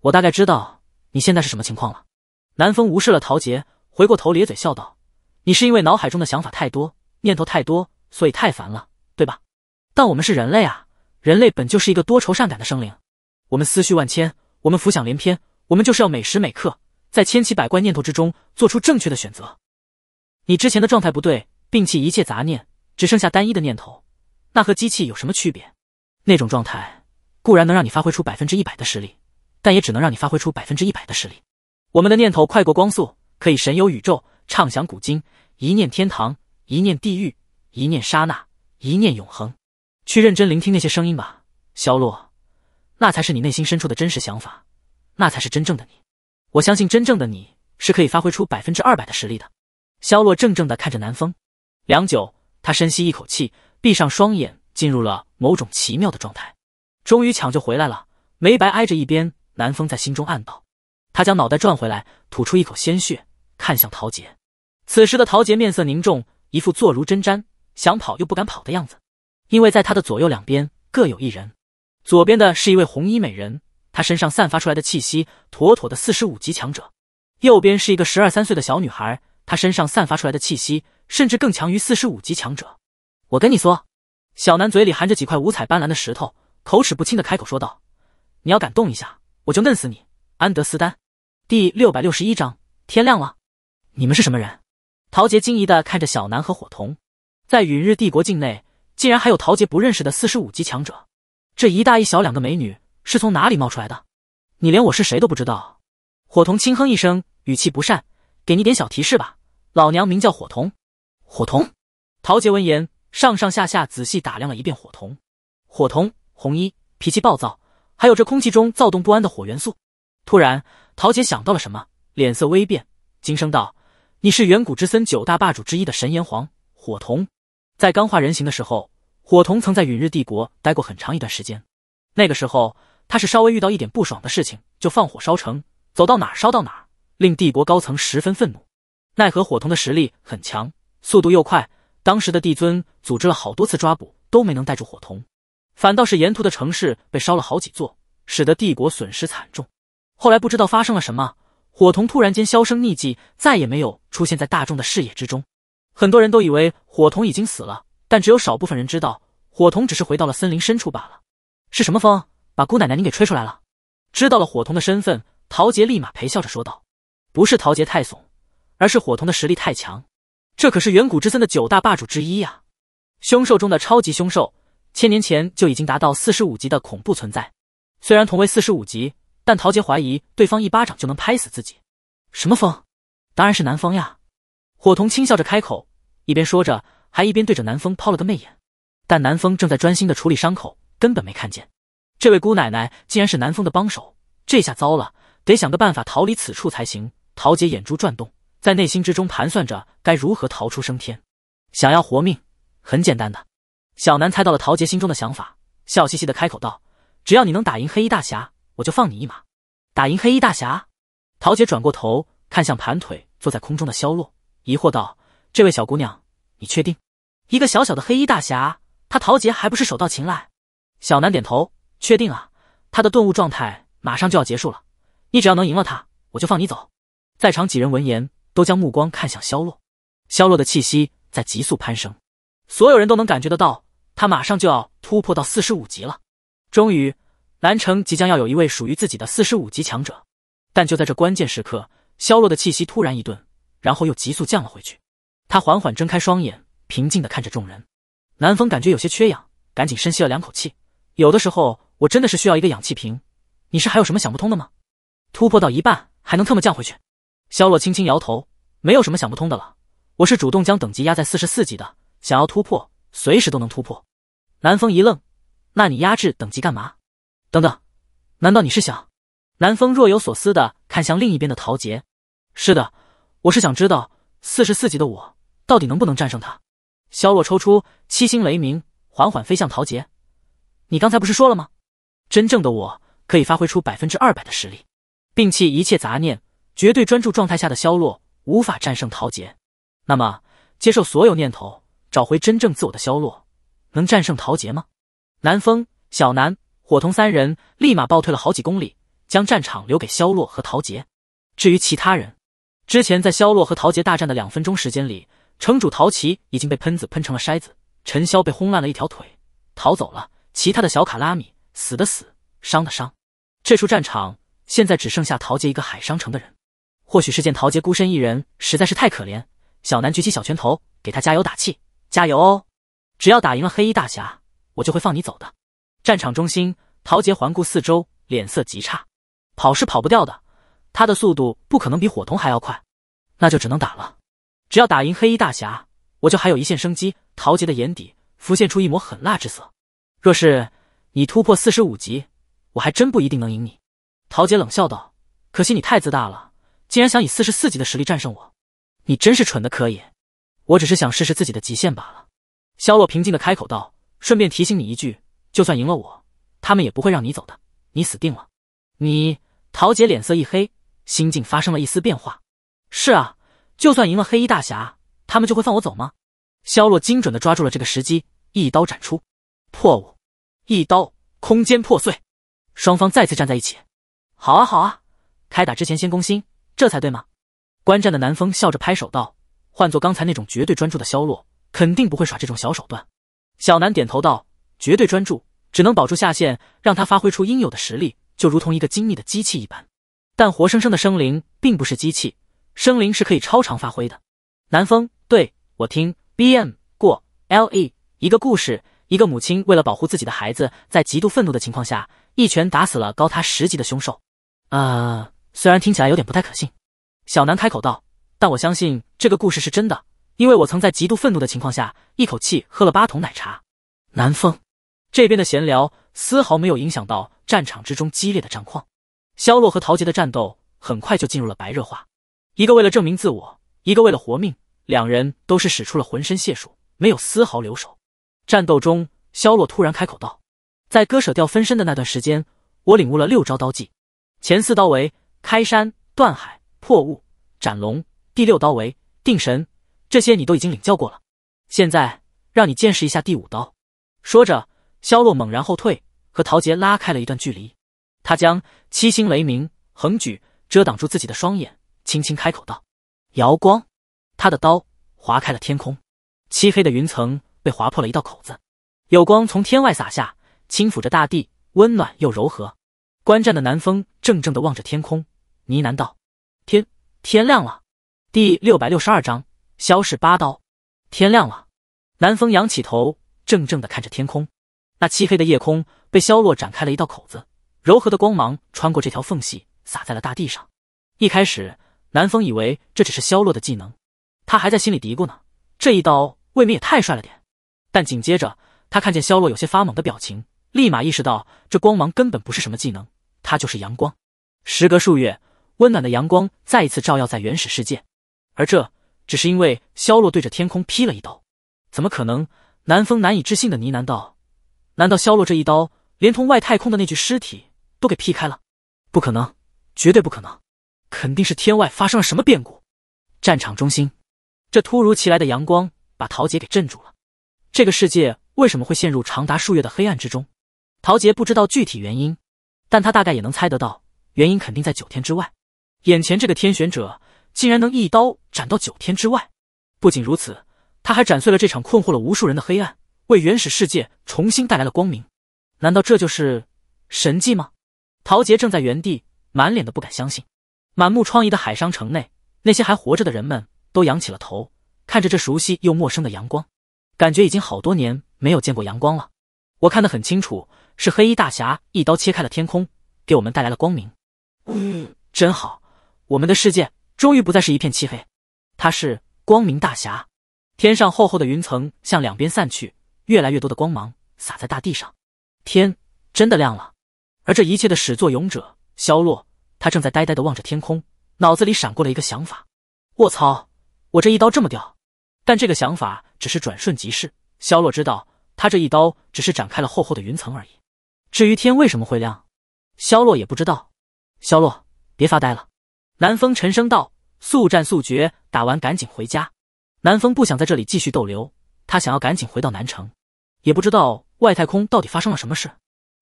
Speaker 1: 我大概知道你现在是什么情况了。南风无视了陶杰，回过头咧嘴笑道：“你是因为脑海中的想法太多，念头太多，所以太烦了，对吧？但我们是人类啊，人类本就是一个多愁善感的生灵，我们思绪万千，我们浮想联翩，我们就是要每时每刻在千奇百怪念头之中做出正确的选择。你之前的状态不对，摒弃一切杂念，只剩下单一的念头，那和机器有什么区别？那种状态固然能让你发挥出百分之一百的实力，但也只能让你发挥出百分之一百的实力。”我们的念头快过光速，可以神游宇宙，畅想古今，一念天堂，一念地狱，一念刹那，一念永恒。去认真聆听那些声音吧，萧洛，那才是你内心深处的真实想法，那才是真正的你。我相信，真正的你是可以发挥出百分之二百的实力的。萧洛怔怔地看着南风，良久，他深吸一口气，闭上双眼，进入了某种奇妙的状态。终于抢救回来了，没白挨着一边。南风在心中暗道。他将脑袋转回来，吐出一口鲜血，看向陶杰。此时的陶杰面色凝重，一副坐如针毡、想跑又不敢跑的样子。因为在他的左右两边各有一人，左边的是一位红衣美人，她身上散发出来的气息，妥妥的四十五级强者；右边是一个十二三岁的小女孩，她身上散发出来的气息，甚至更强于四十五级强者。我跟你说，小南嘴里含着几块五彩斑斓的石头，口齿不清的开口说道：“你要敢动一下，我就嫩死你。”安德斯丹，第六百六十一章天亮了。你们是什么人？陶杰惊疑的看着小南和火童，在陨日帝国境内，竟然还有陶杰不认识的四十五级强者。这一大一小两个美女是从哪里冒出来的？你连我是谁都不知道？火童轻哼一声，语气不善：“给你点小提示吧，老娘名叫火童。”火童。陶杰闻言，上上下下仔细打量了一遍火童。火童，红衣，脾气暴躁，还有这空气中躁动不安的火元素。突然，桃姐想到了什么，脸色微变，惊声道：“你是远古之森九大霸主之一的神炎皇火瞳，在刚化人形的时候，火瞳曾在陨日帝国待过很长一段时间。那个时候，他是稍微遇到一点不爽的事情就放火烧城，走到哪烧到哪，令帝国高层十分愤怒。奈何火瞳的实力很强，速度又快，当时的帝尊组织了好多次抓捕都没能逮住火瞳。”反倒是沿途的城市被烧了好几座，使得帝国损失惨重。”后来不知道发生了什么，火童突然间销声匿迹，再也没有出现在大众的视野之中。很多人都以为火童已经死了，但只有少部分人知道，火童只是回到了森林深处罢了。是什么风把姑奶奶您给吹出来了？知道了火童的身份，陶杰立马陪笑着说道：“不是陶杰太怂，而是火童的实力太强。这可是远古之森的九大霸主之一呀，凶兽中的超级凶兽，千年前就已经达到四十五级的恐怖存在。虽然同为四十五级。”但陶杰怀疑对方一巴掌就能拍死自己。什么风？当然是南风呀！火童轻笑着开口，一边说着，还一边对着南风抛了个媚眼。但南风正在专心的处理伤口，根本没看见。这位姑奶奶竟然是南风的帮手，这下糟了，得想个办法逃离此处才行。陶杰眼珠转动，在内心之中盘算着该如何逃出升天。想要活命，很简单的。小南猜到了陶杰心中的想法，笑嘻嘻的开口道：“只要你能打赢黑衣大侠。”我就放你一马，打赢黑衣大侠。桃姐转过头看向盘腿坐在空中的萧洛，疑惑道：“这位小姑娘，你确定？一个小小的黑衣大侠，他桃姐还不是手到擒来？”小南点头，确定啊，他的顿悟状态马上就要结束了，你只要能赢了他，我就放你走。在场几人闻言，都将目光看向萧洛，萧洛的气息在急速攀升，所有人都能感觉得到，他马上就要突破到四十五级了。终于。南城即将要有一位属于自己的四十五级强者，但就在这关键时刻，萧洛的气息突然一顿，然后又急速降了回去。他缓缓睁开双眼，平静的看着众人。南风感觉有些缺氧，赶紧深吸了两口气。有的时候，我真的是需要一个氧气瓶。你是还有什么想不通的吗？突破到一半还能特么降回去？萧洛轻轻摇头，没有什么想不通的了。我是主动将等级压在四十四级的，想要突破，随时都能突破。南风一愣，那你压制等级干嘛？等等，难道你是想？南风若有所思的看向另一边的陶杰。是的，我是想知道四十四级的我到底能不能战胜他。萧洛抽出七星雷鸣，缓缓飞向陶杰。你刚才不是说了吗？真正的我可以发挥出百分之二百的实力，摒弃一切杂念，绝对专注状态下的萧洛无法战胜陶杰。那么，接受所有念头，找回真正自我的萧洛，能战胜陶杰吗？南风，小南。伙同三人立马暴退了好几公里，将战场留给萧洛和陶杰。至于其他人，之前在萧洛和陶杰大战的两分钟时间里，城主陶奇已经被喷子喷成了筛子，陈潇被轰烂了一条腿，逃走了。其他的小卡拉米死的死，伤的伤，这处战场现在只剩下陶杰一个海商城的人。或许是见陶杰孤身一人实在是太可怜，小南举起小拳头给他加油打气：“加油哦！只要打赢了黑衣大侠，我就会放你走的。”战场中心，陶杰环顾四周，脸色极差。跑是跑不掉的，他的速度不可能比火童还要快，那就只能打了。只要打赢黑衣大侠，我就还有一线生机。陶杰的眼底浮现出一抹狠辣之色。若是你突破四十五级，我还真不一定能赢你。陶杰冷笑道：“可惜你太自大了，竟然想以四十四级的实力战胜我，你真是蠢的可以。”我只是想试试自己的极限罢了。肖洛平静的开口道：“顺便提醒你一句。”就算赢了我，他们也不会让你走的，你死定了！你，桃姐脸色一黑，心境发生了一丝变化。是啊，就算赢了黑衣大侠，他们就会放我走吗？萧若精准的抓住了这个时机，一刀斩出，破物，一刀，空间破碎。双方再次站在一起。好啊好啊，开打之前先攻心，这才对吗？观战的南风笑着拍手道。换做刚才那种绝对专注的萧若，肯定不会耍这种小手段。小南点头道。绝对专注，只能保住下限，让他发挥出应有的实力，就如同一个精密的机器一般。但活生生的生灵并不是机器，生灵是可以超常发挥的。南风，对我听 B M 过 L E 一个故事，一个母亲为了保护自己的孩子，在极度愤怒的情况下，一拳打死了高他十级的凶兽。啊，虽然听起来有点不太可信，小南开口道，但我相信这个故事是真的，因为我曾在极度愤怒的情况下，一口气喝了八桶奶茶。南风。这边的闲聊丝毫没有影响到战场之中激烈的战况。萧洛和陶杰的战斗很快就进入了白热化，一个为了证明自我，一个为了活命，两人都是使出了浑身解数，没有丝毫留手。战斗中，萧洛突然开口道：“在割舍掉分身的那段时间，我领悟了六招刀技，前四刀为开山、断海、破雾、斩龙，第六刀为定神，这些你都已经领教过了。现在让你见识一下第五刀。”说着。萧洛猛然后退，和陶杰拉开了一段距离。他将七星雷鸣横举，遮挡住自己的双眼，轻轻开口道：“瑶光。”他的刀划开了天空，漆黑的云层被划破了一道口子，有光从天外洒下，轻抚着大地，温暖又柔和。观战的南风怔怔地望着天空，呢喃道：“天，天亮了。”第六百六十二章：萧氏八刀。天亮了，南风仰起头，怔怔地看着天空。那漆黑的夜空被萧洛展开了一道口子，柔和的光芒穿过这条缝隙洒在了大地上。一开始，南风以为这只是萧洛的技能，他还在心里嘀咕呢：“这一刀未免也太帅了点。”但紧接着，他看见萧洛有些发懵的表情，立马意识到这光芒根本不是什么技能，它就是阳光。时隔数月，温暖的阳光再一次照耀在原始世界，而这只是因为萧洛对着天空劈了一刀。怎么可能？南风难以置信的呢喃道。难道萧洛这一刀连同外太空的那具尸体都给劈开了？不可能，绝对不可能！肯定是天外发生了什么变故。战场中心，这突如其来的阳光把陶杰给镇住了。这个世界为什么会陷入长达数月的黑暗之中？陶杰不知道具体原因，但他大概也能猜得到，原因肯定在九天之外。眼前这个天选者竟然能一刀斩到九天之外，不仅如此，他还斩碎了这场困惑了无数人的黑暗。为原始世界重新带来了光明，难道这就是神迹吗？陶杰正在原地，满脸的不敢相信。满目疮痍的海商城内，那些还活着的人们都仰起了头，看着这熟悉又陌生的阳光，感觉已经好多年没有见过阳光了。我看得很清楚，是黑衣大侠一刀切开了天空，给我们带来了光明。嗯，真好，我们的世界终于不再是一片漆黑。他是光明大侠，天上厚厚的云层向两边散去。越来越多的光芒洒在大地上，天真的亮了。而这一切的始作俑者萧洛，他正在呆呆地望着天空，脑子里闪过了一个想法：我操，我这一刀这么屌！但这个想法只是转瞬即逝。萧洛知道，他这一刀只是展开了厚厚的云层而已。至于天为什么会亮，萧洛也不知道。萧洛，别发呆了，南风沉声道：“速战速决，打完赶紧回家。”南风不想在这里继续逗留，他想要赶紧回到南城。也不知道外太空到底发生了什么事，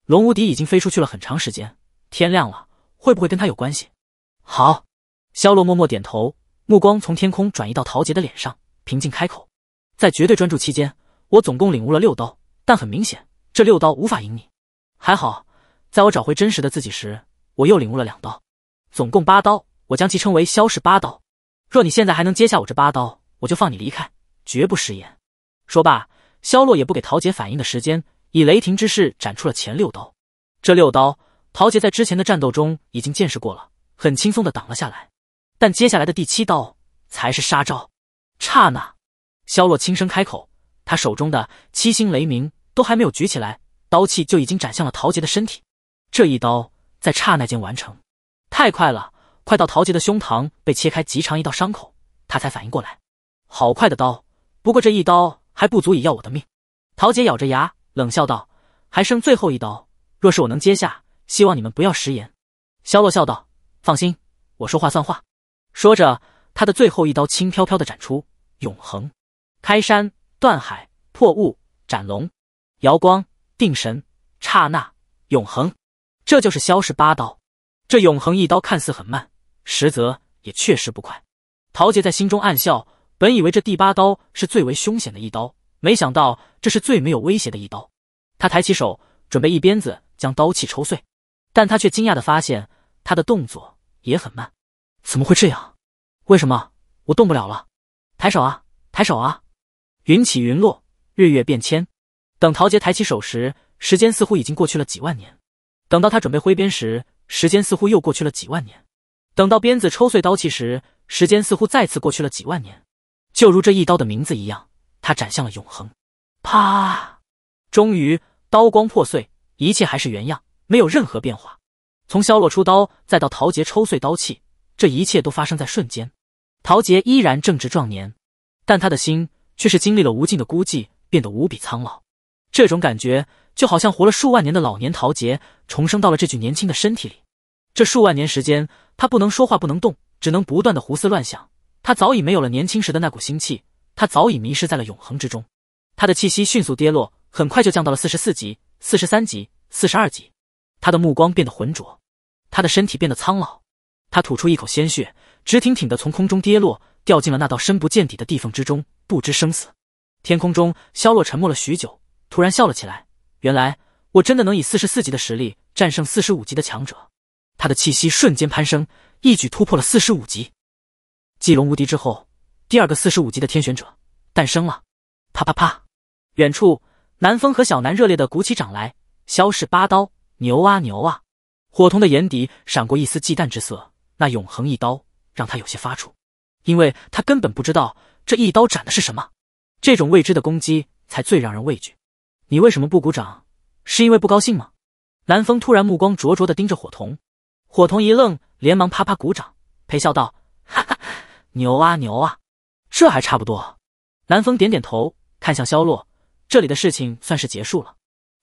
Speaker 1: 龙无敌已经飞出去了很长时间。天亮了，会不会跟他有关系？好，萧洛默默点头，目光从天空转移到陶杰的脸上，平静开口：“在绝对专注期间，我总共领悟了六刀，但很明显，这六刀无法赢你。还好，在我找回真实的自己时，我又领悟了两刀，总共八刀。我将其称为萧氏八刀。若你现在还能接下我这八刀，我就放你离开，绝不食言。”说罢。萧洛也不给陶杰反应的时间，以雷霆之势斩出了前六刀。这六刀，陶杰在之前的战斗中已经见识过了，很轻松的挡了下来。但接下来的第七刀才是杀招。刹那，萧洛轻声开口，他手中的七星雷鸣都还没有举起来，刀气就已经斩向了陶杰的身体。这一刀在刹那间完成，太快了，快到陶杰的胸膛被切开极长一道伤口，他才反应过来。好快的刀！不过这一刀。还不足以要我的命，桃姐咬着牙冷笑道：“还剩最后一刀，若是我能接下，希望你们不要食言。”萧洛笑道：“放心，我说话算话。”说着，他的最后一刀轻飘飘的斩出，永恒开山断海破雾斩龙，瑶光定神刹那永恒，这就是萧氏八刀。这永恒一刀看似很慢，实则也确实不快。桃姐在心中暗笑。本以为这第八刀是最为凶险的一刀，没想到这是最没有威胁的一刀。他抬起手，准备一鞭子将刀器抽碎，但他却惊讶地发现，他的动作也很慢。怎么会这样？为什么我动不了了？抬手啊，抬手啊！云起云落，日月变迁。等陶杰抬起手时，时间似乎已经过去了几万年；等到他准备挥鞭时，时间似乎又过去了几万年；等到鞭子抽碎刀器时，时间似乎再次过去了几万年。就如这一刀的名字一样，他斩向了永恒。
Speaker 2: 啪！
Speaker 1: 终于，刀光破碎，一切还是原样，没有任何变化。从萧落出刀，再到陶杰抽碎刀器，这一切都发生在瞬间。陶杰依然正值壮年，但他的心却是经历了无尽的孤寂，变得无比苍老。这种感觉就好像活了数万年的老年陶杰，重生到了这具年轻的身体里。这数万年时间，他不能说话，不能动，只能不断的胡思乱想。他早已没有了年轻时的那股心气，他早已迷失在了永恒之中。他的气息迅速跌落，很快就降到了四十四级、四十三级、四十二级。他的目光变得浑浊，他的身体变得苍老。他吐出一口鲜血，直挺挺的从空中跌落，掉进了那道深不见底的地缝之中，不知生死。天空中，萧落沉默了许久，突然笑了起来。原来，我真的能以四十四级的实力战胜四十五级的强者。他的气息瞬间攀升，一举突破了四十五级。继龙无敌之后，第二个四十五级的天选者诞生了。啪啪啪！远处，南风和小南热烈的鼓起掌来。萧氏八刀，牛啊牛啊！火童的眼底闪过一丝忌惮之色，那永恒一刀让他有些发怵，因为他根本不知道这一刀斩的是什么。这种未知的攻击才最让人畏惧。你为什么不鼓掌？是因为不高兴吗？南风突然目光灼灼的盯着火童，火童一愣，连忙啪啪鼓掌，陪笑道。牛啊牛啊，这还差不多。南风点点头，看向萧洛，这里的事情算是结束了。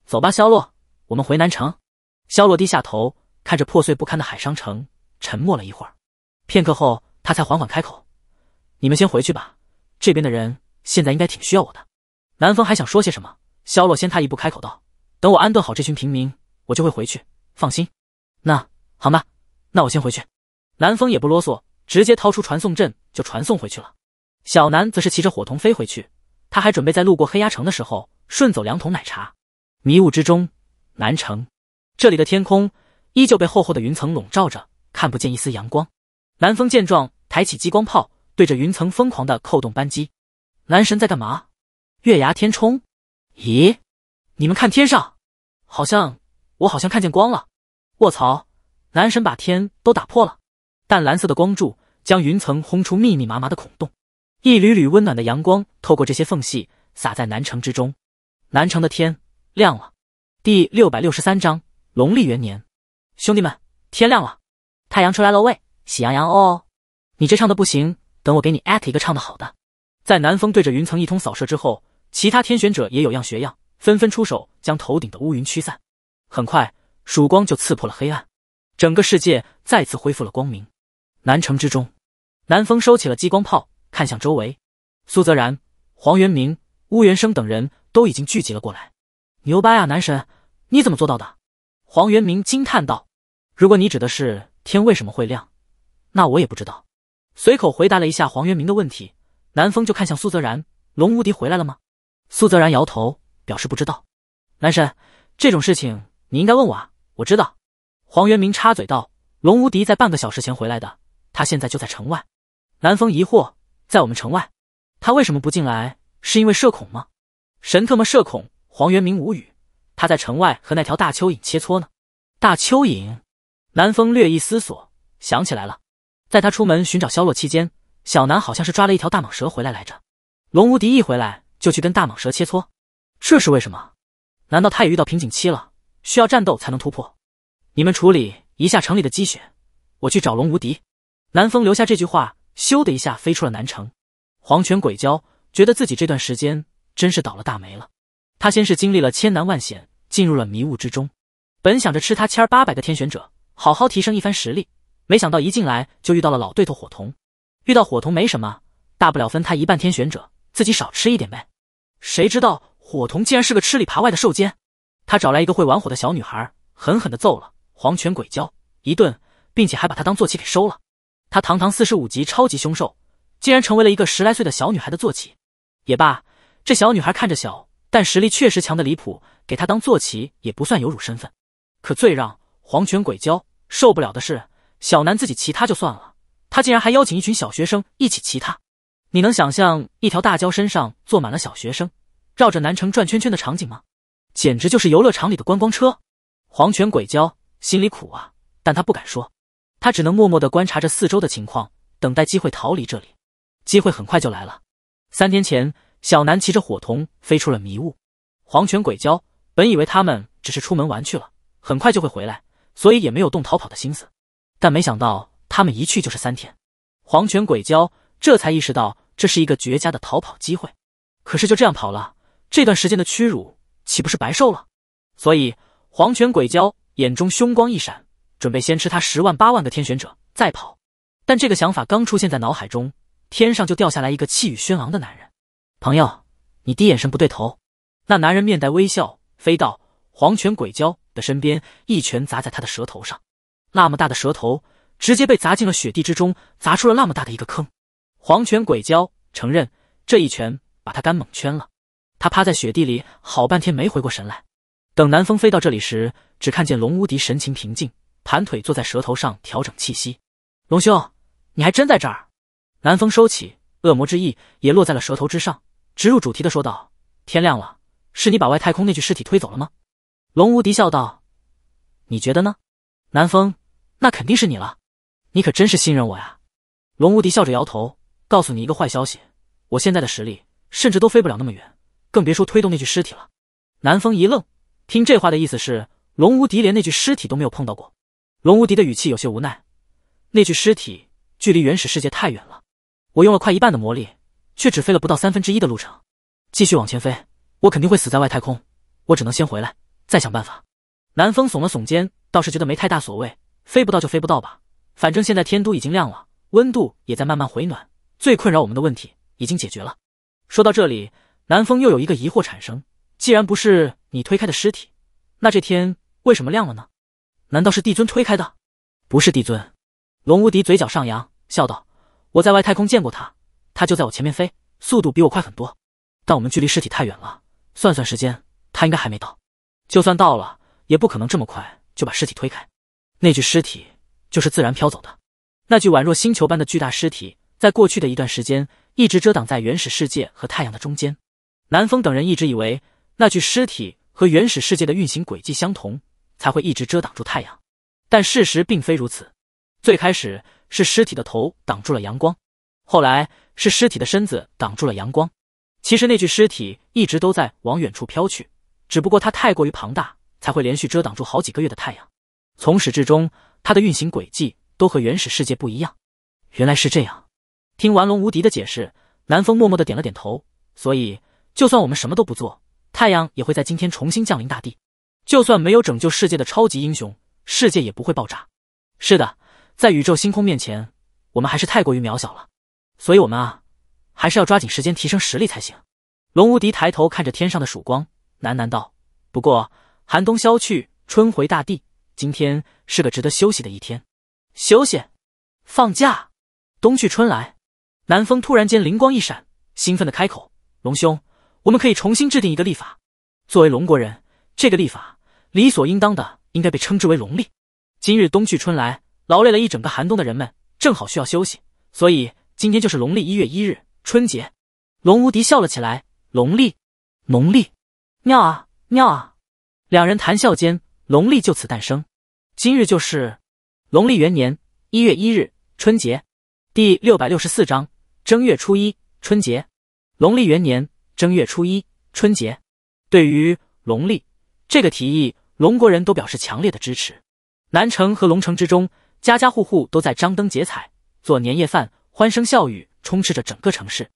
Speaker 1: 走吧，萧洛，我们回南城。萧洛低下头，看着破碎不堪的海商城，沉默了一会儿。片刻后，他才缓缓开口：“你们先回去吧，这边的人现在应该挺需要我的。”南风还想说些什么，萧洛先他一步开口道：“等我安顿好这群平民，我就会回去。放心。”“那好吧，那我先回去。”南风也不啰嗦，直接掏出传送阵。就传送回去了，小南则是骑着火童飞回去，他还准备在路过黑鸦城的时候顺走两桶奶茶。迷雾之中，南城这里的天空依旧被厚厚的云层笼罩着，看不见一丝阳光。南风见状，抬起激光炮，对着云层疯狂的扣动扳机。男神在干嘛？月牙天冲？咦，你们看天上，好像我好像看见光了！卧槽，男神把天都打破了！淡蓝色的光柱。将云层轰出密密麻麻的孔洞，一缕缕温暖的阳光透过这些缝隙洒在南城之中，南城的天亮了。第六百六十三章，农历元年，兄弟们，天亮了，太阳出来了喂，喜羊羊哦，你这唱的不行，等我给你艾特一个唱的好的。在南风对着云层一通扫射之后，其他天选者也有样学样，纷纷出手将头顶的乌云驱散。很快，曙光就刺破了黑暗，整个世界再次恢复了光明。南城之中。南风收起了激光炮，看向周围，苏泽然、黄元明、乌元生等人都已经聚集了过来。牛掰啊，男神，你怎么做到的？黄元明惊叹道。如果你指的是天为什么会亮，那我也不知道。随口回答了一下黄元明的问题，南风就看向苏泽然：“龙无敌回来了吗？”苏泽然摇头，表示不知道。男神，这种事情你应该问我啊，我知道。”黄元明插嘴道：“龙无敌在半个小时前回来的，他现在就在城外。”南风疑惑，在我们城外，他为什么不进来？是因为社恐吗？神特么社恐！黄元明无语，他在城外和那条大蚯蚓切磋呢。大蚯蚓？南风略一思索，想起来了，在他出门寻找萧落期间，小南好像是抓了一条大蟒蛇回来来着。龙无敌一回来就去跟大蟒蛇切磋，这是为什么？难道他也遇到瓶颈期了，需要战斗才能突破？你们处理一下城里的积雪，我去找龙无敌。南风留下这句话。咻的一下飞出了南城，黄泉鬼鲛觉得自己这段时间真是倒了大霉了。他先是经历了千难万险进入了迷雾之中，本想着吃他千儿八百个天选者，好好提升一番实力，没想到一进来就遇到了老对头火童。遇到火童没什么，大不了分他一半天选者，自己少吃一点呗。谁知道火童竟然是个吃里扒外的兽奸，他找来一个会玩火的小女孩，狠狠地揍了黄泉鬼鲛一顿，并且还把他当坐骑给收了。他堂堂四十五级超级凶兽，竟然成为了一个十来岁的小女孩的坐骑，也罢。这小女孩看着小，但实力确实强的离谱，给她当坐骑也不算有辱身份。可最让黄泉鬼鲛受不了的是，小南自己骑他就算了，他竟然还邀请一群小学生一起骑他。你能想象一条大鲛身上坐满了小学生，绕着南城转圈圈的场景吗？简直就是游乐场里的观光车。黄泉鬼鲛心里苦啊，但他不敢说。他只能默默地观察着四周的情况，等待机会逃离这里。机会很快就来了。三天前，小南骑着火童飞出了迷雾。黄泉鬼鲛本以为他们只是出门玩去了，很快就会回来，所以也没有动逃跑的心思。但没想到他们一去就是三天，黄泉鬼鲛这才意识到这是一个绝佳的逃跑机会。可是就这样跑了，这段时间的屈辱岂不是白受了？所以黄泉鬼鲛眼中凶光一闪。准备先吃他十万八万个天选者，再跑。但这个想法刚出现在脑海中，天上就掉下来一个气宇轩昂的男人。朋友，你滴眼神不对头。那男人面带微笑，飞到黄泉鬼鲛的身边，一拳砸在他的舌头上。那么大的舌头，直接被砸进了雪地之中，砸出了那么大的一个坑。黄泉鬼鲛承认，这一拳把他干蒙圈了。他趴在雪地里好半天没回过神来。等南风飞到这里时，只看见龙无敌神情平静。盘腿坐在蛇头上调整气息，龙兄，你还真在这儿？南风收起恶魔之翼，也落在了蛇头之上，直入主题的说道：“天亮了，是你把外太空那具尸体推走了吗？”龙无敌笑道：“你觉得呢？”南风：“那肯定是你了，你可真是信任我呀。”龙无敌笑着摇头：“告诉你一个坏消息，我现在的实力甚至都飞不了那么远，更别说推动那具尸体了。”南风一愣，听这话的意思是，龙无敌连那具尸体都没有碰到过。龙无敌的语气有些无奈，那具尸体距离原始世界太远了，我用了快一半的魔力，却只飞了不到三分之一的路程。继续往前飞，我肯定会死在外太空，我只能先回来再想办法。南风耸了耸肩，倒是觉得没太大所谓，飞不到就飞不到吧，反正现在天都已经亮了，温度也在慢慢回暖，最困扰我们的问题已经解决了。说到这里，南风又有一个疑惑产生：既然不是你推开的尸体，那这天为什么亮了呢？难道是帝尊推开的？不是帝尊，龙无敌嘴角上扬，笑道：“我在外太空见过他，他就在我前面飞，速度比我快很多。但我们距离尸体太远了，算算时间，他应该还没到。就算到了，也不可能这么快就把尸体推开。那具尸体就是自然飘走的。那具宛若星球般的巨大尸体，在过去的一段时间一直遮挡在原始世界和太阳的中间。南风等人一直以为那具尸体和原始世界的运行轨迹相同。”才会一直遮挡住太阳，但事实并非如此。最开始是尸体的头挡住了阳光，后来是尸体的身子挡住了阳光。其实那具尸体一直都在往远处飘去，只不过它太过于庞大，才会连续遮挡住好几个月的太阳。从始至终，它的运行轨迹都和原始世界不一样。原来是这样。听完龙无敌的解释，南风默默的点了点头。所以，就算我们什么都不做，太阳也会在今天重新降临大地。就算没有拯救世界的超级英雄，世界也不会爆炸。是的，在宇宙星空面前，我们还是太过于渺小了。所以，我们啊，还是要抓紧时间提升实力才行。龙无敌抬头看着天上的曙光，喃喃道：“不过，寒冬消去，春回大地，今天是个值得休息的一天。休息，放假，冬去春来。”南风突然间灵光一闪，兴奋的开口：“龙兄，我们可以重新制定一个历法。作为龙国人，这个历法。”理所应当的，应该被称之为农历。今日冬去春来，劳累了一整个寒冬的人们正好需要休息，所以今天就是农历一月一日，春节。龙无敌笑了起来：“农历，农历，妙啊，妙啊！”两人谈笑间，龙历就此诞生。今日就是农历元年一月一日，春节。第六百六十四章：正月初一，春节。龙历元年正月初一，春节。对于龙历。这个提议，龙国人都表示强烈的支持。南城和龙城之中，家家户户都在张灯结彩做年夜饭，欢声笑语充斥着整个城市。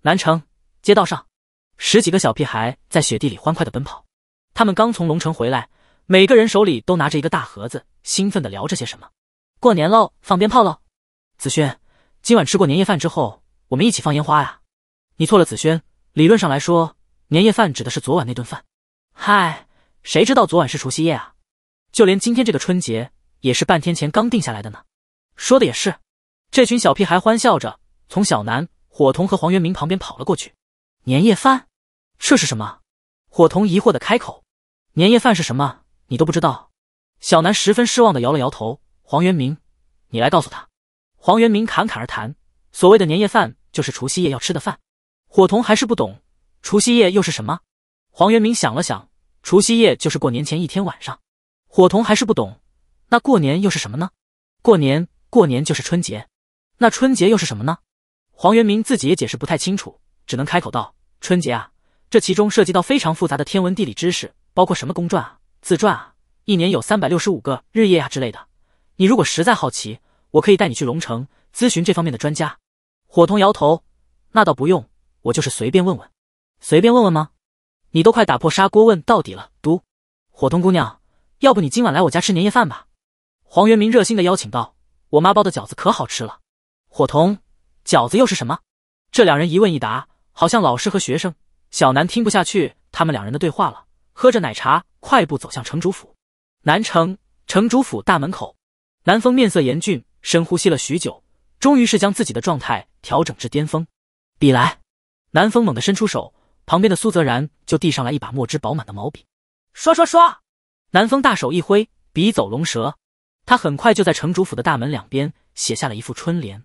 Speaker 1: 南城街道上，十几个小屁孩在雪地里欢快的奔跑。他们刚从龙城回来，每个人手里都拿着一个大盒子，兴奋的聊着些什么。过年喽，放鞭炮喽！子轩，今晚吃过年夜饭之后，我们一起放烟花呀？你错了，子轩。理论上来说，年夜饭指的是昨晚那顿饭。嗨。谁知道昨晚是除夕夜啊？就连今天这个春节也是半天前刚定下来的呢。说的也是，这群小屁孩欢笑着从小南、火童和黄元明旁边跑了过去。年夜饭？这是什么？火童疑惑的开口。年夜饭是什么？你都不知道？小南十分失望的摇了摇头。黄元明，你来告诉他。黄元明侃侃而谈：所谓的年夜饭就是除夕夜要吃的饭。火童还是不懂，除夕夜又是什么？黄元明想了想。除夕夜就是过年前一天晚上，火童还是不懂，那过年又是什么呢？过年过年就是春节，那春节又是什么呢？黄元明自己也解释不太清楚，只能开口道：“春节啊，这其中涉及到非常复杂的天文地理知识，包括什么公转啊、自转啊，一年有三百六十五个日夜呀之类的。你如果实在好奇，我可以带你去龙城咨询这方面的专家。”火童摇头：“那倒不用，我就是随便问问，随便问问吗？”你都快打破砂锅问到底了，嘟，火童姑娘，要不你今晚来我家吃年夜饭吧？黄元明热心的邀请道，我妈包的饺子可好吃了。火童，饺子又是什么？这两人一问一答，好像老师和学生。小南听不下去他们两人的对话了，喝着奶茶，快步走向城主府。南城城主府大门口，南风面色严峻，深呼吸了许久，终于是将自己的状态调整至巅峰。比来，南风猛地伸出手。旁边的苏泽然就递上来一把墨汁饱满的毛笔，刷刷刷。南风大手一挥，笔走龙蛇，他很快就在城主府的大门两边写下了一副春联。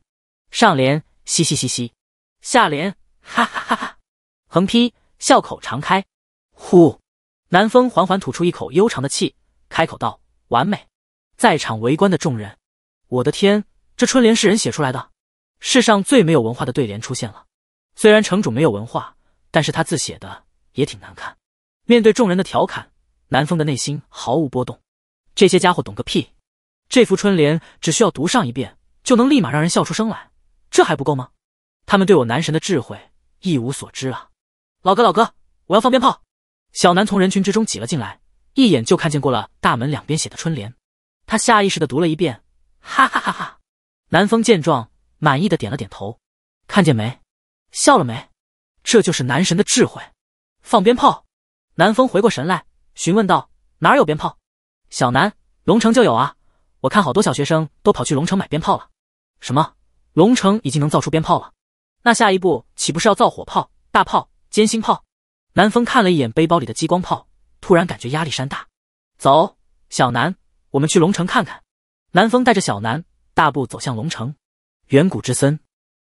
Speaker 1: 上联：嘻嘻嘻嘻，下联：哈哈哈哈，横批：笑口常开。呼，南风缓缓吐出一口悠长的气，开口道：“完美。”在场围观的众人，我的天，这春联是人写出来的？世上最没有文化的对联出现了。虽然城主没有文化。但是他字写的也挺难看。面对众人的调侃，南风的内心毫无波动。这些家伙懂个屁！这幅春联只需要读上一遍，就能立马让人笑出声来，这还不够吗？他们对我男神的智慧一无所知啊！老哥，老哥，我要放鞭炮！小南从人群之中挤了进来，一眼就看见过了大门两边写的春联，他下意识的读了一遍，哈哈哈哈！南风见状，满意的点了点头，看见没？笑了没？这就是男神的智慧。放鞭炮，南风回过神来询问道：“哪有鞭炮？”小南，龙城就有啊！我看好多小学生都跑去龙城买鞭炮了。什么？龙城已经能造出鞭炮了？那下一步岂不是要造火炮、大炮、尖星炮？南风看了一眼背包里的激光炮，突然感觉压力山大。走，小南，我们去龙城看看。南风带着小南大步走向龙城。远古之森，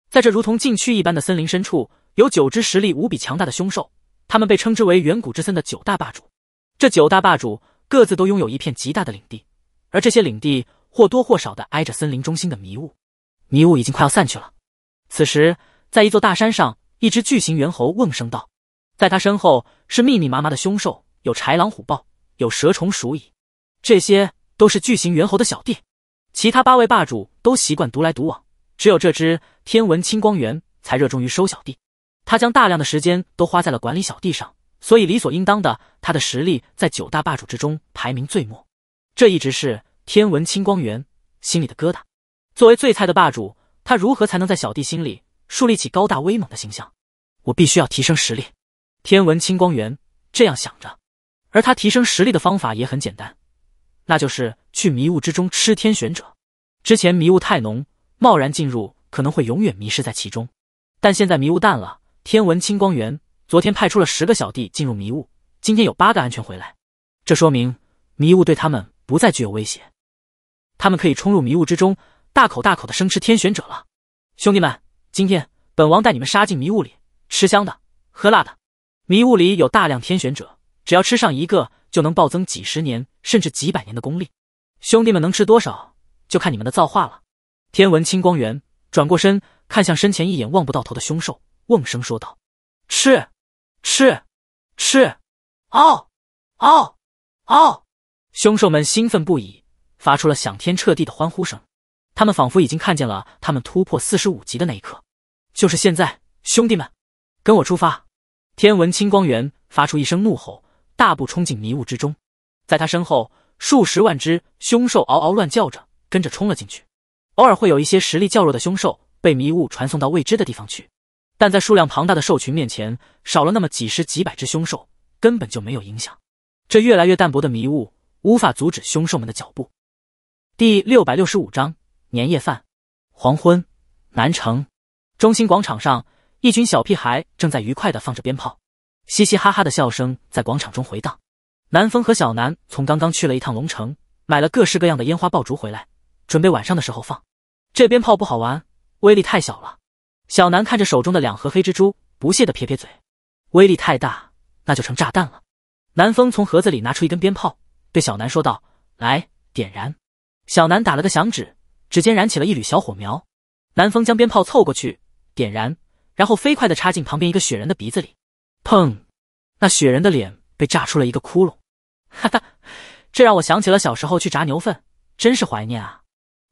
Speaker 1: 在这如同禁区一般的森林深处。有九只实力无比强大的凶兽，它们被称之为远古之森的九大霸主。这九大霸主各自都拥有一片极大的领地，而这些领地或多或少的挨着森林中心的迷雾。迷雾已经快要散去了。此时，在一座大山上，一只巨型猿猴瓮声道：“在他身后是密密麻麻的凶兽，有豺狼虎豹，有蛇虫鼠蚁，这些都是巨型猿猴的小弟。其他八位霸主都习惯独来独往，只有这只天文青光猿才热衷于收小弟。”他将大量的时间都花在了管理小弟上，所以理所应当的，他的实力在九大霸主之中排名最末。这一直是天文青光源心里的疙瘩。作为最菜的霸主，他如何才能在小弟心里树立起高大威猛的形象？我必须要提升实力。天文青光源这样想着，而他提升实力的方法也很简单，那就是去迷雾之中吃天选者。之前迷雾太浓，贸然进入可能会永远迷失在其中，但现在迷雾淡了。天文青光源昨天派出了十个小弟进入迷雾，今天有八个安全回来，这说明迷雾对他们不再具有威胁，他们可以冲入迷雾之中，大口大口的生吃天选者了。兄弟们，今天本王带你们杀进迷雾里，吃香的喝辣的。迷雾里有大量天选者，只要吃上一个，就能暴增几十年甚至几百年的功力。兄弟们能吃多少，就看你们的造化了。天文青光源转过身，看向身前一眼望不到头的凶兽。瓮声说道：“吃，吃，吃！嗷，嗷，嗷！”凶兽们兴奋不已，发出了响天彻地的欢呼声。他们仿佛已经看见了他们突破四十五级的那一刻，就是现在，兄弟们，跟我出发！天文青光源发出一声怒吼，大步冲进迷雾之中。在他身后，数十万只凶兽嗷嗷乱叫着，跟着冲了进去。偶尔会有一些实力较弱的凶兽被迷雾传送到未知的地方去。但在数量庞大的兽群面前，少了那么几十几百只凶兽，根本就没有影响。这越来越淡薄的迷雾，无法阻止凶兽们的脚步。第六百六十五章年夜饭。黄昏，南城中心广场上，一群小屁孩正在愉快地放着鞭炮，嘻嘻哈哈的笑声在广场中回荡。南风和小南从刚刚去了一趟龙城，买了各式各样的烟花爆竹回来，准备晚上的时候放。这鞭炮不好玩，威力太小了。小南看着手中的两盒黑蜘蛛，不屑的撇撇嘴，威力太大，那就成炸弹了。南风从盒子里拿出一根鞭炮，对小南说道：“来，点燃。”小南打了个响指，指尖燃起了一缕小火苗。南风将鞭炮凑过去，点燃，然后飞快的插进旁边一个雪人的鼻子里。砰！那雪人的脸被炸出了一个窟窿。哈哈，这让我想起了小时候去炸牛粪，真是怀念啊！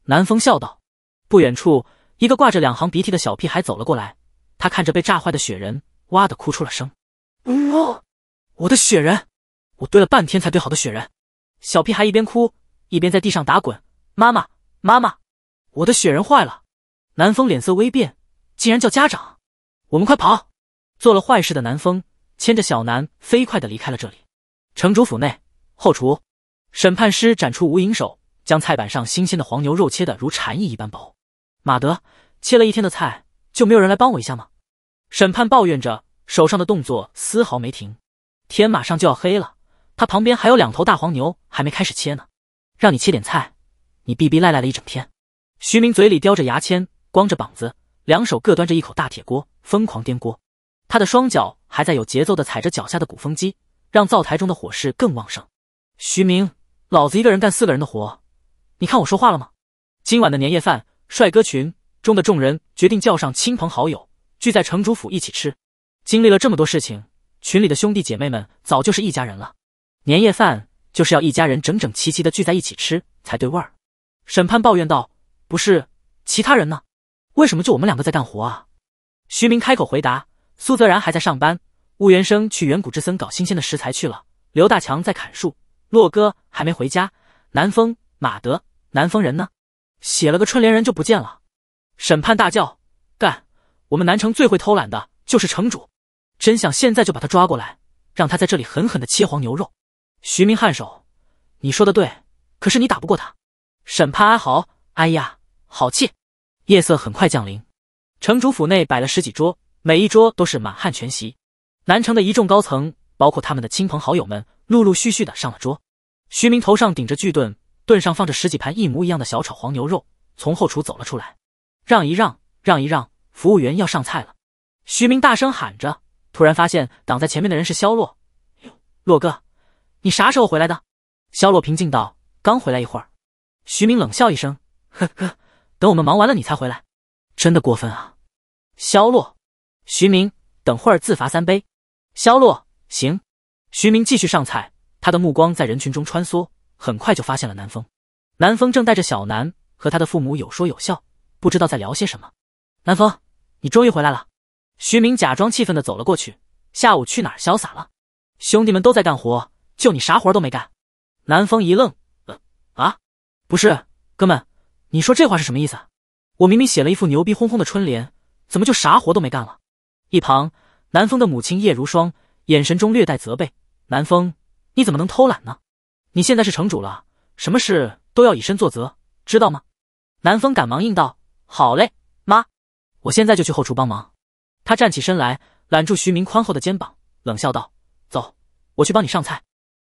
Speaker 1: 南风笑道。不远处。一个挂着两行鼻涕的小屁孩走了过来，他看着被炸坏的雪人，哇的哭出了声。呜，我的雪人，我堆了半天才堆好的雪人。小屁孩一边哭一边在地上打滚，妈妈，妈妈，我的雪人坏了。南风脸色微变，竟然叫家长，我们快跑！做了坏事的南风牵着小南飞快的离开了这里。城主府内后厨，审判师展出无影手，将菜板上新鲜的黄牛肉切得如蝉翼一般薄。马德，切了一天的菜，就没有人来帮我一下吗？审判抱怨着，手上的动作丝毫没停。天马上就要黑了，他旁边还有两头大黄牛还没开始切呢。让你切点菜，你逼逼赖赖了一整天。徐明嘴里叼着牙签，光着膀子，两手各端着一口大铁锅，疯狂颠锅。他的双脚还在有节奏的踩着脚下的鼓风机，让灶台中的火势更旺盛。徐明，老子一个人干四个人的活，你看我说话了吗？今晚的年夜饭。帅哥群中的众人决定叫上亲朋好友，聚在城主府一起吃。经历了这么多事情，群里的兄弟姐妹们早就是一家人了。年夜饭就是要一家人整整齐齐的聚在一起吃才对味儿。审判抱怨道：“不是，其他人呢？为什么就我们两个在干活啊？”徐明开口回答：“苏泽然还在上班，乌元生去远古之森搞新鲜的食材去了，刘大强在砍树，洛哥还没回家，南风、马德、南风人呢？”写了个春联，人就不见了。审判大叫：“干！我们南城最会偷懒的就是城主，真想现在就把他抓过来，让他在这里狠狠的切黄牛肉。”徐明颔首：“你说的对，可是你打不过他。”审判哀嚎：“哎呀，好气！”夜色很快降临，城主府内摆了十几桌，每一桌都是满汉全席。南城的一众高层，包括他们的亲朋好友们，陆陆续续的上了桌。徐明头上顶着巨盾。炖上放着十几盘一模一样的小炒黄牛肉，从后厨走了出来，让一让，让一让，服务员要上菜了。徐明大声喊着，突然发现挡在前面的人是肖洛，哟，洛哥，你啥时候回来的？肖洛平静道：“刚回来一会儿。”徐明冷笑一声：“呵呵，等我们忙完了你才回来，真的过分啊！”肖洛，徐明，等会儿自罚三杯。肖洛，行。徐明继续上菜，他的目光在人群中穿梭。很快就发现了南风，南风正带着小南和他的父母有说有笑，不知道在聊些什么。南风，你终于回来了！徐明假装气愤的走了过去。下午去哪儿潇洒了？兄弟们都在干活，就你啥活都没干。南风一愣，呃啊，不是，哥们，你说这话是什么意思？我明明写了一副牛逼哄哄的春联，怎么就啥活都没干了？一旁，南风的母亲叶如霜眼神中略带责备：南风，你怎么能偷懒呢？你现在是城主了，什么事都要以身作则，知道吗？南风赶忙应道：“好嘞，妈，我现在就去后厨帮忙。”他站起身来，揽住徐明宽厚的肩膀，冷笑道：“走，我去帮你上菜。”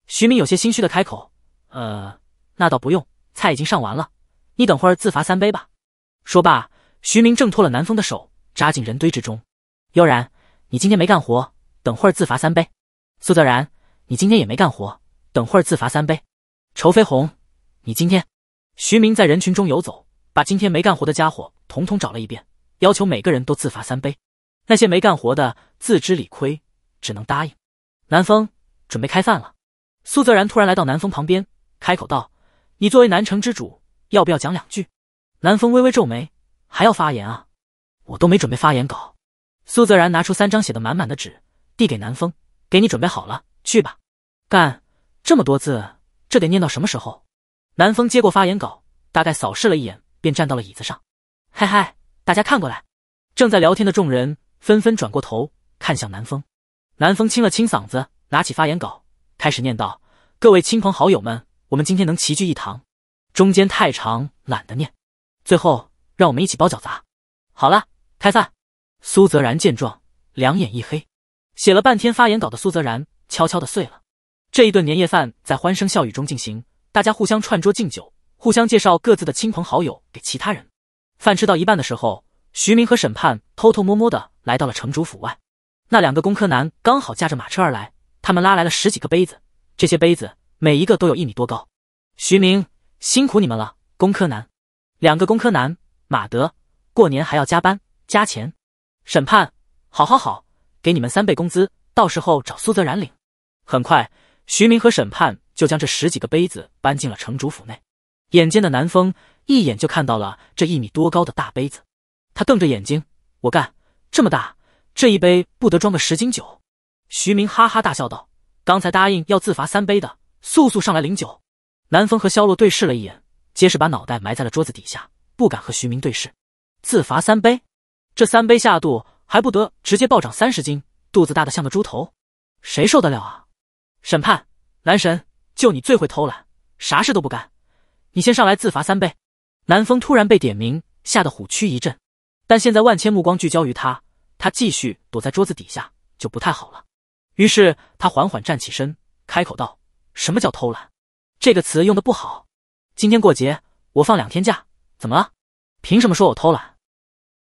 Speaker 1: 徐明有些心虚的开口：“呃，那倒不用，菜已经上完了，你等会儿自罚三杯吧。”说罢，徐明挣脱了南风的手，扎进人堆之中。悠然，你今天没干活，等会儿自罚三杯。苏泽然，你今天也没干活。等会儿自罚三杯，仇飞鸿，你今天。徐明在人群中游走，把今天没干活的家伙统统找了一遍，要求每个人都自罚三杯。那些没干活的自知理亏，只能答应。南风，准备开饭了。苏泽然突然来到南风旁边，开口道：“你作为南城之主，要不要讲两句？”南风微微皱眉：“还要发言啊？我都没准备发言稿。”苏泽然拿出三张写的满满的纸，递给南风：“给你准备好了，去吧，干。”这么多字，这得念到什么时候？南风接过发言稿，大概扫视了一眼，便站到了椅子上。嗨嗨，大家看过来。正在聊天的众人纷纷转过头看向南风。南风清了清嗓子，拿起发言稿开始念道：“各位亲朋好友们，我们今天能齐聚一堂，中间太长懒得念，最后让我们一起包饺子。好了，开饭。”苏泽然见状，两眼一黑。写了半天发言稿的苏泽然悄悄的碎了。这一顿年夜饭在欢声笑语中进行，大家互相串桌敬酒，互相介绍各自的亲朋好友给其他人。饭吃到一半的时候，徐明和审判偷偷摸摸的来到了城主府外。那两个工科男刚好驾着马车而来，他们拉来了十几个杯子，这些杯子每一个都有一米多高。徐明辛苦你们了，工科男，两个工科男，马德，过年还要加班加钱。审判，好好好，给你们三倍工资，到时候找苏泽然领。很快。徐明和审判就将这十几个杯子搬进了城主府内，眼尖的南风一眼就看到了这一米多高的大杯子，他瞪着眼睛：“我干这么大，这一杯不得装个十斤酒？”徐明哈哈大笑道：“刚才答应要自罚三杯的，速速上来领酒。”南风和萧洛对视了一眼，皆是把脑袋埋在了桌子底下，不敢和徐明对视。自罚三杯，这三杯下肚还不得直接暴涨三十斤，肚子大的像个猪头，谁受得了啊？审判男神，就你最会偷懒，啥事都不干。你先上来自罚三杯。南风突然被点名，吓得虎躯一震。但现在万千目光聚焦于他，他继续躲在桌子底下就不太好了。于是他缓缓站起身，开口道：“什么叫偷懒？这个词用的不好。今天过节，我放两天假，怎么了？凭什么说我偷懒？”